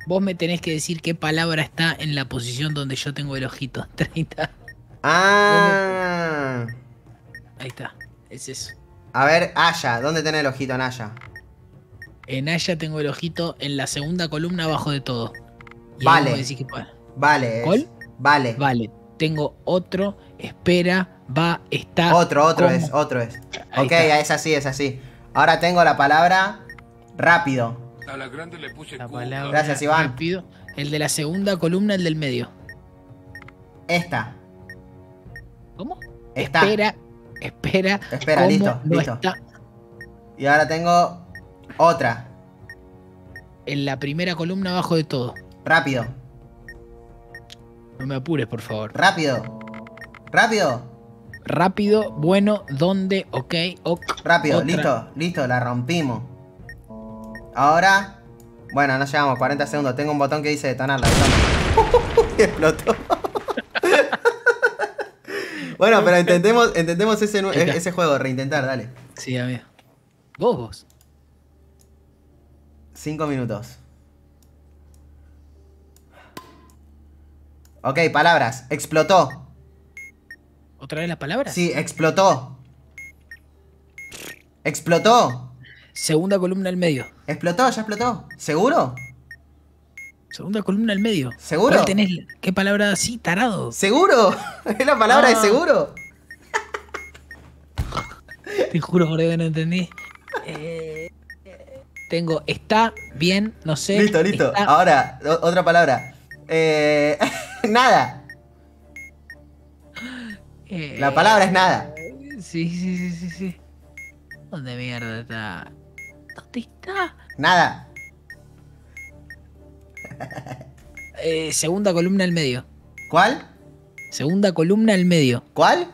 Vos me tenés que decir qué palabra está en la posición donde yo tengo el ojito, 30. Ah. Ahí está, es eso. A ver, Aya, ¿dónde tenés el ojito en Aya? En Aya tengo el ojito en la segunda columna abajo de todo. Vale. vale. Vale. Vale. Vale tengo otro, espera, va, está. Otro, otro es, otro es. ok, es así, es así. Ahora tengo la palabra rápido. Gracias, Iván. El de la segunda columna, el del medio. Esta. ¿Cómo? Espera, espera. Espera, listo, listo. Y ahora tengo otra. En la primera columna abajo de todo. Rápido. No me apures, por favor. Rápido. Rápido. Rápido, bueno, ¿dónde? Ok, ok. Rápido, listo, listo, la rompimos. Ahora. Bueno, no llegamos, 40 segundos. Tengo un botón que dice detonarla. y explotó. bueno, pero entendemos ese, juego, reintentar, dale. Sí, amigo. Vos, vos. Cinco minutos. Ok, palabras. Explotó. ¿Otra vez las palabra? Sí, explotó. Explotó. Segunda columna al medio. Explotó, ya explotó. ¿Seguro? Segunda columna al medio. ¿Seguro? ¿Qué palabra así, tarado? ¿Seguro? ¿Es la palabra de ah. seguro? Te juro, por que no entendí. Eh, tengo está, bien, no sé. Listo, listo. Ahora, otra palabra. Eh. nada. Eh, la palabra es nada. Sí, sí, sí, sí, ¿Dónde mierda está? ¿Dónde está? Nada. Eh, segunda columna al medio. ¿Cuál? Segunda columna al medio. ¿Cuál?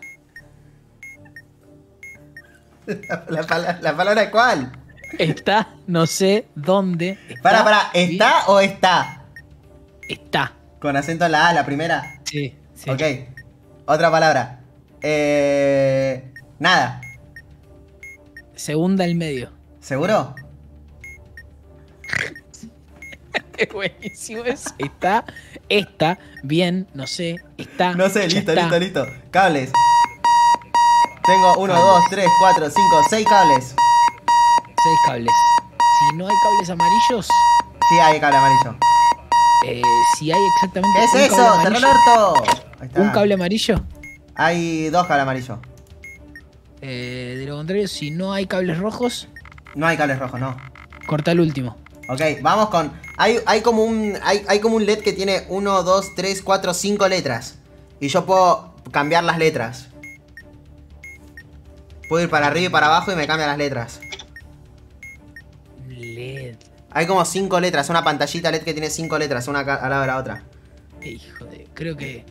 La, palabra es palabra cuál. Está, no sé dónde. para, para, ¿está o está? Está. Con acento en la A, la primera. Sí, sí. Ok. Otra palabra. Eh, nada. Segunda el medio. ¿Seguro? Qué buenísimo Está, está, bien, no sé, está. No sé, listo, listo, listo. Cables. Tengo uno, dos, tres, cuatro, cinco, seis cables. Seis cables. Si no hay cables amarillos. Sí, hay cable amarillo. Eh, si hay exactamente. es eso? eso? Ahí está. ¿Un cable amarillo? Hay dos cables amarillos. Eh, de lo contrario, si no hay cables rojos. No hay cables rojos, no. Corta el último. Ok, vamos con. Hay, hay, como un, hay, hay como un LED que tiene 1, 2, 3, 4, 5 letras. Y yo puedo cambiar las letras. Puedo ir para arriba y para abajo y me cambia las letras. Hay como cinco letras, una pantallita LED que tiene cinco letras, una al lado de la otra. Hijo de, creo que.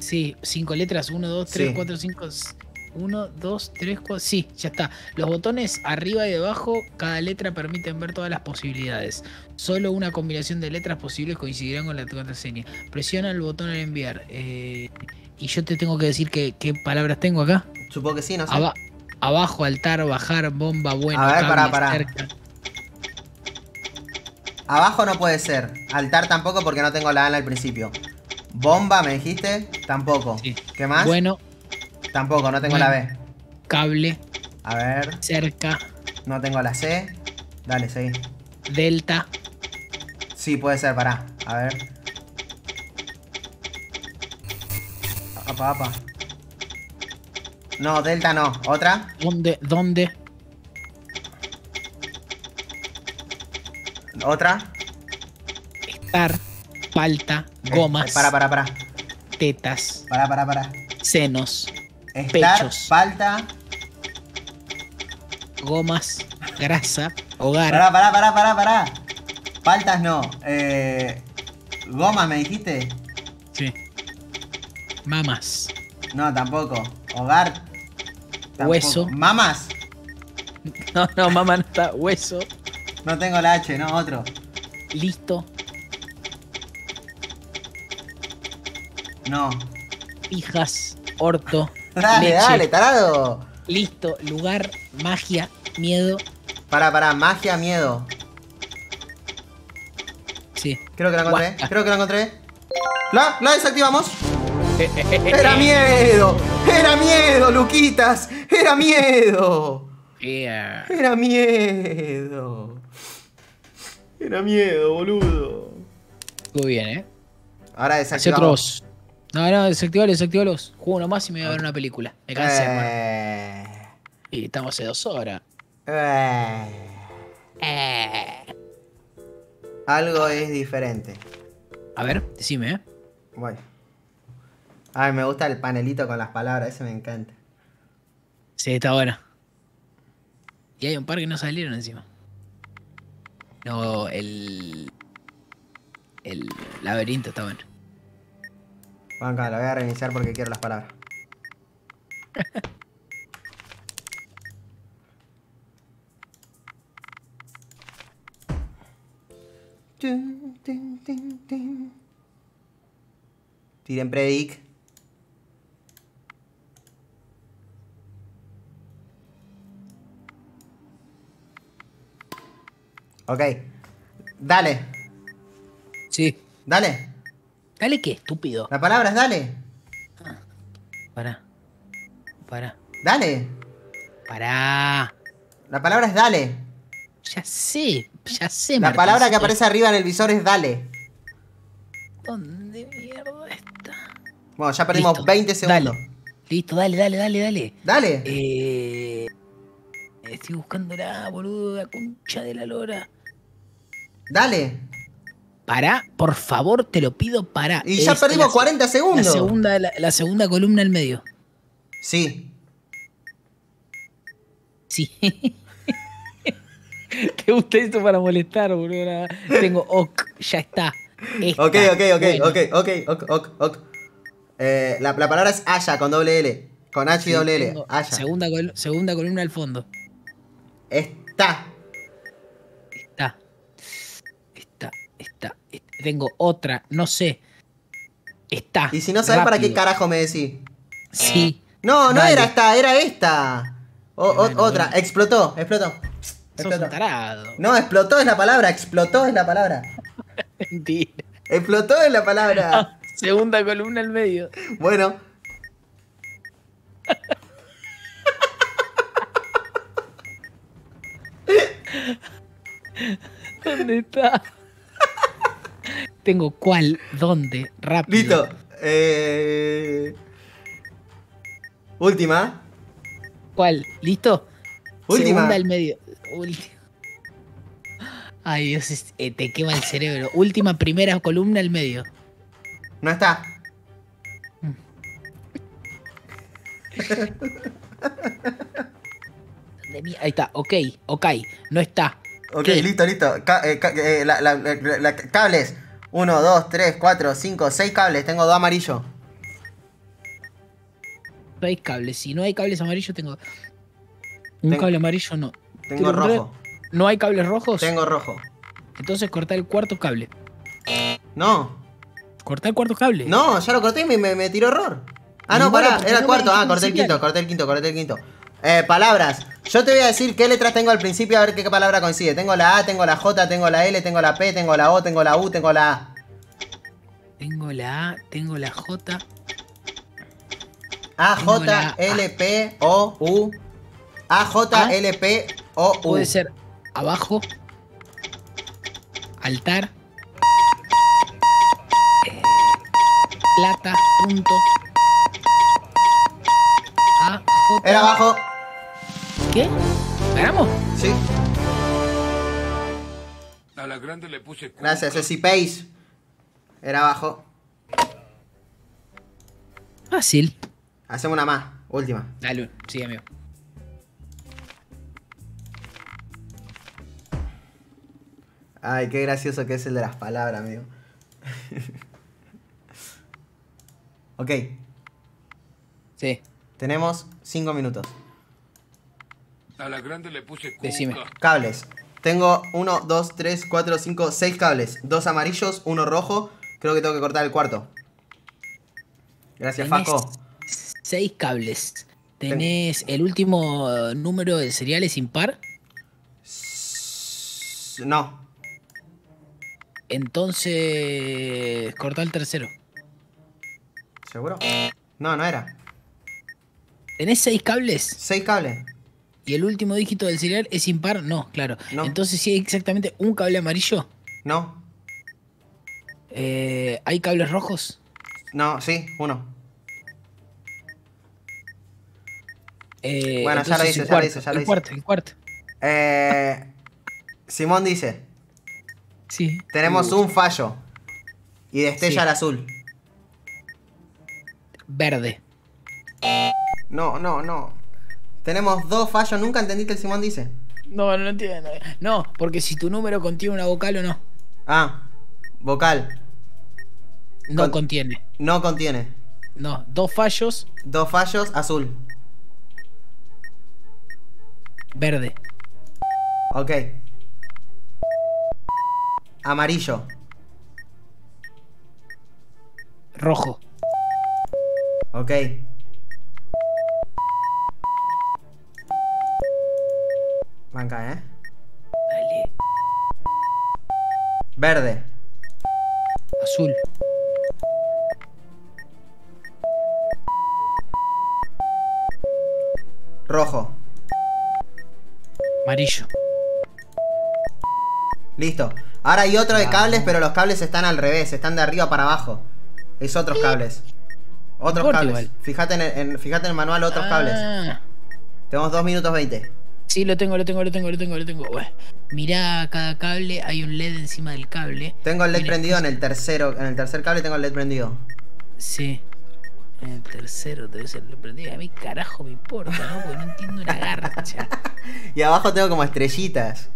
Sí, cinco letras, Uno, dos, tres, cuatro, cinco... Uno, dos, tres, cuatro... Sí, ya está. Los botones arriba y debajo, cada letra permiten ver todas las posibilidades. Solo una combinación de letras posibles coincidirán con la contraseña. Presiona el botón al enviar. Eh, y yo te tengo que decir que, qué palabras tengo acá. Supongo que sí, no sé. abajo, altar, bajar, bomba, bueno. A Cerca. Abajo no puede ser. Altar tampoco porque no tengo la A al principio. Bomba, me dijiste. Tampoco. ¿Qué más? Bueno. Tampoco, no tengo la B. Cable. A ver. Cerca. No tengo la C. Dale, seguí. Delta. Sí, puede ser, pará. A ver. Apa, No, delta no. ¿Otra? ¿Dónde? ¿Dónde? Otra. Estar, falta eh, gomas. para, para, para. Tetas. Para, para, para. Senos. Estar, pechos. Gomas, grasa, hogar. Para, para, para, para, para. no. Eh, gomas, me dijiste. Sí. Mamas. No, tampoco. Hogar. Hueso. Mamas. No, no, mamá no está. Hueso. No tengo la H, no, otro. Listo. No. Hijas, orto. Dale, dale, tarado. Listo, lugar, magia, miedo. Para, para, magia, miedo. Sí. Creo que la encontré, creo que la encontré. La, la desactivamos. Eh, eh, eh, era miedo, era miedo, Luquitas, era miedo. Era miedo. Era miedo, boludo. Estuvo bien, ¿eh? Ahora desactivamos. No, no, desactivalo, desactivalos. Juego uno más y me voy a ver una película. Me cansé, eh. Y estamos hace dos horas. Eh. Eh. Algo es diferente. A ver, decime, ¿eh? Bueno. Ay, me gusta el panelito con las palabras, ese me encanta. Sí, está bueno. Y hay un par que no salieron encima. No, el. El laberinto está bueno. Banca, la voy a reiniciar porque quiero las palabras. Tiren predic. Ok. Dale. Sí. Dale. Dale qué, estúpido. La palabra es dale. Para. Ah. Para. Pará. Dale. Pará. La palabra es dale. Ya sé, ya sé. La palabra que aparece arriba en el visor es dale. ¿Dónde mierda está? Bueno, ya perdimos 20 segundos. Listo, dale, dale, dale, dale. Dale. Eh, estoy buscando la boluda concha de la lora. Dale. Pará, por favor, te lo pido, pará. Y ya este, perdimos 40 segundos. La segunda, columna al medio. Sí. Sí. Te gusta esto para molestar, boludo. Tengo ok, ya está. ok, ok, ok, ok, ok, ok, ok, ok. la, palabra es Haya con doble L. Con H y doble L. Segunda, segunda columna al fondo. Está. Esta, tengo otra, no sé. Está. Y si no sabes para qué carajo me decís. Sí. No, no era esta, era esta. otra, explotó, explotó. No, explotó es la palabra, explotó es la palabra. Explotó es la palabra. segunda columna al medio. Bueno. ¿Dónde está? Tengo cuál, dónde, rápido. Listo. Eh, última. ¿Cuál? ¿Listo? Última. Segunda al medio. Ay, Dios, eh, te quema el cerebro. Última, primera columna al medio. No está. Ahí está, ok, ok, no está. Ok, listo, listo. Eh, cables. 1, 2, 3, 4, 5, 6 cables. Tengo dos amarillos. 6 cables. Si no hay cables amarillos, tengo. Un cable amarillo no. Tengo rojo. ¿No hay cables rojos? Tengo rojo. Entonces corta el cuarto cable. No. corta el cuarto cable. No, ya lo corté y me, me, tiró error. Ah, no, no pará, era el cuarto. Ah, corté el quinto, corté el quinto, corté el quinto. Eh, palabras. Yo te voy a decir qué letras tengo al principio, a ver qué palabra coincide. Tengo la A, tengo la J, tengo la L, tengo la P, tengo la O, tengo la U, tengo la A. Tengo la A, tengo la J. A, J, L, P, O, U. A, J, L, P, O, U. Puede ser abajo, altar, eh, plata, punto. A, J. Era abajo. ¿Qué? ¿Ganamos? Sí. A la grande le puse. Gracias, ese Pace. Era abajo. Fácil. Hacemos una más, última. Dale, sí, amigo. Ay, qué gracioso que es el de las palabras, amigo. ok. Sí. Tenemos cinco minutos. A la grande le puse cuca. Decime. Cables. Tengo 1, 2, 3, 4, 5, 6 cables. Dos amarillos, uno rojo. Creo que tengo que cortar el cuarto. Gracias, Faco. 6 cables. ¿Tenés el último eh, número de serial es impar? no. Entonces, cortó el tercero. ¿Seguro? No, no era. ¿Tenés 6 cables? 6 cables y el último dígito del serial es impar, no, claro. Entonces, ¿sí hay exactamente un cable amarillo. No. Eh, ¿Hay cables rojos? No, sí, uno. Eh, bueno, ya lo dice, ya lo dice, ya lo Cuarto, el cuarto. Eh, Simón dice. Sí. Tenemos uh. un fallo. Y destella al azul. Verde. No, no, no. Tenemos dos fallos. ¿Nunca entendiste el Simón dice? No, no entiendo. No, porque si tu número contiene una vocal o no. Ah, vocal. No contiene. No contiene. No, dos fallos. Dos fallos, azul. Verde. Ok. Amarillo. Rojo. Ok. Blanca, ¿eh? Dale. Verde. Azul. Rojo. Amarillo. Listo. Ahora hay otro de ah. cables, pero los cables están al revés, están de arriba para abajo. Es otros cables. Otros cables. Fíjate en, el, fíjate el manual, otros ah. cables. Tenemos 2 minutos 20. Sí, lo tengo, lo tengo, lo tengo, lo tengo, lo tengo. Mira cada cable, hay un LED encima del cable. Tengo el LED prendido en el tercero, en el tercer cable tengo el LED prendido. Sí. En el tercero debe ser el prendido. A mí carajo me importa, ¿no? Porque no entiendo una garcha. y abajo tengo como estrellitas.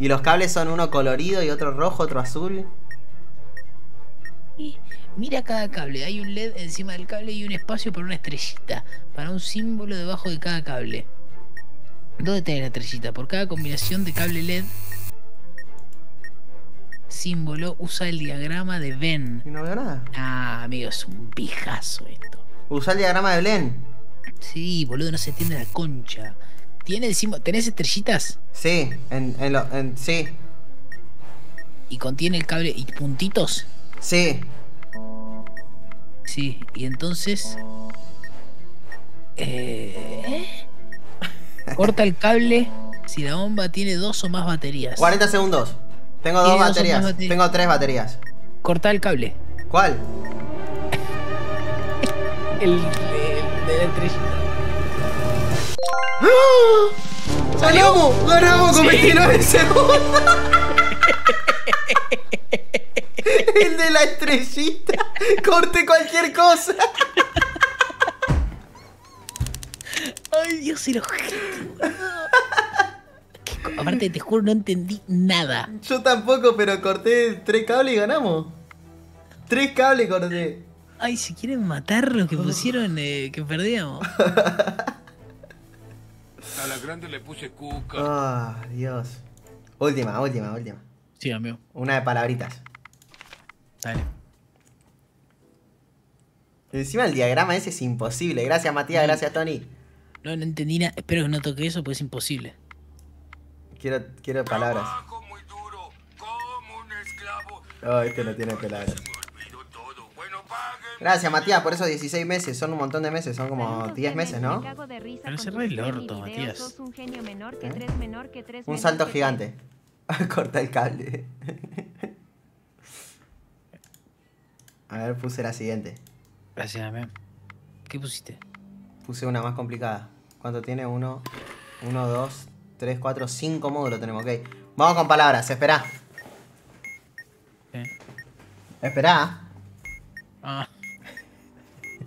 Y los cables son uno colorido y otro rojo, otro azul. Y mira cada cable, hay un LED encima del cable y un espacio para una estrellita, para un símbolo debajo de cada cable. ¿Dónde tenés la estrellita? Por cada combinación de cable LED símbolo usa el diagrama de Ben. ¿Y no veo nada? Ah, amigo, es un pijazo esto. Usa el diagrama de Ben. Sí, boludo, no se entiende la concha. ¿Tiene estrellitas? Sí, en, sí. ¿Y contiene el cable y puntitos? Sí. Sí, y entonces... Eh... ¿Eh? Corta el cable si la bomba tiene dos o más baterías. 40 segundos. Tengo dos baterías. Tengo tres baterías. Corta el cable. ¿Cuál? el, de la estrellita. ¡Ah! ¡Ganamos! ¡Ganamos con sí. 29 segundos! el de la estrellita. Corte cualquier cosa. Ay, Dios, el ojito Aparte, te juro, no entendí nada. Yo tampoco, pero corté tres cables y ganamos. Tres cables corté. Ay, si quieren matar lo que oh. pusieron, eh, que perdíamos. A la grande le puse cuca. Ah, Dios. Última, última, última. Sí, amigo. Una de palabritas. Dale. Encima el diagrama ese es imposible. Gracias, Matías. Gracias, Tony. No, no entendí nada. Espero que no toque eso porque es imposible. Quiero, quiero palabras. Oh, este no tiene palabras. Gracias, Matías, por eso, 16 meses. Son un montón de meses, son como 10 meses, ¿no? Pero ese rey orto, Matías. Un, ¿Eh? salto gigante. Corta el cable. a ver, puse la siguiente. Gracias, amén. ¿Qué pusiste? Puse una más complicada. ¿Cuánto tiene? Uno, uno, dos, tres, cuatro, cinco módulos tenemos, ok. Vamos con palabras, esperá. ¿Eh? Esperá. Ah.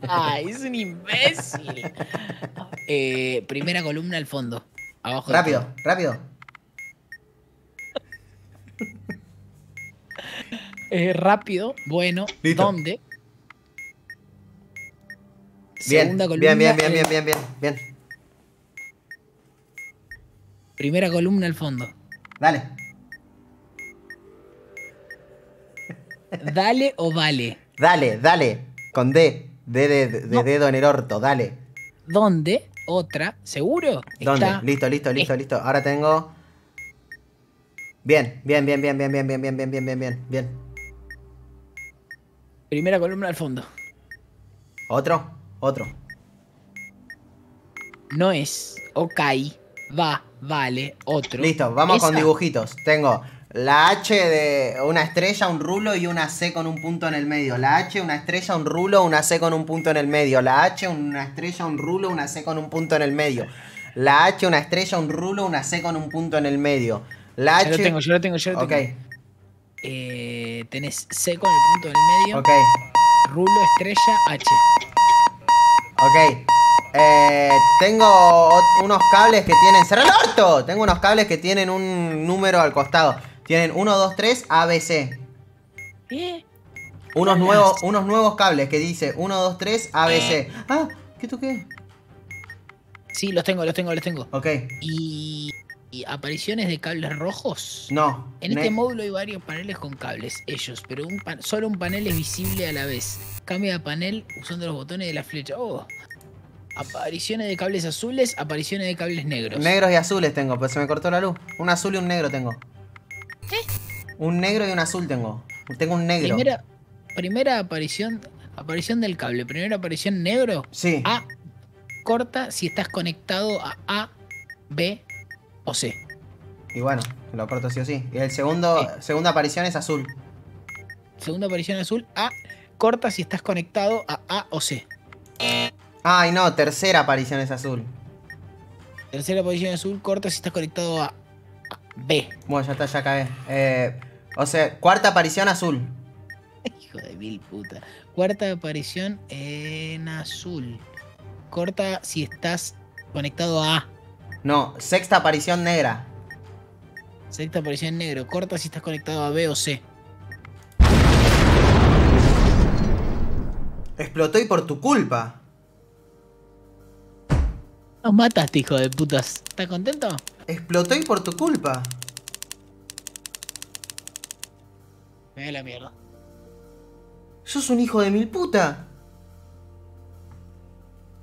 Ay, es un imbécil. Eh, primera columna al fondo. Abajo. Rápido, rápido. Eh, rápido, bueno, ¿dónde? Bien, Bien, bien, bien, bien, bien, bien, Primera columna al fondo. Dale. ¿Dale o vale? Dale, dale. Con D. D de, dedo en el orto, dale. ¿Dónde? Otra, seguro. ¿Dónde? Listo, listo, listo, listo. Ahora tengo. Bien, bien, bien, bien, bien, bien, bien, bien, bien, bien, bien, bien, bien. Primera columna al fondo. ¿Otro? Otro. No es. Ok. Va, vale, otro. Listo, vamos con dibujitos. Tengo la H de una estrella, un rulo y una C con un punto en el medio. La H, una estrella, un rulo, una C con un punto en el medio. La H, una estrella, un rulo, una C con un punto en el medio. La H, una estrella, un rulo, una C con un punto en el medio. La H. Yo lo tengo, yo lo tengo, yo lo tengo. tenés C con el punto en el medio. Ok. Rulo, estrella, H. Ok. Eh, tengo unos cables que tienen. ¡Cerra el Tengo unos cables que tienen un número al costado. Tienen 1, 2, 3, ABC. ¿Qué? Unos nuevos, unos nuevos cables que dice 1, 2, 3, ABC. Ah, ¿qué toqué? Sí, los tengo, los tengo, los tengo. Ok. Y. apariciones de cables rojos? No. En este módulo hay varios paneles con cables, ellos, pero un solo un panel es visible a la vez. Cambia de panel usando los botones de la flecha. Oh. Apariciones de cables azules, apariciones de cables negros. Negros y azules tengo, pues se me cortó la luz. Un azul y un negro tengo. ¿Qué? Un negro y un azul tengo. Tengo un negro. Primera, aparición aparición del cable. Primera aparición negro. Sí. A corta si estás conectado a A, B o C. Y bueno, lo corto sí o sí. Y el segundo, segunda aparición es azul. Segunda aparición azul, A corta si estás conectado a A o C. Ay, no, tercera aparición es azul. Tercera aparición azul, corta si estás conectado a, B. Bueno, ya está, ya acabé. Eh, o sea, cuarta aparición azul. Hijo de mil puta. Cuarta aparición en azul. Corta si estás conectado a A. No, sexta aparición negra. Sexta aparición negro. Corta si estás conectado a B o C. Explotó y por tu culpa. Nos mataste, hijo de putas. ¿Estás contento? Explotó y por tu culpa. Me la mierda. Sos un hijo de mil puta.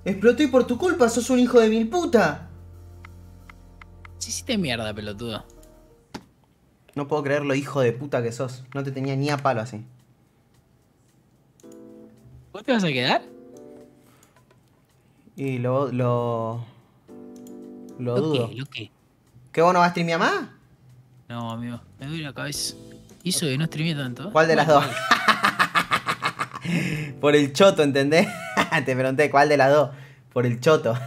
Explotó y por tu culpa, sos un hijo de mil puta. Sí, sí te mierda, pelotudo. No puedo creer lo hijo de puta que sos. No te tenía ni a palo así. ¿Vos te vas a quedar? Y lo. Lo, lo, dudo. Qué, lo qué? ¿Qué vos no vas a streamear más? No, amigo, me duele la cabeza. eso que no streamé tanto. ¿eh? ¿Cuál de las dos? Por el choto, ¿entendés? Te pregunté, ¿cuál de las dos? Por el choto.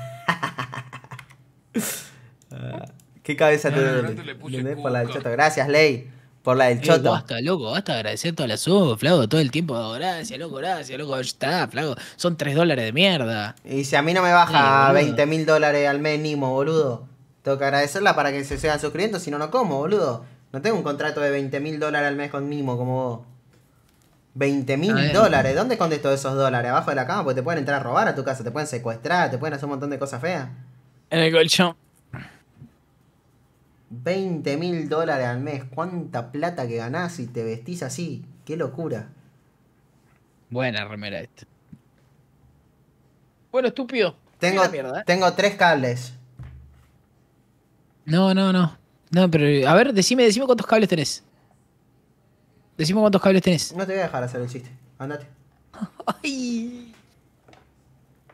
Ah, ¿Qué cabeza te duele? Por la del choto. Gracias, Ley. Por la del eh, Choto. basta, loco, basta agradecer toda la sub, Flaco, todo el tiempo. Gracias, loco, gracias, loco. Está, Flaco, son 3 dólares de mierda. Y si a mí no me baja 20 eh, mil dólares al mes, Nimo, boludo. Tengo que agradecerla para que se sigan suscribiendo, si no, no como, boludo. No tengo un contrato de 20 mil dólares al mes con Nimo como vos. 20 mil dólares, ¿dónde escondes todos esos dólares? ¿Abajo de la cama? Porque te pueden entrar a robar a tu casa, te pueden secuestrar, te pueden hacer un montón de cosas feas. En el colchón. 20 mil dólares al mes. ¿Cuánta plata que ganás y te vestís así? ¡Qué locura! Buena remera esta. Bueno, estúpido. ¿eh? Tengo, tres cables. No, no, no. No, pero eh, a ver, decime, decime cuántos cables tenés. Decime cuántos cables tenés. No te voy a dejar hacer el chiste. Andate. Ay.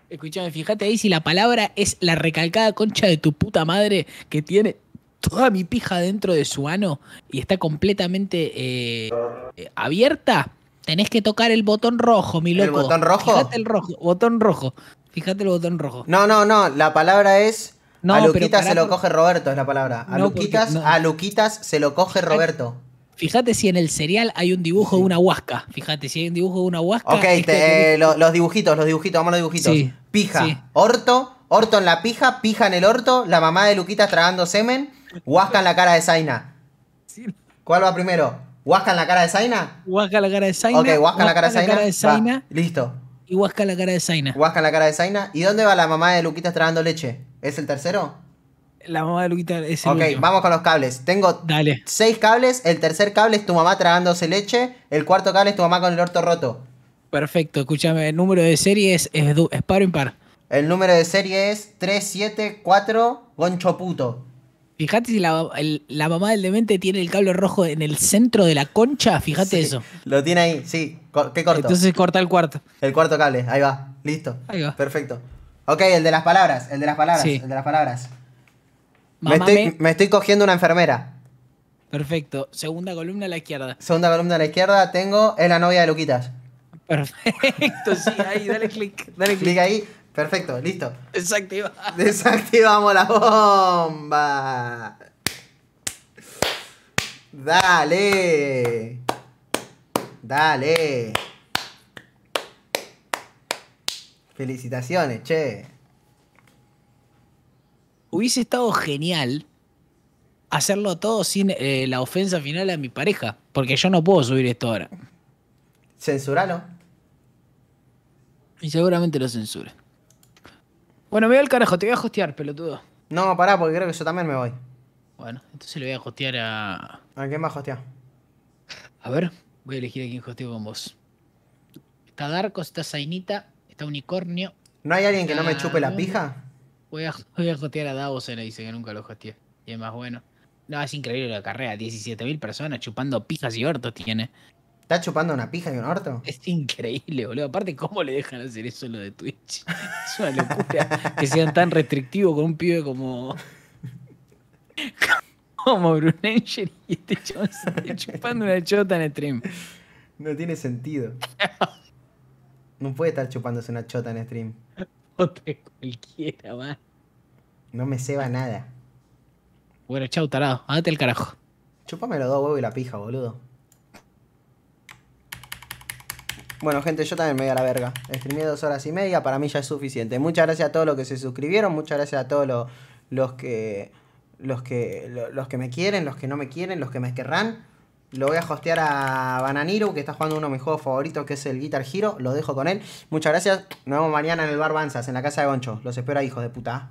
Escuchame, fíjate ahí si la palabra es la recalcada concha de tu puta madre que tiene toda mi pija dentro de su ano y está completamente eh, eh, abierta, tenés que tocar el botón rojo, mi loco. ¿El botón rojo? Fíjate el rojo, botón rojo. Fíjate el botón rojo. No, no, no, la palabra es... a Luquitas se lo coge Roberto, es la palabra. A, Luquitas, se lo coge Roberto. Fíjate si en el serial hay un dibujo de una huasca. Fíjate si hay un dibujo de una huasca. Ok, eh, los dibujitos, los dibujitos, vamos a los dibujitos. pija, orto, orto en la pija, pija en el orto, la mamá de Luquitas tragando semen Huasca en la cara de Zaina. ¿Cuál va primero? ¿Huasca en la cara de Zaina? Huasca en la cara de Zaina. Ok, Huasca en la cara de Zaina. Listo. Y Huasca en la cara de Zaina. Huasca en la cara de Zaina. ¿Y dónde va la mamá de Luquita tragando leche? ¿Es el tercero? La mamá de Luquita es el Ok, vamos con los cables. Tengo seis cables. El tercer cable es tu mamá tragándose leche. El cuarto cable es tu mamá con el orto roto. Perfecto, escúchame. El número de serie es, es, es par impar. El número de serie es 374 Goncho Puto. Fíjate si la, mamá del demente tiene el cable rojo en el centro de la concha, fíjate eso. Lo tiene ahí, sí. ¿Qué corto? Entonces corta el cuarto. El cuarto cable, ahí va, listo. Ahí va. Perfecto. Ok, el de las palabras, el de las palabras, el de las palabras. Me estoy, cogiendo una enfermera. Perfecto. Segunda columna a la izquierda. Segunda columna a la izquierda tengo es la novia de Luquitas. Perfecto, sí, ahí, dale click. Dale clic ahí. Perfecto, listo. Desactiva. Desactivamos la bomba. Dale. Dale. Felicitaciones, che. Hubiese estado genial hacerlo todo sin eh, la ofensa final a mi pareja, porque yo no puedo subir esto ahora. Censuralo. Y seguramente lo censura. Bueno, me voy al carajo, te voy a hostear, pelotudo. No, pará, porque creo que yo también me voy. Bueno, entonces le voy a hostear a. ¿A quién va a hostear? A ver, voy a elegir a quién hosteo con vos. Está Darko, está Zainita, está Unicornio. ¿No hay alguien que no me chupe la pija? Voy a, voy a Davos, a le dice que nunca lo hosteé. Y es más bueno. No, es increíble la carrera. 17.000 personas chupando pijas y hortos tiene. ¿Está chupando una pija y un orto? Es increíble, boludo. Aparte, ¿cómo le dejan hacer eso lo de Twitch? Es una locura que sean tan restrictivos con un pibe como. como Angel? y este chabón chupando una chota en stream. No tiene sentido. No puede estar chupándose una chota en stream. Otra cualquiera, va. No me ceba nada. Bueno, chau, tarado. Ándate el carajo. Chúpame los dos huevos y la pija, boludo. Bueno, gente, yo también me voy a la verga. Streamé dos horas y media, para mí ya es suficiente. Muchas gracias a todos los que se suscribieron, muchas gracias a todos los, que. Los que, los que me quieren, los que no me quieren, los que me querrán. Lo voy a hostear a Bananiru, que está jugando uno de mis juegos favoritos, que es el Guitar Hero. Lo dejo con él. Muchas gracias. Nos vemos mañana en el Bar Banzas, en la casa de Goncho. Los espero, ahí, hijos de puta.